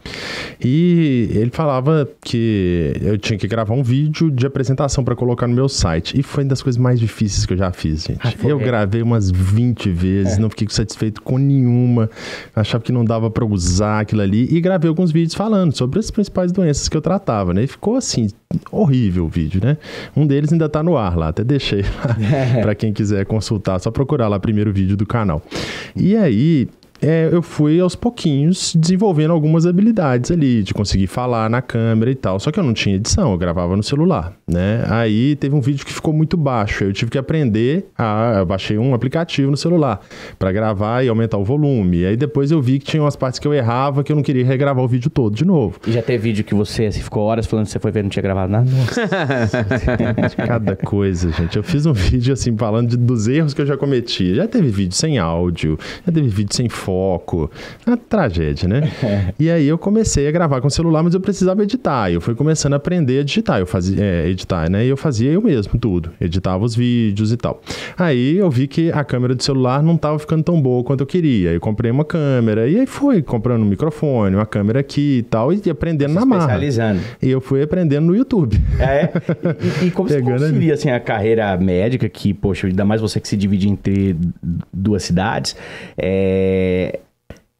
E ele falava que eu tinha que gravar um vídeo de apresentação para colocar no meu site. E foi uma das coisas mais difíceis que eu já fiz, gente. Ah, eu gravei umas 20 vezes, é. não fiquei satisfeito com nenhuma. Achava que não dava para usar aquilo ali. E gravei alguns vídeos falando sobre as principais doenças que eu tratava, né? E ficou assim, horrível o vídeo, né? Um deles ainda tá no ar lá, até deixei é. para quem quiser consultar, só procurar lá primeiro vídeo do canal. E aí, é, eu fui aos pouquinhos desenvolvendo algumas habilidades ali, de conseguir falar na câmera e tal. Só que eu não tinha edição, eu gravava no celular, né? Aí teve um vídeo que ficou muito baixo, eu tive que aprender a. Eu baixei um aplicativo no celular para gravar e aumentar o volume. Aí depois eu vi que tinha umas partes que eu errava que eu não queria regravar o vídeo todo de novo. E já teve vídeo que você assim, ficou horas falando que você foi ver não tinha gravado nada? Nossa, cada coisa, gente. Eu fiz um vídeo assim falando de, dos erros que eu já cometi. Já teve vídeo sem áudio, já teve vídeo sem foto foco. Uma tragédia, né? e aí eu comecei a gravar com o celular, mas eu precisava editar. Eu fui começando a aprender a digitar. Eu fazia é, editar, né? E eu fazia eu mesmo tudo. Editava os vídeos e tal. Aí eu vi que a câmera do celular não estava ficando tão boa quanto eu queria. Eu comprei uma câmera e aí fui comprando um microfone, uma câmera aqui e tal, e aprendendo na marra. E eu fui aprendendo no YouTube. É. E, e como Pegando você concilia, assim, a carreira médica, que, poxa, ainda mais você que se divide entre duas cidades, é eh,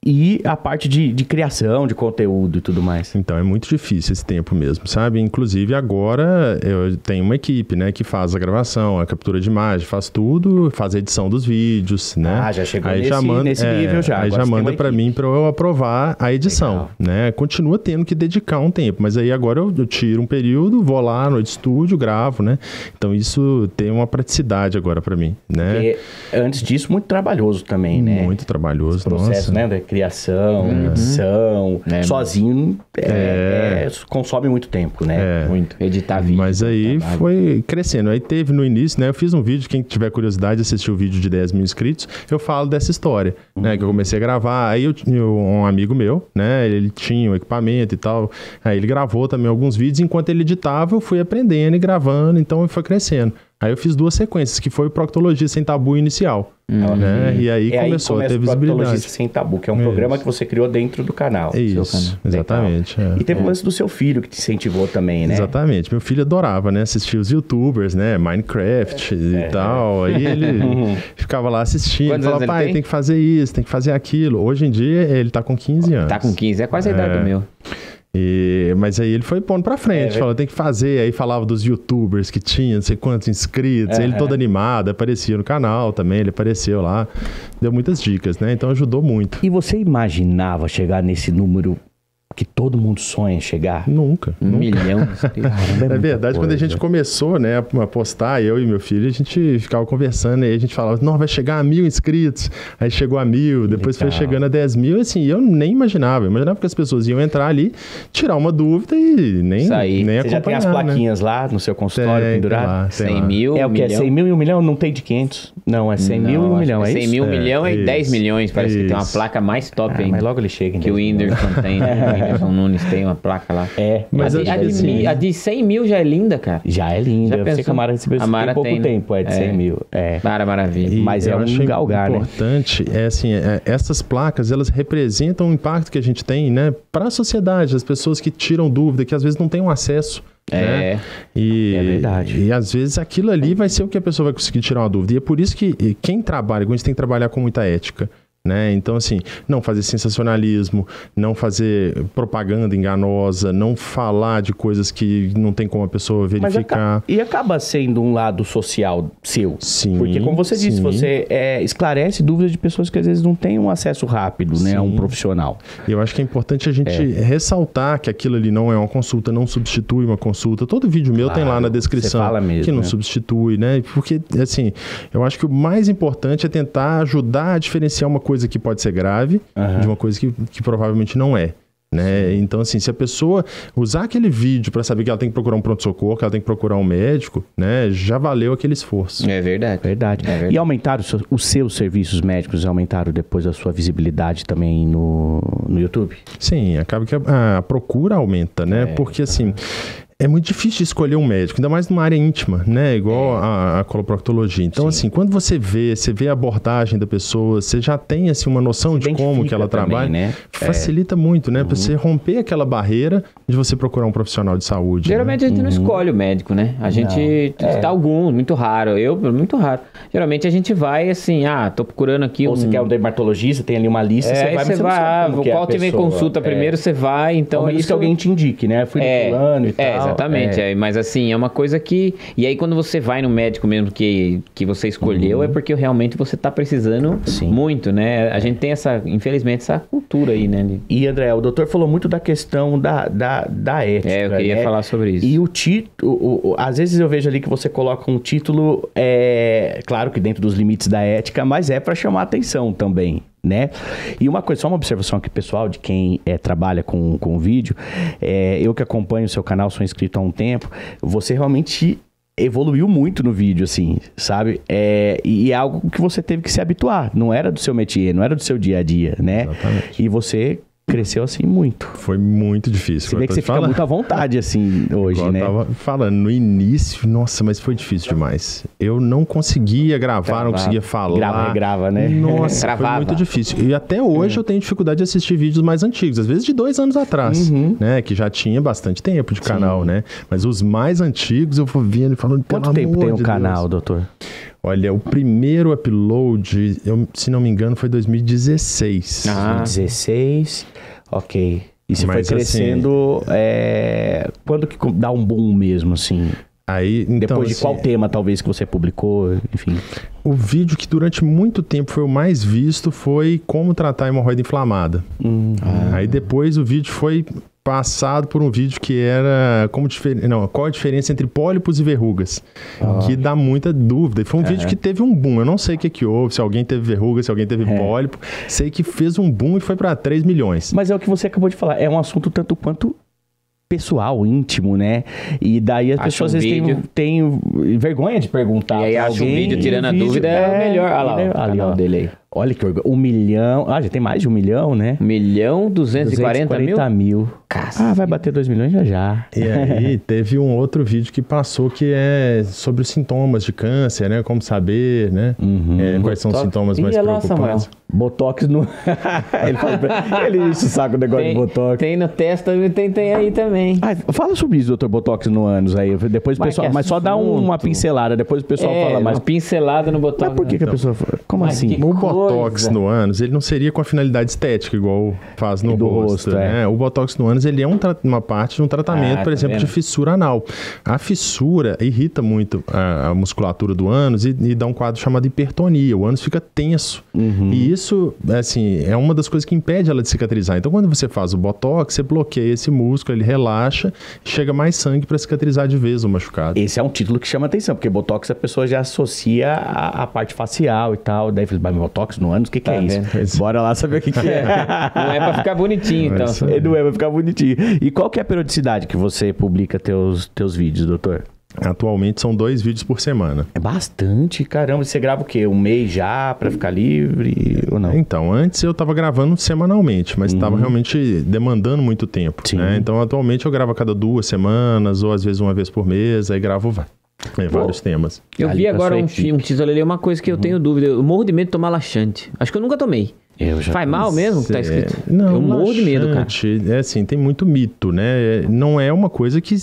e a parte de, de criação de conteúdo e tudo mais. Então é muito difícil esse tempo mesmo, sabe? Inclusive agora eu tenho uma equipe, né, que faz a gravação, a captura de imagem, faz tudo, faz a edição dos vídeos, né? Ah, já chegou aí nesse, já manda, nesse é, nível já. Aí já manda para mim para eu aprovar a edição, Legal. né? Continua tendo que dedicar um tempo, mas aí agora eu, eu tiro um período, vou lá no estúdio, gravo, né? Então isso tem uma praticidade agora para mim, né? Porque antes disso muito trabalhoso também, né? Muito trabalhoso, processo, nossa. né? criação, uhum. edição. Né, é, Sozinho é, é, consome muito tempo, né? É. Muito. Editar vídeo. Mas tá aí trabalho. foi crescendo. Aí teve no início, né? Eu fiz um vídeo, quem tiver curiosidade de assistir o vídeo de 10 mil inscritos, eu falo dessa história, uhum. né? Que eu comecei a gravar. Aí eu, um amigo meu, né? Ele tinha o equipamento e tal. Aí ele gravou também alguns vídeos. Enquanto ele editava, eu fui aprendendo e gravando. Então foi crescendo. Aí eu fiz duas sequências, que foi o Proctologia Sem Tabu inicial. Uhum. Né? E aí e é começou aí a ter visibilidade. Proctologia Sem Tabu, que é um Isso. programa que você criou dentro do canal. Isso, canal. exatamente. É. E teve o é. lance do seu filho que te incentivou também, né? Exatamente. Meu filho adorava, né? Assistir os youtubers, né? Minecraft é. e é. tal. Aí ele ficava lá assistindo. Quantos falava, pai, tem? tem? que fazer isso, tem que fazer aquilo. Hoje em dia ele tá com 15 tá anos. Tá com 15, é quase a idade é. do meu. E, mas aí ele foi pondo pra frente, é, falou, tem que fazer. Aí falava dos youtubers que tinha, não sei quantos inscritos. É, ele é. todo animado, aparecia no canal também, ele apareceu lá. Deu muitas dicas, né? Então ajudou muito. E você imaginava chegar nesse número que todo mundo sonha em chegar? Nunca. Um nunca. milhão. Caramba, é verdade, coisa. quando a gente começou né, a postar, eu e meu filho, a gente ficava conversando e a gente falava, não, vai chegar a mil inscritos. Aí chegou a mil, depois Legal. foi chegando a dez mil. Assim, eu nem imaginava. Eu imaginava que as pessoas iam entrar ali, tirar uma dúvida e nem, Sair. nem Você já tem as né? plaquinhas né? lá no seu consultório tem, pendurado? Tem lá, 100 mil, É o que? É 100 mil e um milhão? Não tem de 500. Não, é 100 não, mil e um milhão, é 100 é mil, é, milhão é 10 milhões. Parece isso. que tem uma placa mais top ah, ainda. Mas logo ele chega. Que o então. Whindersson tem. Né? Everton Nunes tem uma placa lá. É, mas a, de, assim, a, de, assim, a de 100 mil já é linda, cara. Já é linda. Já eu pensou? que a Mara recebeu a Mara tem pouco tempo, é de é. 100 mil. É. Mara, maravilha. E mas é um galgar, O né? importante né? é assim, é, essas placas, elas representam o impacto que a gente tem, né, para a sociedade, as pessoas que tiram dúvida, que às vezes não têm um acesso é, né? e, é verdade. E às vezes aquilo ali vai ser o que a pessoa vai conseguir tirar uma dúvida. E é por isso que quem trabalha, a gente tem que trabalhar com muita ética. Né? Então, assim, não fazer sensacionalismo, não fazer propaganda enganosa, não falar de coisas que não tem como a pessoa verificar. e acaba sendo um lado social seu. Sim. Porque, como você sim. disse, você é, esclarece dúvidas de pessoas que às vezes não têm um acesso rápido né, a um profissional. Eu acho que é importante a gente é. ressaltar que aquilo ali não é uma consulta, não substitui uma consulta. Todo vídeo meu claro, tem lá na descrição mesmo, que não né? substitui, né? Porque, assim, eu acho que o mais importante é tentar ajudar a diferenciar uma coisa coisa que pode ser grave, uhum. de uma coisa que, que provavelmente não é. Né? Então, assim, se a pessoa usar aquele vídeo para saber que ela tem que procurar um pronto-socorro, que ela tem que procurar um médico, né? Já valeu aquele esforço. É verdade. É verdade. É verdade. E aumentaram os seus serviços médicos, aumentaram depois a sua visibilidade também no, no YouTube? Sim, acaba que a, a procura aumenta, né? É, Porque, tá. assim, é muito difícil escolher um médico, ainda mais numa área íntima, né? Igual é. a, a, coloproctologia. Então, Sim. assim, quando você vê, você vê a abordagem da pessoa, você já tem assim uma noção de como que ela também, trabalha. Né? Facilita é. muito, né? Uhum. Pra você romper aquela barreira de você procurar um profissional de saúde. Geralmente né? a gente uhum. não escolhe o médico, né? A gente não. É. tá muito raro. Eu, muito raro. Geralmente a gente vai assim, ah, tô procurando aqui Ou um... você quer um dermatologista, tem ali uma lista, é, você vai, você você vai, é qual tiver consulta é. primeiro, você vai, então... Ou isso que alguém te indique, né? Fui é, fulano e tal. Exatamente, é. É, mas assim, é uma coisa que. E aí, quando você vai no médico mesmo que, que você escolheu, uhum. é porque realmente você está precisando Sim. muito, né? A gente tem essa, infelizmente, essa cultura aí, né? E, André, o doutor falou muito da questão da, da, da ética. É, eu queria né? falar sobre isso. E o título. Às vezes eu vejo ali que você coloca um título, é, claro que dentro dos limites da ética, mas é para chamar atenção também né? E uma coisa, só uma observação aqui pessoal de quem é, trabalha com, com vídeo, é, eu que acompanho o seu canal, sou inscrito há um tempo, você realmente evoluiu muito no vídeo, assim, sabe? É, e é algo que você teve que se habituar, não era do seu métier, não era do seu dia a dia, né? Exatamente. E você cresceu assim muito. Foi muito difícil. Se bem que você fica muito à vontade assim hoje, né? Eu tava falando no início, nossa, mas foi difícil demais. Eu não conseguia gravar, não conseguia falar. Grava, é grava, né? Nossa, Gravava. foi muito difícil. E até hoje uhum. eu tenho dificuldade de assistir vídeos mais antigos, às vezes de dois anos atrás, uhum. né? Que já tinha bastante tempo de canal, Sim. né? Mas os mais antigos eu vou vendo e falando, Quanto tempo tem o canal, doutor? Olha, o primeiro upload, eu, se não me engano, foi 2016. Ah, 2016. Ok. E você Mas foi assim, crescendo. Assim, é... Quando que dá um boom mesmo, assim? Aí, então, Depois de assim, qual tema, talvez, que você publicou, enfim. O vídeo que durante muito tempo foi o mais visto foi como tratar a hemorroida inflamada. Hum. Ah. Aí depois o vídeo foi passado por um vídeo que era como difer... não, qual a diferença entre pólipos e verrugas, ah. que dá muita dúvida. E foi um é. vídeo que teve um boom. Eu não sei o que, que houve, se alguém teve verruga, se alguém teve é. pólipo. Sei que fez um boom e foi para 3 milhões. Mas é o que você acabou de falar, é um assunto tanto quanto pessoal, íntimo, né? E daí as pessoas um às vezes têm, têm, vergonha de perguntar. E aí acha alguém, um vídeo tirando vídeo, a dúvida, é, é, melhor. Olha lá, ali, o canal ó. Olha que orgulho. Um milhão. Ah, já tem mais de um milhão, né? Um milhão, 240, 240 mil. mil. Cacete. Ah, vai bater dois milhões já já. E aí, teve um outro vídeo que passou que é sobre os sintomas de câncer, né? Como saber, né? Uhum. É, quais são os sintomas mais lá, preocupantes. Samuel. Botox no. ele, pra... ele enche o saco o negócio tem, de Botox. Tem no testa, tem, tem aí também. Ah, fala sobre isso, doutor Botox no ânus aí. Depois o pessoal. É mas só dá uma pincelada, depois o pessoal é, fala mais. Uma pincelada no Botox. Mas por que, que a pessoa. Como Mas assim? Que Botox botox é. no ânus, ele não seria com a finalidade estética, igual faz no rosto. rosto né? é. O botox no ânus, ele é um, uma parte de um tratamento, ah, por tá exemplo, de fissura anal. A fissura irrita muito a, a musculatura do ânus e, e, dá um quadro chamado hipertonia. O ânus fica tenso. Uhum. E isso, assim, é uma das coisas que impede ela de cicatrizar. Então, quando você faz o botox, você bloqueia esse músculo, ele relaxa, chega mais sangue para cicatrizar de vez o machucado. Esse é um título que chama atenção, porque botox a pessoa já associa a, a parte facial e tal. Daí, mas botox no ânus? O que, que é tá é isso? Bora lá saber o que, que é. não é pra ficar bonitinho, então. É não é pra ficar bonitinho. E qual que é a periodicidade que você publica teus, teus vídeos, doutor? Atualmente são dois vídeos por semana. É bastante, caramba. Você grava o quê? Um mês já para ficar livre ou não? Então, antes eu estava gravando semanalmente, mas estava uhum. realmente demandando muito tempo. Né? Então, atualmente eu gravo a cada duas semanas, ou às vezes uma vez por mês, aí gravo tem é, vários Pô, temas. Eu tá vi agora um, um teaser ali, uma coisa que eu uhum. tenho dúvida. Eu morro de medo de tomar laxante. Acho que eu nunca tomei. Eu já Faz mal mesmo que tá escrito? Não, eu morro de medo, cara. É assim, tem muito mito, né? Não é uma coisa que,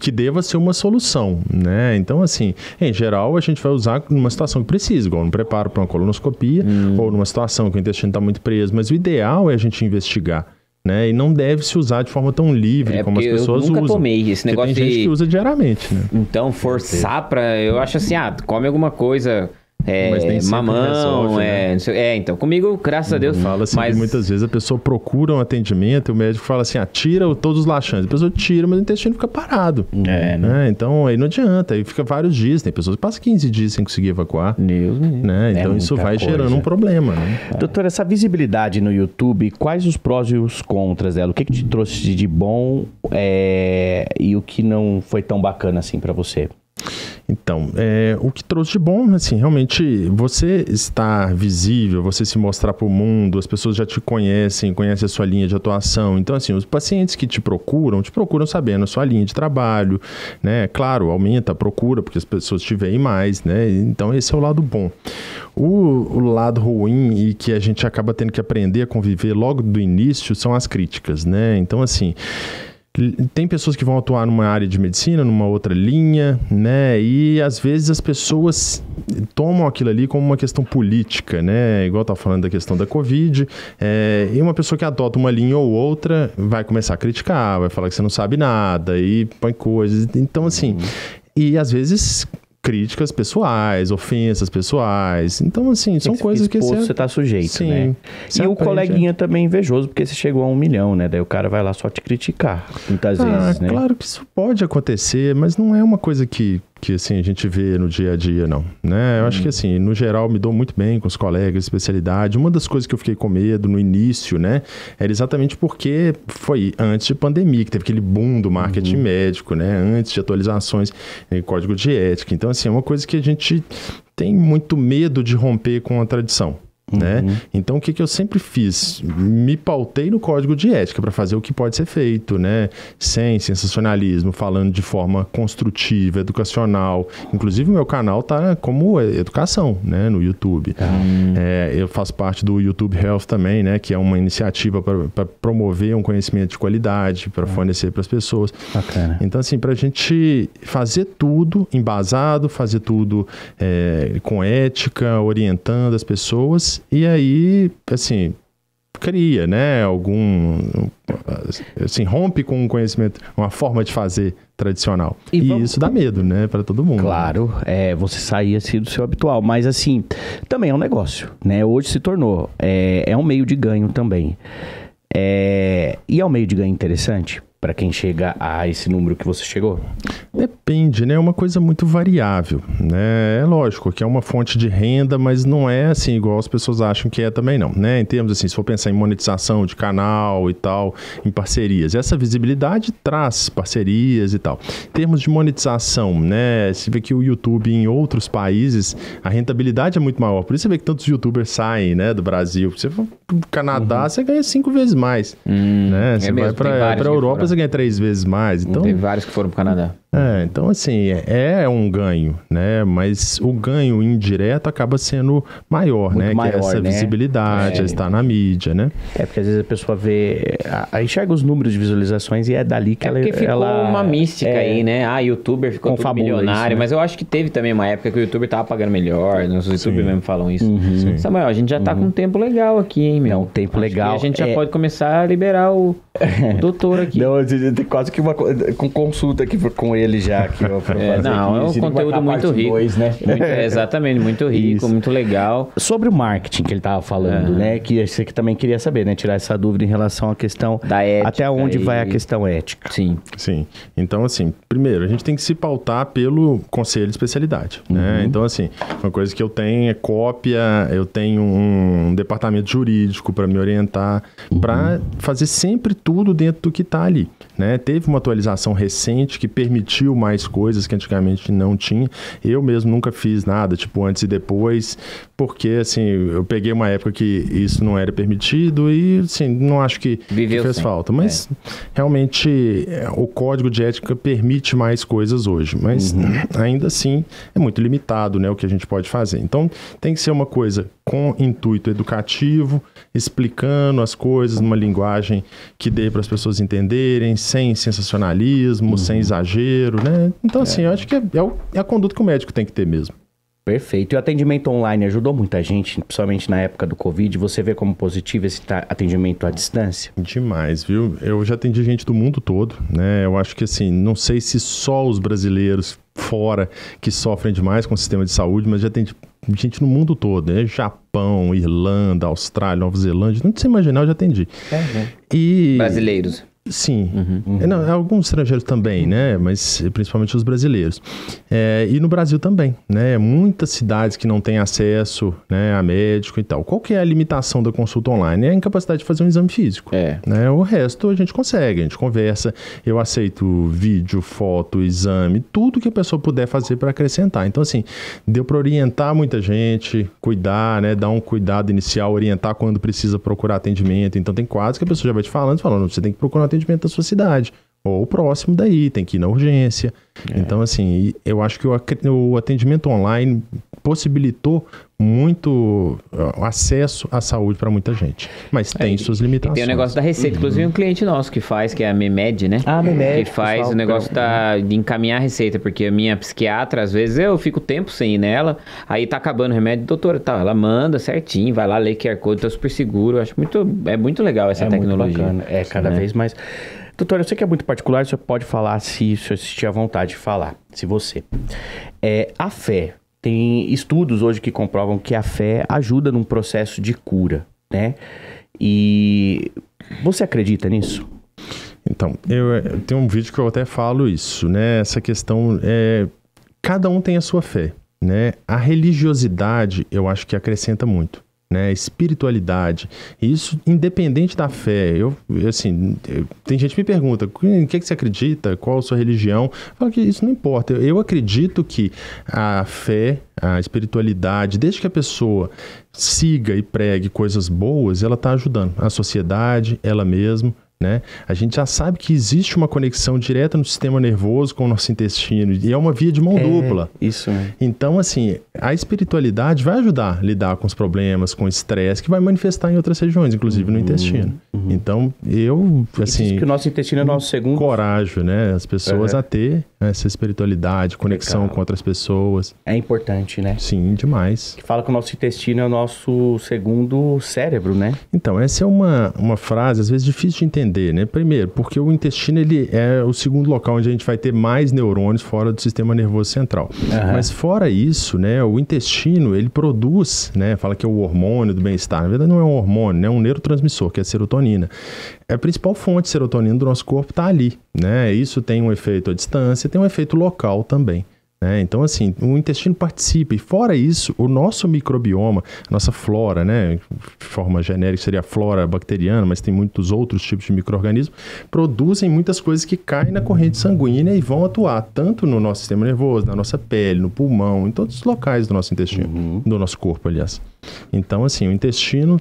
que deva ser uma solução, né? Então, assim, em geral, a gente vai usar numa situação que precisa, igual no preparo para uma colonoscopia, hum. ou numa situação que o intestino está muito preso. Mas o ideal é a gente investigar né? E não deve se usar de forma tão livre é, como as pessoas usam. Eu nunca usam, tomei esse negócio tem de... gente que usa diariamente, né? Então, forçar para Eu acho assim, ah, come alguma coisa é, mamão, resolve, é, né? sei, é, então, comigo, graças a Deus. fala assim mas... muitas vezes a pessoa procura um atendimento, e o médico fala assim, ah, tira todos os laxantes. A pessoa tira, mas o intestino fica parado. Uhum. É, né? né? Então, aí não adianta, aí fica vários dias, tem pessoas que passam 15 dias sem conseguir evacuar. Deus né? É então, isso vai coisa. gerando um problema, né? É. Doutor, essa visibilidade no YouTube, quais os prós e os contras dela? O que que te trouxe de bom é, e o que não foi tão bacana assim para você? Então, é, o que trouxe de bom, assim, realmente você estar visível, você se mostrar para o mundo, as pessoas já te conhecem, conhecem a sua linha de atuação. Então, assim, os pacientes que te procuram, te procuram sabendo a sua linha de trabalho, né? Claro, aumenta a procura, porque as pessoas te veem mais, né? Então, esse é o lado bom. O, o lado ruim e que a gente acaba tendo que aprender a conviver logo do início são as críticas, né? Então, assim tem pessoas que vão atuar numa área de medicina, numa outra linha, né? E às vezes as pessoas tomam aquilo ali como uma questão política, né? Igual tá falando da questão da Covid. É, e uma pessoa que adota uma linha ou outra vai começar a criticar, vai falar que você não sabe nada e põe coisas. Então, assim. Uhum. E às vezes críticas pessoais, ofensas pessoais. Então, assim, são que coisas exposto, que você... você tá sujeito, Sim, né? E o é. coleguinha também é invejoso, porque você chegou a um milhão, né? Daí o cara vai lá só te criticar, muitas ah, vezes, né? Claro que isso pode acontecer, mas não é uma coisa que, que assim a gente vê no dia a dia não né eu hum. acho que uhum. assim no geral me dou muito bem com os colegas especialidade uma das coisas que eu fiquei com medo no início né era exatamente porque foi antes de pandemia que teve aquele boom do marketing uhum. médico né antes de atualizações em código de ética então assim é uma coisa que a gente tem muito medo de romper com a tradição né? Uhum. Então, o que, que eu sempre fiz? Me pautei no código de ética para fazer o que pode ser feito, né? sem sensacionalismo, falando de forma construtiva, educacional. Inclusive, o meu canal está como educação né? no YouTube. Uhum. É, eu faço parte do YouTube Health também, né? que é uma iniciativa para promover um conhecimento de qualidade, para uhum. Tá. fornecer para as pessoas. Bacana. Então, assim, para a gente fazer tudo embasado, fazer tudo é, com ética, orientando as pessoas e aí, assim, cria, né, algum assim, rompe com um conhecimento, uma forma de fazer tradicional. E, e vamos... isso dá medo, né, para todo mundo. Claro, é, você sair assim do seu habitual, mas assim, também é um negócio, né? Hoje se tornou, é, é um meio de ganho também. É, e é um meio de ganho interessante, para quem chega a esse número que você chegou? Depende, né? É uma coisa muito variável, né? É lógico que é uma fonte de renda, mas não é assim igual as pessoas acham que é também não, né? Em termos assim, se for pensar em monetização de canal e tal, em parcerias, essa visibilidade traz parcerias e tal. Em termos de monetização, né? Você vê que o YouTube em outros países, a rentabilidade é muito maior. Por isso você vê que tantos youtubers saem, né, do Brasil. Você for pro Canadá, uhum. você ganha cinco vezes mais, hum, né? É você é mesmo, vai para Europa, você ganha três vezes mais. Então, tem vários que foram pro Canadá. É, então assim, é, é um ganho, né? Mas o ganho indireto acaba sendo maior, Muito né? Maior, que é essa né? visibilidade, é. estar na mídia, né? É, porque às vezes a pessoa vê, a, enxerga os números de visualizações e é dali que é ela... Porque ficou ela, uma mística é, aí, né? Ah, youtuber ficou tudo milionário, isso, né? mas eu acho que teve também uma época que o youtuber tava pagando melhor, né? Os youtubers mesmo falam isso. Uhum. Samuel, a gente já tá uhum. com um tempo legal aqui, hein, meu? É um tempo acho legal. a gente já é. pode começar a liberar o, o doutor aqui. Não, quase que uma com consulta aqui com ele ele já aqui. Ó, é, não, aqui. é um conteúdo muito rico. Dois, né? É muito, é, exatamente, muito rico, Isso. muito legal. Sobre o marketing que ele estava falando, é. né? Que você que também queria saber, né? Tirar essa dúvida em relação à questão... Da ética. Até onde e... vai a questão ética. Sim. Sim. Então, assim, primeiro, a gente tem que se pautar pelo conselho de especialidade, né? uhum. né? Então, assim, uma coisa que eu tenho é cópia, eu tenho um departamento jurídico para me orientar, uhum. para fazer sempre tudo dentro do que está ali, né? Teve uma atualização recente que permitiu permitiu mais coisas que antigamente não tinha. Eu mesmo nunca fiz nada, tipo antes e depois, porque assim, eu peguei uma época que isso não era permitido e assim, não acho que, Viveu fez sim. falta. Mas é. realmente é, o código de ética permite mais coisas hoje, mas uhum. ainda assim é muito limitado né, o que a gente pode fazer. Então tem que ser uma coisa com intuito educativo, explicando as coisas numa linguagem que dê para as pessoas entenderem, sem sensacionalismo, uhum. sem exagero, né? Então, assim, é. eu acho que é, é, é a conduta que o médico tem que ter mesmo. Perfeito. E o atendimento online ajudou muita gente, principalmente na época do Covid. Você vê como positivo esse atendimento à distância? Demais, viu? Eu já atendi gente do mundo todo, né? Eu acho que assim, não sei se só os brasileiros fora que sofrem demais com o sistema de saúde, mas já atendi gente no mundo todo, né? Japão, Irlanda, Austrália, Nova Zelândia, não você imaginar, eu já atendi. É, né? E brasileiros. Sim. Uhum. Não, alguns estrangeiros também, né? Mas principalmente os brasileiros. É, e no Brasil também, né? Muitas cidades que não têm acesso né, a médico e tal. Qual que é a limitação da consulta online? É a incapacidade de fazer um exame físico. É. Né? O resto a gente consegue, a gente conversa. Eu aceito vídeo, foto, exame, tudo que a pessoa puder fazer para acrescentar. Então, assim, deu para orientar muita gente, cuidar, né? Dar um cuidado inicial, orientar quando precisa procurar atendimento. Então, tem quase que a pessoa já vai te falando, falando, você tem que procurar um atendimento atendimento da sua cidade. Ou próximo daí, tem que ir na urgência. É. Então, assim, eu acho que o atendimento online possibilitou muito acesso à saúde para muita gente. Mas é, tem é, suas limitações. tem o negócio da receita. Uhum. Inclusive, um cliente nosso que faz, que é a Memed, né? Ah, Memed. Que faz pessoal, o negócio é. da, de encaminhar a receita, porque a minha psiquiatra, às vezes, eu fico tempo sem ir nela, aí tá acabando o remédio, doutora, tá, ela manda certinho, vai lá, ler QR Code, tá super seguro. acho muito, é muito legal essa é tecnologia. Muito bacana. É cada né? vez mais. Doutora, eu sei que é muito particular, você pode falar se, se eu assistir à vontade de falar, se você. É, a fé, tem estudos hoje que comprovam que a fé ajuda num processo de cura, né? E você acredita nisso? Então, eu, eu eh, tenho um vídeo que eu até falo isso, né? Essa questão é cada um tem a sua fé, né? A religiosidade, eu acho que acrescenta muito né? Espiritualidade. Isso independente da fé. Eu, assim, eu, tem gente que me pergunta, em que, que você acredita? Qual a sua religião? Eu falo que isso não importa. Eu, eu acredito que a fé, a espiritualidade, desde que a pessoa siga e pregue coisas boas, ela está ajudando a sociedade, ela mesma, né? A gente já sabe que existe uma conexão direta no sistema nervoso com o nosso intestino e é uma via de mão é, dupla. Isso. Mesmo. Então, assim, a espiritualidade vai ajudar a lidar com os problemas, com o estresse, que vai manifestar em outras regiões, inclusive uhum, no intestino. Uhum. Então, eu, assim. que o nosso intestino é nosso segundo. Coragem, né? As pessoas é. a ter essa espiritualidade, conexão Legal. com outras pessoas. É importante, né? Sim, demais. Que fala que o nosso intestino é o nosso segundo cérebro, né? Então, essa é uma, uma frase, às vezes, difícil de entender entender, né? Primeiro, porque o intestino ele é o segundo local onde a gente vai ter mais neurônios fora do sistema nervoso central. Uhum. Mas fora isso, né, o intestino ele produz, né, fala que é o hormônio do bem-estar. Na verdade não é um hormônio, né, é um neurotransmissor, que é a serotonina. É a principal fonte de serotonina do nosso corpo está ali, né? Isso tem um efeito à distância, tem um efeito local também. Né? Então, assim, o intestino participa. E fora isso, o nosso microbioma, nossa flora, né? de forma genérica seria a flora bacteriana, mas tem muitos outros tipos de micro-organismos, produzem muitas coisas que caem na corrente sanguínea e vão atuar tanto no nosso sistema nervoso, na nossa pele, no pulmão, em todos os locais do nosso intestino, uhum. do nosso corpo, aliás. Então, assim, o intestino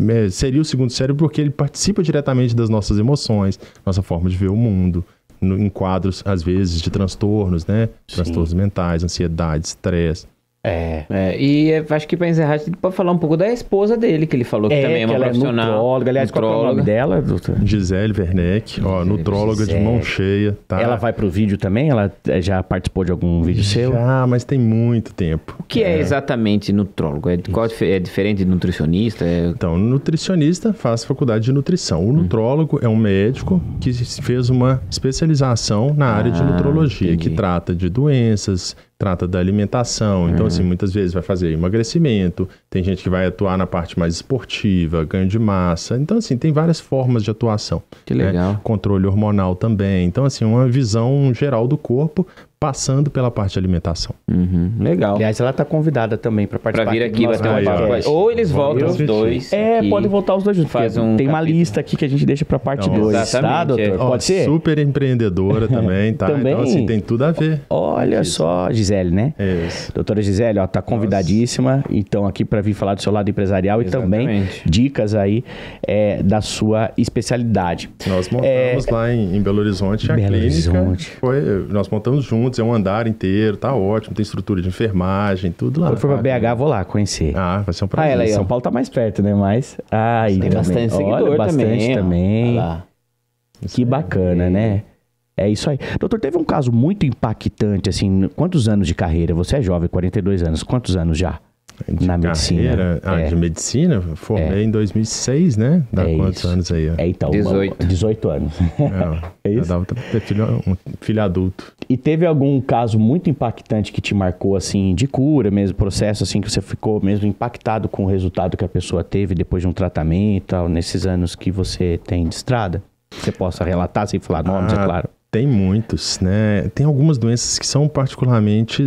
é, seria o segundo cérebro porque ele participa diretamente das nossas emoções, nossa forma de ver o mundo, no, em quadros, às vezes, de transtornos, né? Sim. Transtornos mentais, ansiedade, estresse. É. é e é, acho que pra encerrar, a gente pode falar um pouco da esposa dele, que ele falou que é, também é uma ela é profissional. É nutróloga, aliás, nutróloga. qual é o nome dela, doutor? Gisele Werneck, Gisele, ó, nutróloga Gisele. de mão cheia, tá? Ela vai pro vídeo também? Ela eh, já participou de algum vídeo já, seu? Ah, mas tem muito tempo. O que é, é. exatamente nutrólogo? É, qual, é diferente de nutricionista? É- então, nutricionista faz faculdade de nutrição. O uhum. nutrólogo hum. é um médico que fez uma especialização na área ah, de nutrologia, entendi. que trata de doenças, trata da alimentação. Então, assim, uhum. assim, muitas vezes vai fazer emagrecimento, tem gente que vai atuar na parte mais esportiva, ganho de massa. Então, assim, tem várias formas de atuação. Que né? legal. Né? Controle hormonal também. Então, assim, uma visão geral do corpo passando pela parte de alimentação. Uhum, legal. Aliás, ela está convidada também para participar. Para vir aqui, vai ter uma papo. Ou eles voltam os dois. É, podem voltar os dois juntos. Faz um tem uma lista aqui que a gente deixa para a parte 2, tá, doutor? É. Pode ser? Super empreendedora também, tá? Então, também? Então, assim, tem tudo a ver. Olha Isso. só, Gisele, né? Isso. Doutora Gisele, ó, tá convidadíssima, Nossa. então, aqui para vir falar do seu lado empresarial Exatamente. e também dicas aí é, da sua especialidade. Nós é, montamos é, lá em, em, Belo Horizonte a Belo Horizonte. Foi, nós montamos juntos minutos, é um andar inteiro, tá ótimo, tem estrutura de enfermagem, tudo lá. Quando for pra BH, vou lá conhecer. Ah, vai ser um ah, prazer. Ah, São Paulo tá mais perto, né? Mas. Ah, aí, tem também. bastante seguidor Olha, bastante também. também. Que bacana, né? É isso aí. Doutor, teve um caso muito impactante, assim, quantos anos de carreira? Você é jovem, 42 anos, quantos anos já? de na medicina. Ah, é. de medicina, formei é. em 2006, né? Dá é quantos isso. anos aí? É, então, 18. Uma, 18 anos. É, é isso? Dava pra ter filho, um filho adulto. E teve algum caso muito impactante que te marcou, assim, de cura mesmo, processo, assim, que você ficou mesmo impactado com o resultado que a pessoa teve depois de um tratamento e tal, nesses anos que você tem de estrada? Você possa relatar sem falar nomes, é ah, é claro. Tem muitos, né? Tem algumas doenças que são particularmente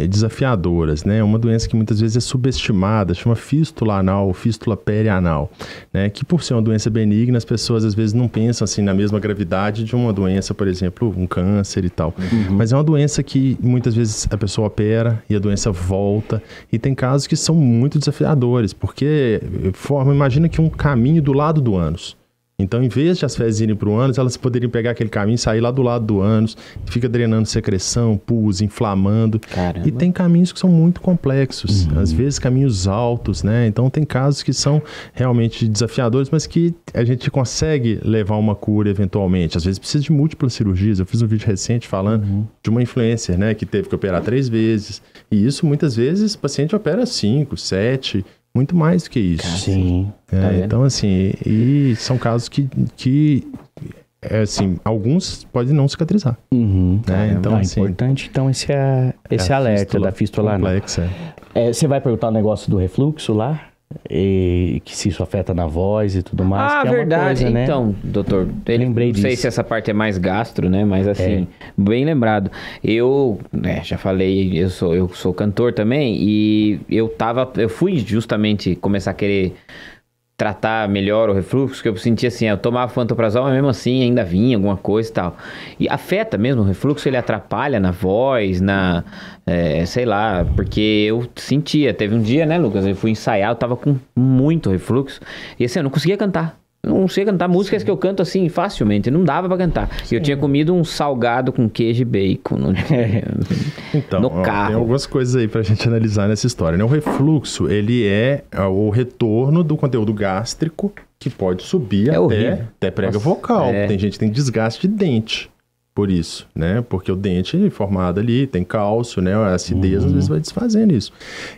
eh, desafiadoras, né? Uma doença que muitas vezes é subestimada, chama fístula anal ou fístula perianal, né? Que por ser uma doença benigna, as pessoas às vezes não pensam assim na mesma gravidade de uma doença, por exemplo, um câncer e tal. Uhum. Mas é uma doença que muitas vezes a pessoa opera e a doença volta. E tem casos que são muito desafiadores, porque eh, forma, imagina que um caminho do lado do ânus. Então, em vez de as fezes irem para o ânus, elas poderiam pegar aquele caminho e sair lá do lado do ânus, fica drenando secreção, pus, inflamando. Caramba. E tem caminhos que são muito complexos, uhum. às vezes caminhos altos, né? Então, tem casos que são realmente desafiadores, mas que a gente consegue levar uma cura eventualmente. Às vezes precisa de múltiplas cirurgias. Eu fiz um vídeo recente falando uhum. de uma influencer, né, que teve que operar três vezes. E isso, muitas vezes, o paciente opera cinco, sete muito mais do que isso. Sim. É, tá então, assim, e são casos que, que é assim, alguns podem não cicatrizar. Uhum, né? Então, ah, assim, importante, então, esse, é, é esse é alerta fístula da fístula complexa. É, você vai perguntar o um negócio do refluxo lá? e que se isso afeta na voz e tudo mais. Ah, é verdade. coisa, né? Então, doutor, eu lembrei não disso. Não sei se essa parte é mais gastro, né? Mas é. assim, é. bem lembrado. Eu, né, já falei, eu sou, eu sou cantor também e eu tava, eu fui justamente começar a querer tratar melhor o refluxo, que eu sentia assim, eu tomava fantoprazol, mas mesmo assim ainda vinha alguma coisa e tal. E afeta mesmo o refluxo, ele atrapalha na voz, na... É, sei lá, porque eu sentia. Teve um dia, né, Lucas, eu fui ensaiar, eu tava com muito refluxo, e assim, eu não conseguia cantar não sei cantar músicas Sim. que eu canto assim facilmente, não dava para cantar. Sim. Eu tinha comido um salgado com queijo e bacon no, então, no carro. Ó, tem algumas coisas aí pra gente analisar nessa história, né? O refluxo, ele é, é o retorno do conteúdo gástrico que pode subir é até, até, prega Nossa, vocal. É. Tem gente que tem desgaste de dente por isso, né? Porque o dente formado ali tem cálcio, né? A acidez uhum. às vezes vai desfazendo isso.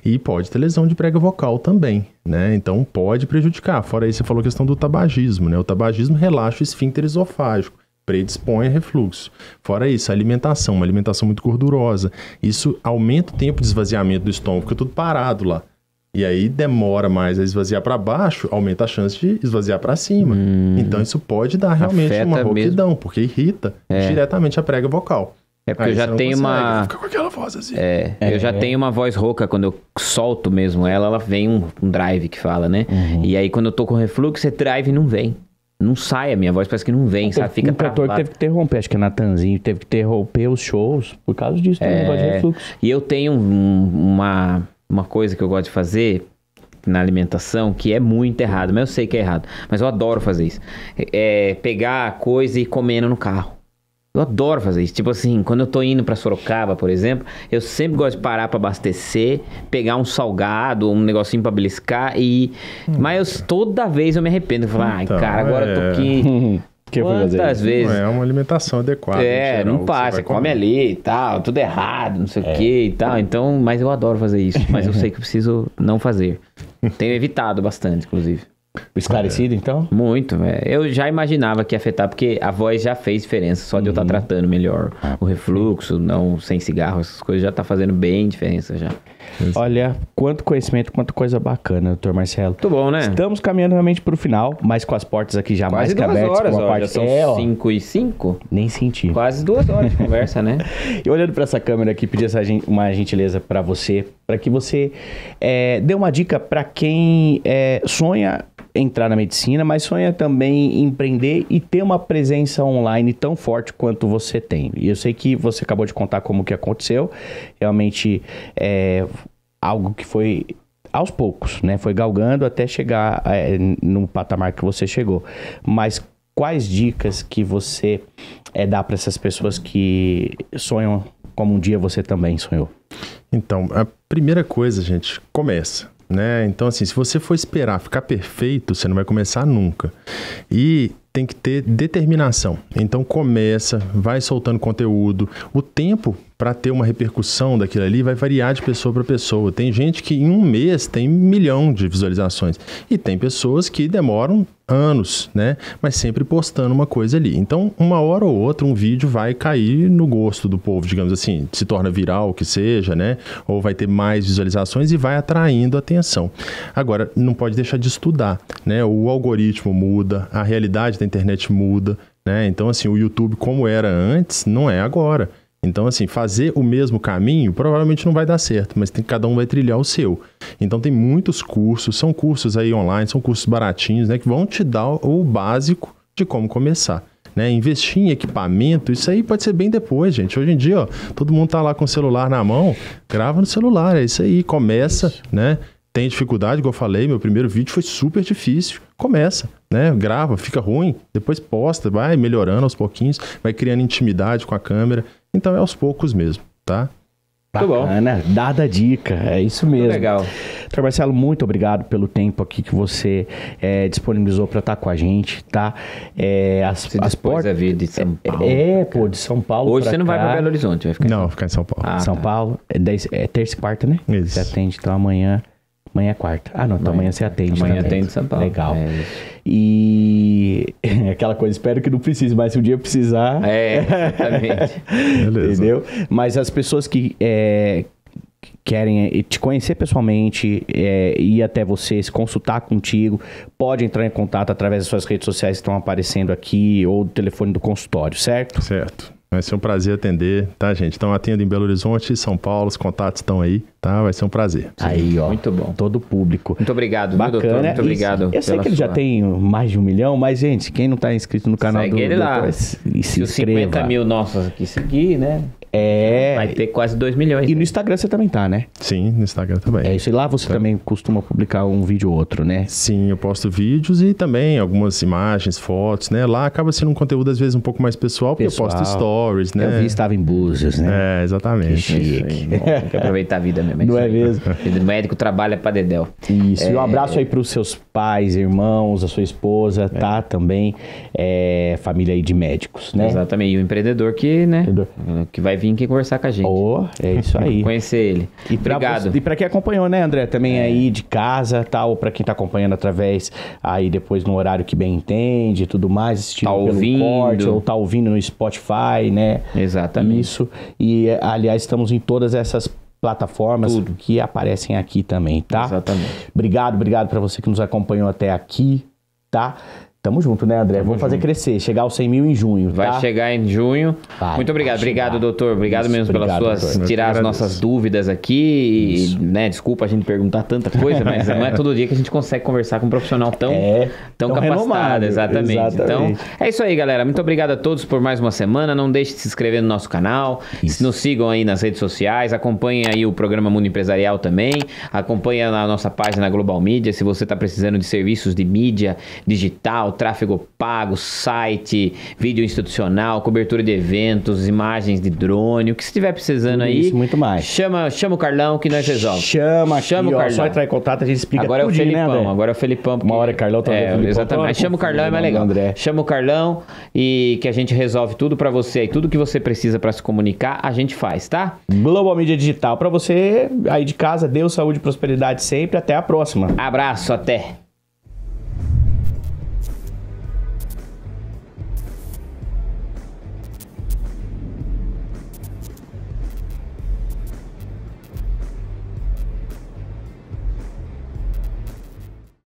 E pode ter lesão de prega vocal também, né? Então pode prejudicar. Fora isso, você falou a questão do tabagismo, né? O tabagismo relaxa o esfíncter esofágico predispõe a refluxo. Fora isso, a alimentação, uma alimentação muito gordurosa. Isso aumenta o tempo de esvaziamento do estômago, fica tudo parado lá. E aí demora mais a esvaziar para baixo, aumenta a chance de esvaziar para cima. Hum, então isso pode dar realmente uma rouquidão, mesmo. porque irrita é. diretamente a prega vocal. É porque aí eu já tenho uma. Fica com aquela voz assim. É, é eu é. já tenho uma voz rouca quando eu solto mesmo ela, ela vem um, um drive que fala, né? Uhum. E aí quando eu tô com refluxo, esse drive não vem não sai a minha voz, parece que não vem, sabe? Fica O cantor teve que interromper, acho que é Natanzinho, teve que interromper os shows por causa disso, é... negócio de refluxo. E eu tenho um, uma uma coisa que eu gosto de fazer na alimentação que é muito errado, mas eu sei que é errado, mas eu adoro fazer isso. É pegar coisa e ir comendo no carro. Eu adoro fazer isso. Tipo assim, quando eu tô indo para Sorocaba, por exemplo, eu sempre gosto de parar para abastecer, pegar um salgado, um negocinho para beliscar e. Hum, mas eu, toda vez eu me arrependo. Eu falo, ai, então, cara, agora é... eu tô é. aqui que Quantas fazer? vezes? Não é uma alimentação adequada. É, geral, não passa, você come ali e tal, tudo errado, não sei o é. que e tal. Então, mas eu adoro fazer isso, mas eu sei que eu preciso não fazer. Tenho evitado bastante, inclusive. Esclarecido, então? Muito. É. Eu já imaginava que ia afetar, porque a voz já fez diferença, só de eu estar tá uhum. tratando melhor o ah, refluxo, não sem cigarro, essas coisas já tá fazendo bem diferença já. Olha, quanto conhecimento, quanto coisa bacana, doutor Marcelo. Muito bom, né? Estamos caminhando realmente para o final, mas com as portas aqui já Quase mais que abertas. Horas, a ó, parte... já são 5 é, e 5? Nem senti. Quase duas horas de conversa, né? E olhando para essa câmera aqui, pedi essa, uma gentileza para você, para que você é, dê uma dica para quem é, sonha entrar na medicina, mas sonha também empreender e ter uma presença online tão forte quanto você tem. E eu sei que você acabou de contar como que aconteceu, realmente é algo que foi aos poucos, né? Foi galgando até chegar é, no patamar que você chegou. Mas quais dicas que você é, dá para essas pessoas que sonham como um dia você também sonhou? Então, a primeira coisa, gente, começa né? Então, assim, se você for esperar ficar perfeito, você não vai começar nunca. E tem que ter determinação. Então começa, vai soltando conteúdo. O tempo para ter uma repercussão daquilo ali vai variar de pessoa para pessoa. Tem gente que em um mês tem milhão de visualizações e tem pessoas que demoram anos, né? Mas sempre postando uma coisa ali. Então, uma hora ou outra, um vídeo vai cair no gosto do povo, digamos assim, se torna viral, que seja, né? Ou vai ter mais visualizações e vai atraindo atenção. Agora, não pode deixar de estudar, né? O algoritmo muda, a realidade da internet muda, né? Então, assim, o YouTube como era antes, não é agora. Então, assim, fazer o mesmo caminho provavelmente não vai dar certo, mas tem, cada um vai trilhar o seu. Então, tem muitos cursos, são cursos aí online, são cursos baratinhos, né? Que vão te dar o básico de como começar. Né? Investir em equipamento, isso aí pode ser bem depois, gente. Hoje em dia, ó, todo mundo tá lá com o celular na mão, grava no celular, é isso aí, começa, isso. né? tem dificuldade, igual eu falei, meu primeiro vídeo foi super difícil. Começa, né? Grava, fica ruim, depois posta, vai melhorando aos pouquinhos, vai criando intimidade com a câmera. Então é aos poucos mesmo, tá? Tá bom. dada a dica, é isso mesmo. legal. Doutor Marcelo, muito obrigado pelo tempo aqui que você é, disponibilizou para estar tá com a gente, tá? É, as, você as portas vir de é, São Paulo. É, é, pô, de São Paulo. Hoje você não cá. vai para Belo Horizonte, vai ficar Não, em... ficar em São Paulo. Ah, ah são tá. Paulo, é, é terça e quarta, né? Isso. Você atende, então amanhã Amanhã é quarta. Ah, não, então amanhã é você atende. Amanhã também. atende São Paulo. Legal. É. E aquela coisa, espero que não precise, mas se um dia precisar. É, exatamente. Entendeu? Mas as pessoas que. É, querem é, te conhecer pessoalmente, é, ir até você, se consultar contigo, pode entrar em contato através das suas redes sociais que estão aparecendo aqui ou do telefone do consultório, certo? Certo. Vai ser um prazer atender, tá, gente? Então atendo em Belo Horizonte, São Paulo, os contatos estão aí, tá? Vai ser um prazer. Aí, ó. Muito bom. Todo público. Muito obrigado, Bacana. Viu, doutor? Muito Isso. obrigado. Eu sei que ele sua... já tem mais de um milhão, mas, gente, quem não está inscrito no canal Segue do ele lá. Doutor, se, se, os 50 mil nossos aqui seguir, né? É. Vai ter quase 2 milhões. E no Instagram você também tá, né? Sim, no Instagram também. É isso. E lá você então... também costuma publicar um vídeo ou outro, né? Sim, eu posto vídeos e também algumas imagens, fotos, né? Lá acaba sendo um conteúdo, às vezes, um pouco mais pessoal, porque pessoal. eu posto stories, né? Eu vi estava em Búzios, né? É, exatamente. Que chique. Bom, tem que aproveitar a vida mesmo. É Não é mesmo? O médico trabalha pra Dedel. Isso. É... E um é. abraço aí pros seus pais, irmãos, a sua esposa, é. tá? Também é, família aí de médicos, né? Exatamente. E o empreendedor que, né? É, que vai vir aqui conversar com a gente. Oh, é isso aí. Conhecer ele. E Obrigado. e para quem acompanhou, né, André? Também é. aí de casa, tal, para quem tá acompanhando através aí depois no horário que bem entende e tudo mais, assistindo tá ouvindo. Corte, ou tá ouvindo no Spotify, né? Exatamente. Isso. E é, aliás, estamos em todas essas plataformas Tudo. que aparecem aqui também, tá? Exatamente. Obrigado, obrigado para você que nos acompanhou até aqui, tá? Tamo junto, né, André? Vamos fazer crescer, chegar aos 100 mil em junho. Tá? Vai chegar em junho. Vai, Muito obrigado, obrigado, doutor. Obrigado Isso, mesmo obrigado, pelas suas. Doutor. tirar as nossas dúvidas aqui. E, né, desculpa a gente perguntar tanta coisa, mas não é todo dia que a gente consegue conversar com um profissional tão, é, tão, tão capacitado. Exatamente. Então, exatamente. Então, é isso aí, galera. Muito obrigado a todos por mais uma semana. Não deixe de se inscrever no nosso canal. Isso. Nos sigam aí nas redes sociais. Acompanhem aí o programa Mundo Empresarial também. Acompanhe na nossa página Global Mídia. Se você está precisando de serviços de mídia digital, tráfego pago, site, vídeo institucional, cobertura de eventos, imagens de drone, o que você estiver precisando aí. Isso, muito mais. Chama, chama o Carlão que nós resolvemos. Chama, chama aqui, o Carlão. Ó, só entrar em contato, a gente explica agora tudinho, é o né, Felipão, né, Agora é o Felipão. Porque... Uma hora é Carlão, também. É, exatamente. Chama o Carlão, é mais legal. André. Chama o Carlão e que a gente resolve tudo para você aí, tudo que você precisa para se comunicar, a gente faz, tá? Global Mídia Digital para você aí de casa, Deus, saúde e prosperidade sempre. Até a próxima. Abraço, até.